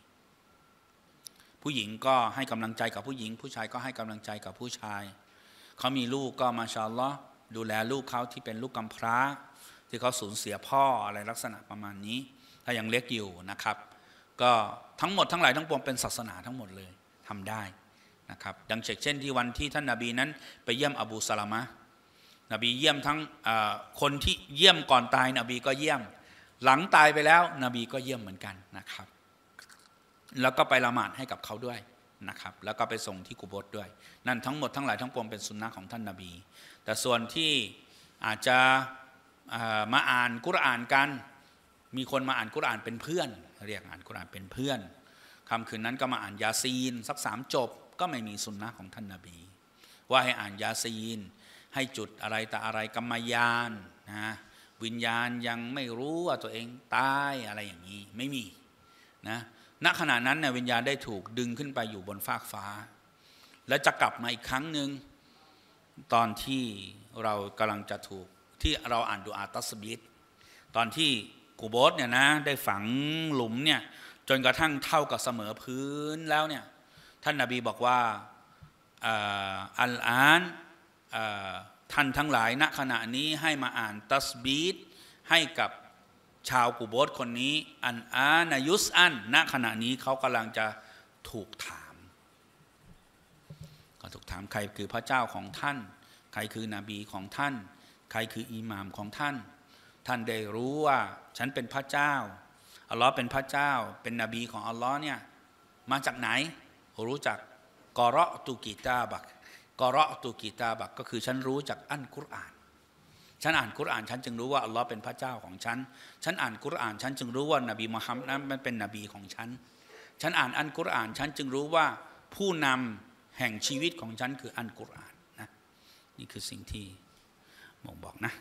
ผู้หญิงก็ให้กำลังใจกับผู้หญิง ผู้ชายก็ให้กำลังใจกับผู้ชายเขามีลูกก็มาชาลล์ดูแลลูกเขาที่เป็นลูกกำพร้าที่เขาสูญเสียพ่ออะไรลักษณะประมาณนี้ ถ้ายังเล็กอยู่นะครับ ก็ทั้งหมดทั้งหลายทั้งปวงเป็นศาสนาทั้งหมดเลยทำได้นะครับ ดังเช่นที่วันที่ท่านนาบีนั้นไปเยี่ยมอบูสลามะ นบีเยี่ยมทั้งคนที่เยี่ยมก่อนตายนบีก็เยี่ยม หลังตายไปแล้ว นบีก็เยี่ยมเหมือนกันนะครับ แล้วก็ไปละหมาดให้กับเขาด้วยนะครับ แล้วก็ไปส่งที่กุบฏด้วย นั่นทั้งหมดทั้งหลายทั้งปวงเป็นสุนนะของท่านนาบี แต่ส่วนที่อาจจะมาอ่านกุรอานกันมีคนมาอ่านกุรอานเป็นเพื่อน เรียกอ่านกุรอานเป็นเพื่อนคำคืนนั้นก็มาอ่านยาซีนสักสามจบก็ไม่มีสุนนะของท่านนาบี ว่าให้อ่านยาซีนให้จุดอะไรแต่อะไรกรรมยานนะวิญญาณยังไม่รู้ว่าตัวเองตายอะไรอย่างนี้ไม่มีนะณขณะนั้นเนี่ยวิญญาณได้ถูกดึงขึ้นไปอยู่บนฟากฟ้า และจะกลับมาอีกครั้งหนึ่งตอนที่เรากำลังจะถูกที่เราอ่านดูอาตัสบิดตอนที่กูโบสเนี่ยนะได้ฝังหลุมเนี่ยจนกระทั่งเท่ากับเสมอพื้นแล้วเนี่ยท่านนาบีบอกว่าอัลอานท่านทั้งหลายณขณะนี้ให้มาอ่านตัสบีดให้กับชาวกูโบสคนนี้ อันอานายุสอันณขณะนี้เขากำลังจะถูกถาม ก็ถูกถามใครคือพระเจ้าของท่าน ใครคือนบีของท่านใครคือ อิหมามของท่าน ท่านได้รู้ว่าฉันเป็นพระเจ้า อัลลอฮ์เป็นพระเจ้า เป็นนบีของอัลลอฮ์เนี่ยมาจากไหน รู้จักกอรอตุกิตาบักกอรอตุกิตาบักก็คือ ฉันรู้จากอันกุรอาน ฉันอ่านกุรอาน ฉันจึงรู้ว่าอัลลอฮ์เป็นพระเจ้าของฉัน ฉันอ่านกุรอาน ฉันจึงรู้ว่านบีมุฮัมมัดนั้นเป็นนบีของฉัน ฉันอ่านอันกุรอานฉันจึงรู้ว่าผู้นำแห่งชีวิตของฉันคืออันกุรอานนะนี่คือสิ่งที่บองบอก นะ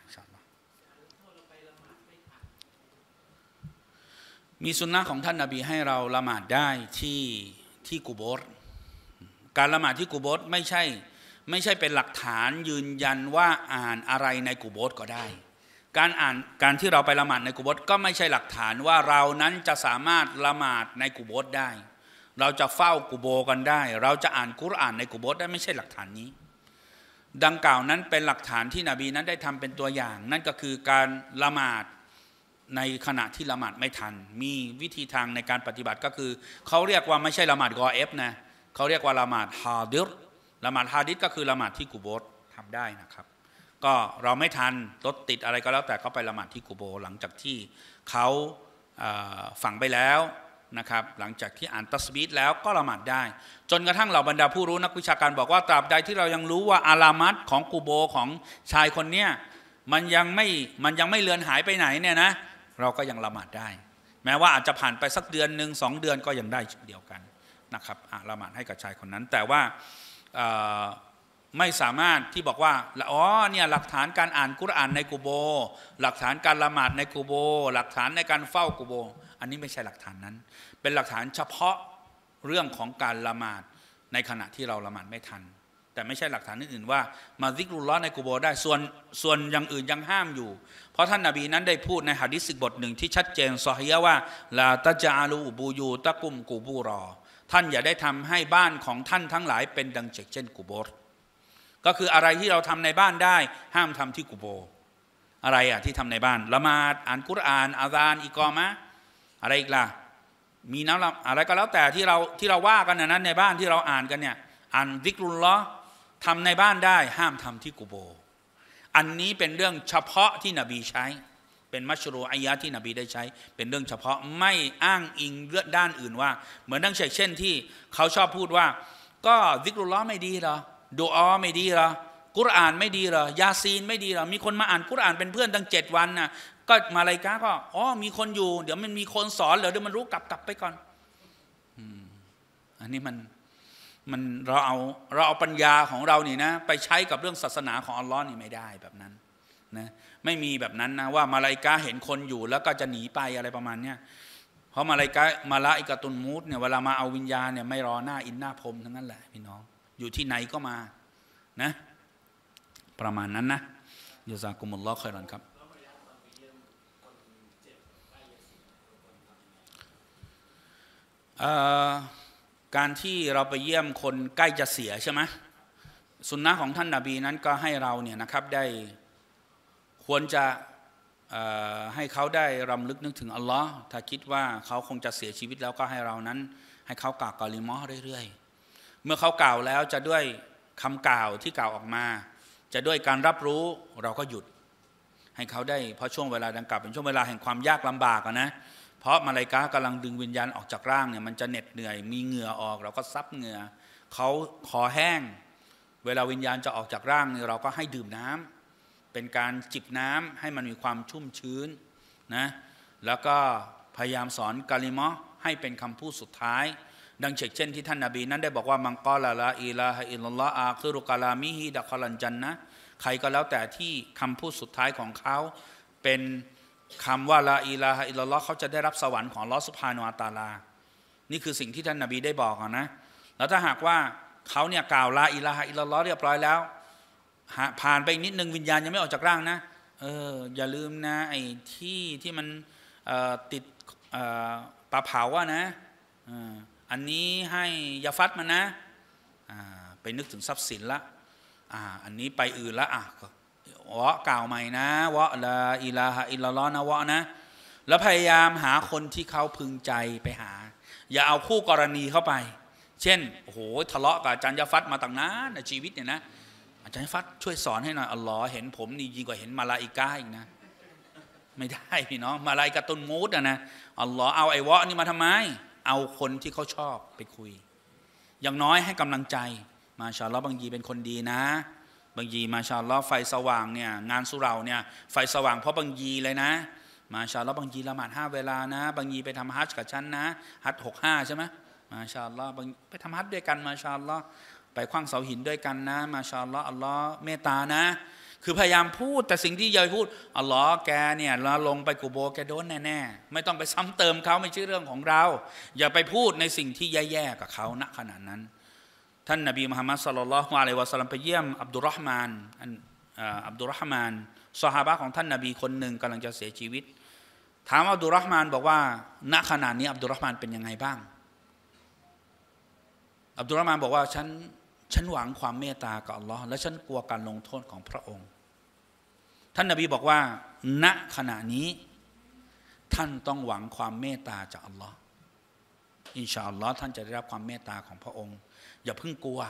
มีสุนนะของท่านนาบีให้เราละหมาดได้ ที่ ที่กุโบสการละหมาดที่กุโบสไม่ใช่ ไม่ใช่เป็นหลักฐานยืนยันว่าอ่านอะไรในกุโบสก็ได้ การอ่านการที่เราไปละหมาดในกุโบสก็ไม่ใช่หลักฐานว่าเรานั้นจะสามารถละหมาดในกุโบสได้ เราจะเฝ้ากุโบกันได้ เราจะอ่านกุรอานในกุโบสได้ไม่ใช่หลักฐานนี้ดังกล่าวนั้นเป็นหลักฐานที่นบีนั้นได้ทำเป็นตัวอย่าง นั่นก็คือการละหมาดในขณะที่ละหมาดไม่ทัน มีวิธีทางในการปฏิบัติก็คือ เขาเรียกว่าไม่ใช่ละหมาดกอเอฟนะเขาเรียกว่าละหมาดฮาดิษละหมาดฮาดิษก็คือละหมาดที่กูโบสทำได้นะครับ ก็เราไม่ทันรถติดอะไรก็แล้ว แต่เขาไปละหมาดที่กูโบหลังจากที่เขาฝังไปแล้วนะครับหลังจากที่อ่านตัสบีดแล้วก็ละหมาดได้ จนกระทั่งเหล่าบรรดาผู้รู้นักวิชาการบอกว่าตราบใดที่เรายังรู้ว่าอารามัดของกูโบของชายคนเนี้ยมันยังไม่มันยังไม่เลือนหายไปไหนเนี่ยนะเราก็ยังละหมาดได้ แม้ว่าอาจจะผ่านไปสักเดือนหนึ่งสองเดือนก็ยังได้เช่นเดียวกันนะครับละหมาดให้กับชายคนนั้น แต่ว่าไม่สามารถที่บอกว่าอ๋อเนี่ยหลักฐานการอ่านกุรอานในกูโบ หลักฐานการละหมาดในกูโบ หลักฐานในการเฝ้ากูโบ อันนี้ไม่ใช่หลักฐานนั้นเป็นหลักฐานเฉพาะเรื่องของการละหมาด ในขณะที่เราละหมาดไม่ทัน แต่ไม่ใช่หลักฐานอื่นๆ ว่ามาซิกรุลล้อในกูโบได้ ส่วนส่วนอย่างอื่นยังห้ามอยู่เพราะท่านนาบีนั้นได้พูดในหะดิษบทหนึ่งที่ชัดเจนซอฮียะว่าลาตาจาลูบูยู ตะกุมกูบูรอ ท่านอย่าได้ทำให้บ้านของท่านทั้งหลายเป็นดังเกเช่นกูโบก็คืออะไรที่เราทำในบ้านได้ ห้ามทำที่กูโบอะไรอ่ะที่ทำในบ้านละหมาดอ่านกุรอาน อาซานอิกอมะอะไรอีกล่ะมีน้ำอะไรก็แล้วแต่ที่เราที่เราว่ากันนั้นในบ้านที่เราอ่านกันเนี่ยอ่านดิกรุลล้อทำในบ้านได้ ห้ามทำที่กุโบ อันนี้เป็นเรื่องเฉพาะที่นบีใช้ เป็นมัชรูอายะที่นบีได้ใช้ เป็นเรื่องเฉพาะไม่อ้างอิงเลือดด้านอื่นว่า เหมือนดังเช่นที่ เขาชอบพูดว่า ก็ดิกรุลล้อไม่ดีหรอดูออไม่ดีหรอกุรอานไม่ดีหรอยาซีนไม่ดีหรอมีคนมาอ่านกุรอานเป็นเพื่อนตั้งเจ็ดวันนะก็มาลายกาก็อ๋อมีคนอยู่ เดี๋ยวมันมีคนสอนเดี๋ยวเดี๋ยวมันรู้กลับกลับไปก่อนอันนี้มัน มันเราเอา เราเอาปัญญาของเราเนี่นะ ไปใช้กับเรื่องศาสนาของอัลลอฮ์นี่ไม่ได้แบบนั้นนะไม่มีแบบนั้นนะว่ามาลายกาเห็นคนอยู่ แล้วก็จะหนีไปอะไรประมาณเนี้ยเพราะมาลายกามาละอิกตุนมูดเนี่ยเวลามาเอาวิญญาณเนี่ยไม่รอหน้าอินหน้าพรมทั้งนั้นแหละ พี่น้องอยู่ที่ไหนก็มานะ ประมาณนั้นนะยูซากุมุลลอฮ์คอยรอนครับการที่เราไปเยี่ยมคนใกล้จะเสียใช่ไหมสุนนะของท่านนาบีนั้นก็ให้เราเนี่ยนะครับได้ควรจะให้เขาได้รำลึกนึกถึงอัลลอฮ์ถ้าคิดว่าเขาคงจะเสียชีวิตแล้วก็ให้เรานั้น ให้เขากล่าวกอลิมอเรื่อยๆเมื่อเขากล่าวแล้วจะด้วยคำกล่าวที่กล่าวออกมา จะด้วยการรับรู้เราก็หยุด ให้เขาได้เพราะช่วงเวลาดังกล่าวเป็นช่วงเวลาแห่งความยากลำบากนะเพราะมาลายกากำลังดึงวิญญาณออกจากร่างเนี่ยมันจะเหน็ดเหนื่อย มีเหงื่อออก เราก็ซับเหงื่อเขาคอแห้ง เวลาวิญญาณจะออกจากร่างเนี่ยเราก็ให้ดื่มน้ำ เป็นการจิบน้ำให้มันมีความชุ่มชื้นนะแล้วก็พยายามสอนกาลิมอให้เป็นคำพูดสุดท้าย ดังเช่น ที่ท่านนาบีนั้นได้บอกว่ามังกอลาลาอีลาฮอิลลออาคือรุกาลามิฮิดะคอลันจันนะใครก็แล้วแต่ที่คำพูดสุดท้ายของเขาเป็นคำว่าละอีลาฮอิลลอห์เขาจะได้รับสวรรค์ของลอสุภาโนอาตาลา นี่คือสิ่งที่ท่านนาบีได้บอกนะ แล้วถ้าหากว่าเขาเนี่ยกล่าวลาอีลาฮอิลลอห์เรียบร้อยแล้วผ่านไปนิดนึงวิญญาณยังไม่ออกจากร่างนะ เอออย่าลืมนะไอ้ที่ที่มันติดปลาเผาอะนะ อันนี้ให้ยาฟัดมันนะ ไปนึกถึงทรัพย์สินละอันนี้ไปอื่นละอ่ะวะกล่าวใหม่นะวะละอิลาฮะอิลลอนะวะนะ แล้วพยายามหาคนที่เขาพึงใจไปหา อย่าเอาคู่กรณีเข้าไป เช่นโอ้โหทะเลาะกับอาจารย์ยฟัดมาตั้งนานในชีวิตเนี่ยนะอาจารย์ฟัดช่วยสอนให้หน่อยอัลลอฮ์เห็นผมนี่ยิ่งกว่าเห็นมาลาอิก้าอีกนะ ไม่ได้ พี่น้องมาลายกาตุนมูดอะนะอัลลอฮ์เอาไอ้วะนี่มาทำไม เอาคนที่เขาชอบไปคุยอย่างน้อยให้กำลังใจ มาชาลอบางยีเป็นคนดีนะบางยีมาชาลอไฟสว่างเนี่ยงานสุเราเนี่ยไฟสว่างเพราะบางยีเลยนะ มาชาลอบางยีละหมาดห้าเวลานะบางยีไปทำฮัจกับฉันนะฮัจหกห้าใช่ไหมมาชาลอบางไปทำฮัจด้วยกันมาชาลอไปคว้างเสาหินด้วยกันนะ มาชาลออัลลอฮ์เมตตานะ คือพยายามพูดแต่สิ่งที่ยายพูดอัลลอฮ์แกเนี่ยเราลงไปกูโบแกโดนแน่ๆไม่ต้องไปซ้ำเติมเขาไม่ใช่เรื่องของเรา อย่าไปพูดในสิ่งที่แย่ๆกับเขาณขณะนั้นท่านนบีมุฮัมมัดสลลัลลอฮุอะลัยวะสัลลัมไปเยี่ยมอับดุลรห์มานอับดุลรห์มานสหายของท่านนบีคนหนึ่งกำลังจะเสียชีวิต ถามอับดุลรห์มานบอกว่าณขณะนี้อับดุลรห์มานเป็นยังไงบ้างอับดุลรห์มานบอกว่า ฉันฉันหวังความเมตตากับอัลลอฮ์และฉันกลัวการลงโทษของพระองค์ ท่านนบีบอกว่า ณขณะนี้ท่านต้องหวังความเมตตาจากอัลลอฮ์อินชาอัลลอฮ์ท่านจะได้รับความเมตตาของพระองค์อย่าเพิ่งกลัว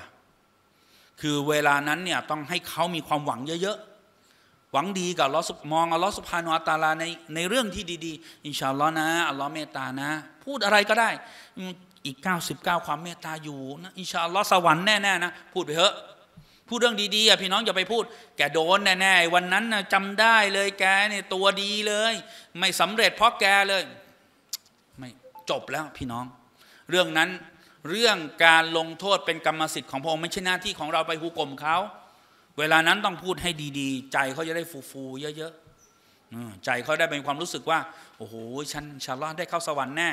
คือเวลานั้นเนี่ยต้องให้เขามีความหวังเยอะๆ หวังดีกับลอสุมองอัลลอฮฺสุภาโนอัตาลาในในเรื่องที่ดี ๆ อินชาอัลลอฮ์นะอัลลอฮ์เมตานะ พูดอะไรก็ได้อีก 99 ความเมตตาอยู่นะอินชาอัลลอฮ์สวรรค์แน่ ๆ นะ พูดไปเถอะ พูดเรื่องดีๆอ่ะพี่น้อง อย่าไปพูด แกโดนแน่ๆวันนั้นจำได้เลยแกเนี่ยตัวดีเลย ไม่สำเร็จเพราะแกเลย ไม่จบแล้วพี่น้อง เรื่องนั้นเรื่องการลงโทษเป็นกรรมสิทธิ์ของพระองค์ไม่ใช่หน้าที่ของเราไปหูกลมเขา เวลานั้นต้องพูดให้ดีๆ ใจเขาจะได้ฟูๆเยอะๆใจเขาได้เป็นความรู้สึกว่าโอ้โหฉันชาลอได้เข้าสวรรค์แน่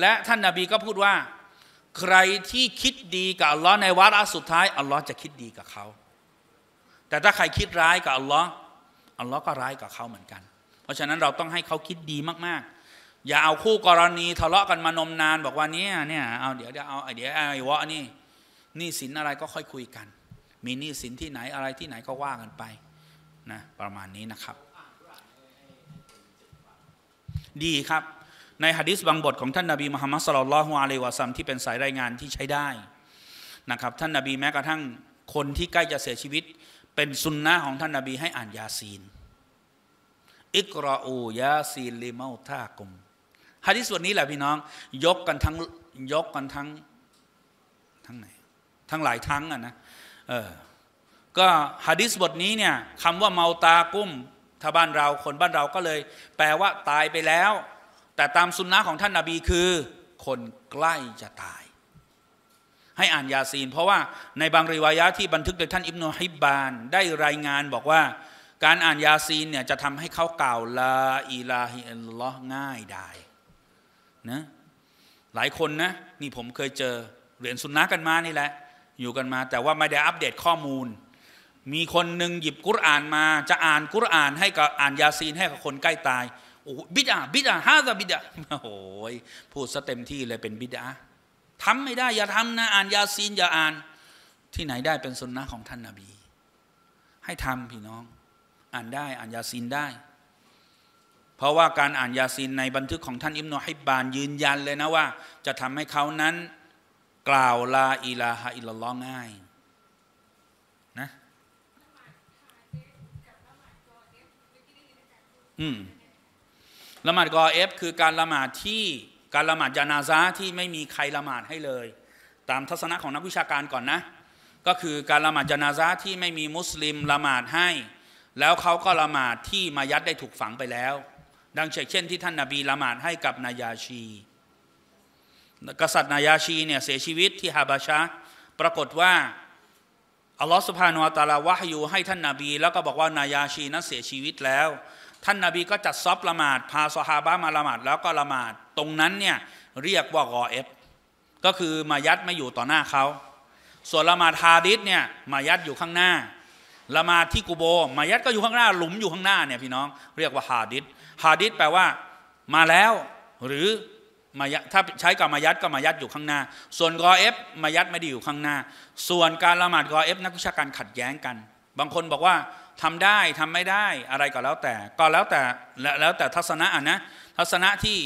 และท่านนาบีก็พูดว่า ใครที่คิดดีกับอัลลอฮ์ในวาระสุดท้ายอัลลอฮ์จะคิดดีกับเขา แต่ถ้าใครคิดร้ายกับอัลลอฮ์อัลลอฮ์ก็ร้ายกับเขาเหมือนกัน เพราะฉะนั้นเราต้องให้เขาคิดดีมากๆอย่าเอาคู่กรณีทะเลาะกันมานมนาน บอกว่าเนี่ยเนี่ยเอาเดี๋ยวเดี๋ยวเอาเดี๋ยวไอ้วะนี่นี่สินอะไรก็ค่อยคุยกัน มีนี่สินที่ไหนอะไรที่ไหนก็ว่ากันไปนะประมาณนี้นะครับ ดีครับในฮะดิษบางบทของท่านนาบีมุฮัมมัดสลลัลฮุอะลัยวะซัมที่เป็นสายรายงานที่ใช้ได้นะครับ ท่านนาบีแม้กระทั่งคนที่ใกล้จะเสียชีวิต เป็นสุนนะของท่านนาบีให้อ่านยาซีนอิกรออูยาซีนลิมาอุตากุมฮะดีษส่วนนี้แหละพี่น้อง ยกกันทั้งยกกันทั้ง ทั้งไหนทั้งหลายทั้งอ่ะนะเออก็ฮะดิษบทนี้เนี่ยคำว่าเมาตากุ้มถ้าบ้านเรา คนบ้านเราก็เลย แปลว่าตายไปแล้ว แต่ตามสุนนะของท่านนาบีคือ คนใกล้จะตาย ให้อ่านยาซีน เพราะว่าในบางรีวายะที่บันทึกโดยท่านอิบนาฮิบบานได้รายงาน บอกว่า การอ่านยาซีนเนี่ยจะทำให้เขากล่าวลาอิลาฮิอัลลอฮ์ง่ายได้นะหลายคนนะนี่ผมเคยเจอเหรียญสุนนะกันมานี่แหละ อยู่กันมาแต่ว่าไม่ได้อัปเดตข้อมูล มีคนหนึ่งหยิบกุรอานมาจะอ่านกุรอานให้กับอ่านยาซีนให้กับคนใกล้ตายโอ้บิดาบิดาฮาซาบิดาโอ้ยพูดซะเต็มที่เลยเป็นบิดาทำไม่ได้อย่าทำนะ อ่านยาซีน อย่าอ่านที่ไหนได้เป็นสุนนะของท่านนาบี ให้ทำพี่น้อง อ่านได้อ่านยาซีนได้เพราะว่าการอ่านยาซีน ในบันทึกของท่านอิมโนฮิ้บานยืนยันเลยนะว่า จะทำให้เขานั้น กล่าวลาอิลาฮะอิลลอง่ายนะอืมละหมาดกอเอฟคือการละหมาดที่การละหมาดยานาซาที่ไม่มีใครละหมาดให้เลย ตามทัศนะของนักวิชาการก่อนนะ ก็คือการละหมาดยานาซาที่ไม่มีมุสลิมละหมาดให้ แล้วเขาก็ละหมาดที่มายัดได้ถูกฝังไปแล้วดังเช่นที่ท่านนาบีละหมาดให้กับนายาชี กษัตริย์นายาชีเนี่ยเสียชีวิตที่ฮาบาชะปรากฏว่าอัลลอฮฺสุภาโนตาลาวะฮยูให้ท่านนาบีแล้วก็บอกว่านายาชีนั้นเสียชีวิตแล้ว ท่านนาบีก็จัดซอบละหมาดพาสฮาบะมาละหมาดแล้วก็ละหมาด ตรงนั้นเนี่ยเรียกว่ากอเอฟ ก็คือมายัดไม่อยู่ต่อหน้าเขาส่วนละหมาดฮาดิสเนี่ยมายัดอยู่ข้างหน้าละมาที่กูโบมายัดก็อยู่ข้างหน้า หลุมอยู่ข้างหน้าเนี่ยพี่น้อง เรียกว่าฮาดิษฮาดิษแปลว่า มาแล้ว หรือมายัดถ้าใช้กับมายัดก็มายัดอยู่ข้างหน้า ส่วนกอเอฟมายัดไม่ได้อยู่ข้างหน้า ส่วนการละหมาดกอเอฟ นักวิชาการขัดแย้งกัน บางคนบอกว่าทำได้ทำไม่ได้อะไรก็แล้วแต่ก็แล้วแต่แล้วแต่ทัศนะอ่ะนะ ทัศนะที่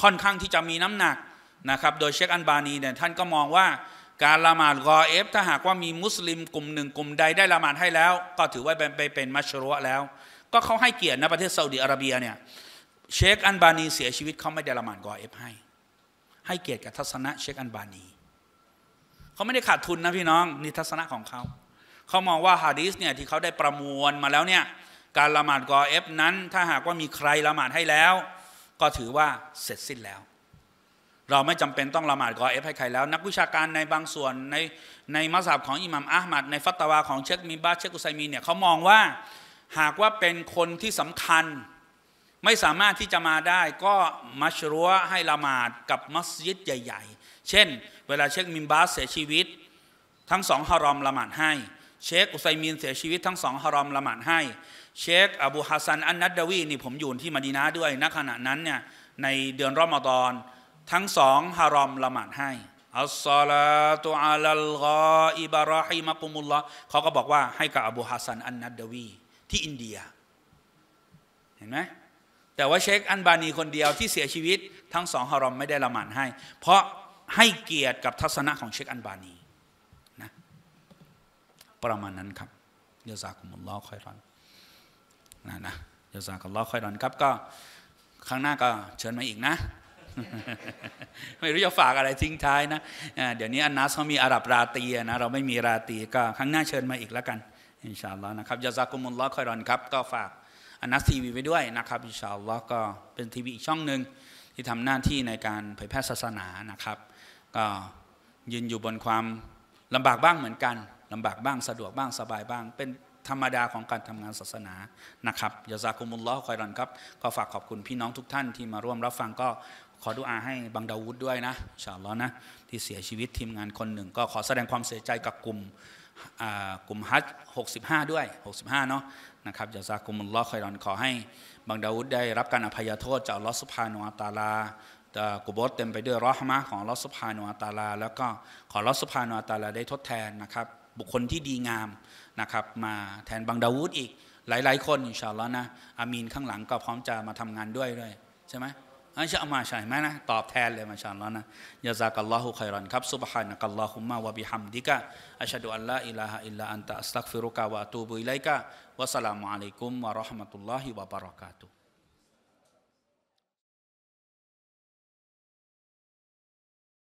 ค่อนข้างที่จะมีน้ำหนักนะครับ โดยเชคอันบานีเนี่ยท่านก็มองว่าการละหมาดกอเอฟถ้าหากว่ามีมุสลิมกลุ่มหนึ่งกลุ่มใดได้ละหมาดให้แล้ว ก็ถือว่าไปเป็นมัชรุะแล้ว ก็เขาให้เกียรตินะประเทศซาอุดีอาระเบียเนี่ยเชคอันบานีเสียชีวิตเขาไม่ได้ละหมาดกอเอฟให้ ให้เกียรติกับทัศนะเชคอันบานีเขาไม่ได้ขาดทุนนะพี่น้องนี่ทัศนะของเขาเขามองว่าฮะดีสเนี่ยที่เขาได้ประมวลมาแล้วเนี่ยการละหมาดกอเอฟนั้นถ้าหากว่ามีใครละหมาดให้แล้ว ก็ถือว่าเสร็จสิ้นแล้วเราไม่จำเป็นต้องละหมาดกอเอฟให้ใครแล้ว นักวิชาการในบางส่วนในในมัสยิดของอิหมัมอาห์มัดในฟัตวาของเชคมีบาเชคกุไซมีเนี่ยเขามองว่า หากว่าเป็นคนที่สำคัญ ไม่สามารถที่จะมาได้ ก็มัชรัวให้ละหมาดกับมัสยิดใหญ่ๆ เช่นเวลาเชคมิมบาสเสียชีวิต ทั้งสองฮารอมละหมาดให้ เชคอุไซมีนเสียชีวิตทั้งสองฮารอมละหมาดให้ เชค อบูฮัสซันอันนัดดาวีนี่ผมอยู่ที่มดีนาด้วยณขณะนั้นเนี่ยในเดือนรอมฎอนทั้งสองฮารอมละหมาดให้อัสซาลาตุอาลลอออิบารอฮิมะกุมุลลอเขาก็บอกว่าให้กับอบูฮัสซันอันนัดดวีที่อินเดียเห็นไหมแต่ว่าเชคอันบานีคนเดียวที่เสียชีวิต ทั้งสองฮารอมไม่ได้ละหมาดให้ เพราะให้เกียรติกับทัศนะของเชคอันบานีนะประมาณนั้นครับยาซากุมุลลอคอยรอนนะนะยาซากุลลอคอยรอนครับก็ครั้งหน้าก็เชิญมาอีกนะไม่รู้จะฝากอะไรทิ้งท้ายนะ เดี๋ยวนี้อันนัสเขามีอาหรับราตีนะเราไม่มีราตีก็ครั้งหน้าเชิญมาอีกแล้วกันอินชาอัลลอฮ์นะครับยาซากุมุลลอฮ์คอยรอนครับ ก็ฝากอันนัสทีวีไปด้วยนะครับ อินชาอัลลอฮ์ก็เป็นทีวีอีกช่องหนึ่งที่ทำหน้าที่ในการเผยแพร่ศาสนานะครับ ก็ยืนอยู่บนความลำบากบ้างเหมือนกัน ลำบากบ้างสะดวกบ้างสบายบ้าง เป็นธรรมดาของการทำงานศาสนานะครับยาซากุมุลลอฮ์คอยรอนครับ ก็ฝากขอบคุณพี่น้องทุกท่านที่มาร่วมรับฟังก็ขอดุอาให้บังดาวุฒด้วยนะชาลอนะที่เสียชีวิตทีมงานคนหนึ่ง ก็ขอแสดงความเสียใจกับกลุ่มกลุ่มฮัห65 ด้วย 65 เนาะนะครับยาซากุมุลลอคอยรอนขอให้บังดาวุฒได้รับการอภัยโทษจากลอสุภาโนอาตาลากุบดเต็มไปด้วยรอฮมะของลอสุภาโนอาตาลาแล้วก็ขอลอสุภาโนอาตาลาได้ทดแทนนะครับบุคคลที่ดีงามนะครับ มาแทนบังดาวุฒอีกหลาย ๆ คนอินชาอัลลอฮ์นะอามีนข้างหลังก็พร้อมจะมาทำงานด้วยด้วยใช่ไหมอัชามาใช่ไหมนะตอบแทนเลยมาชาแล้วนะยาซากัลลอฮุคอยรันครับซุบฮานะกัลลอฮุมมาวะบิฮัมดิกะอัชฮะดุอัลลาอิลาฮะอิลลาอันตะอัสตักฟิรุกะวะอะตูบุอิลัยกะวะสลามุอะลัยกุมวะเราะห์มะตุลลอฮิวะบะเราะกาตุฮ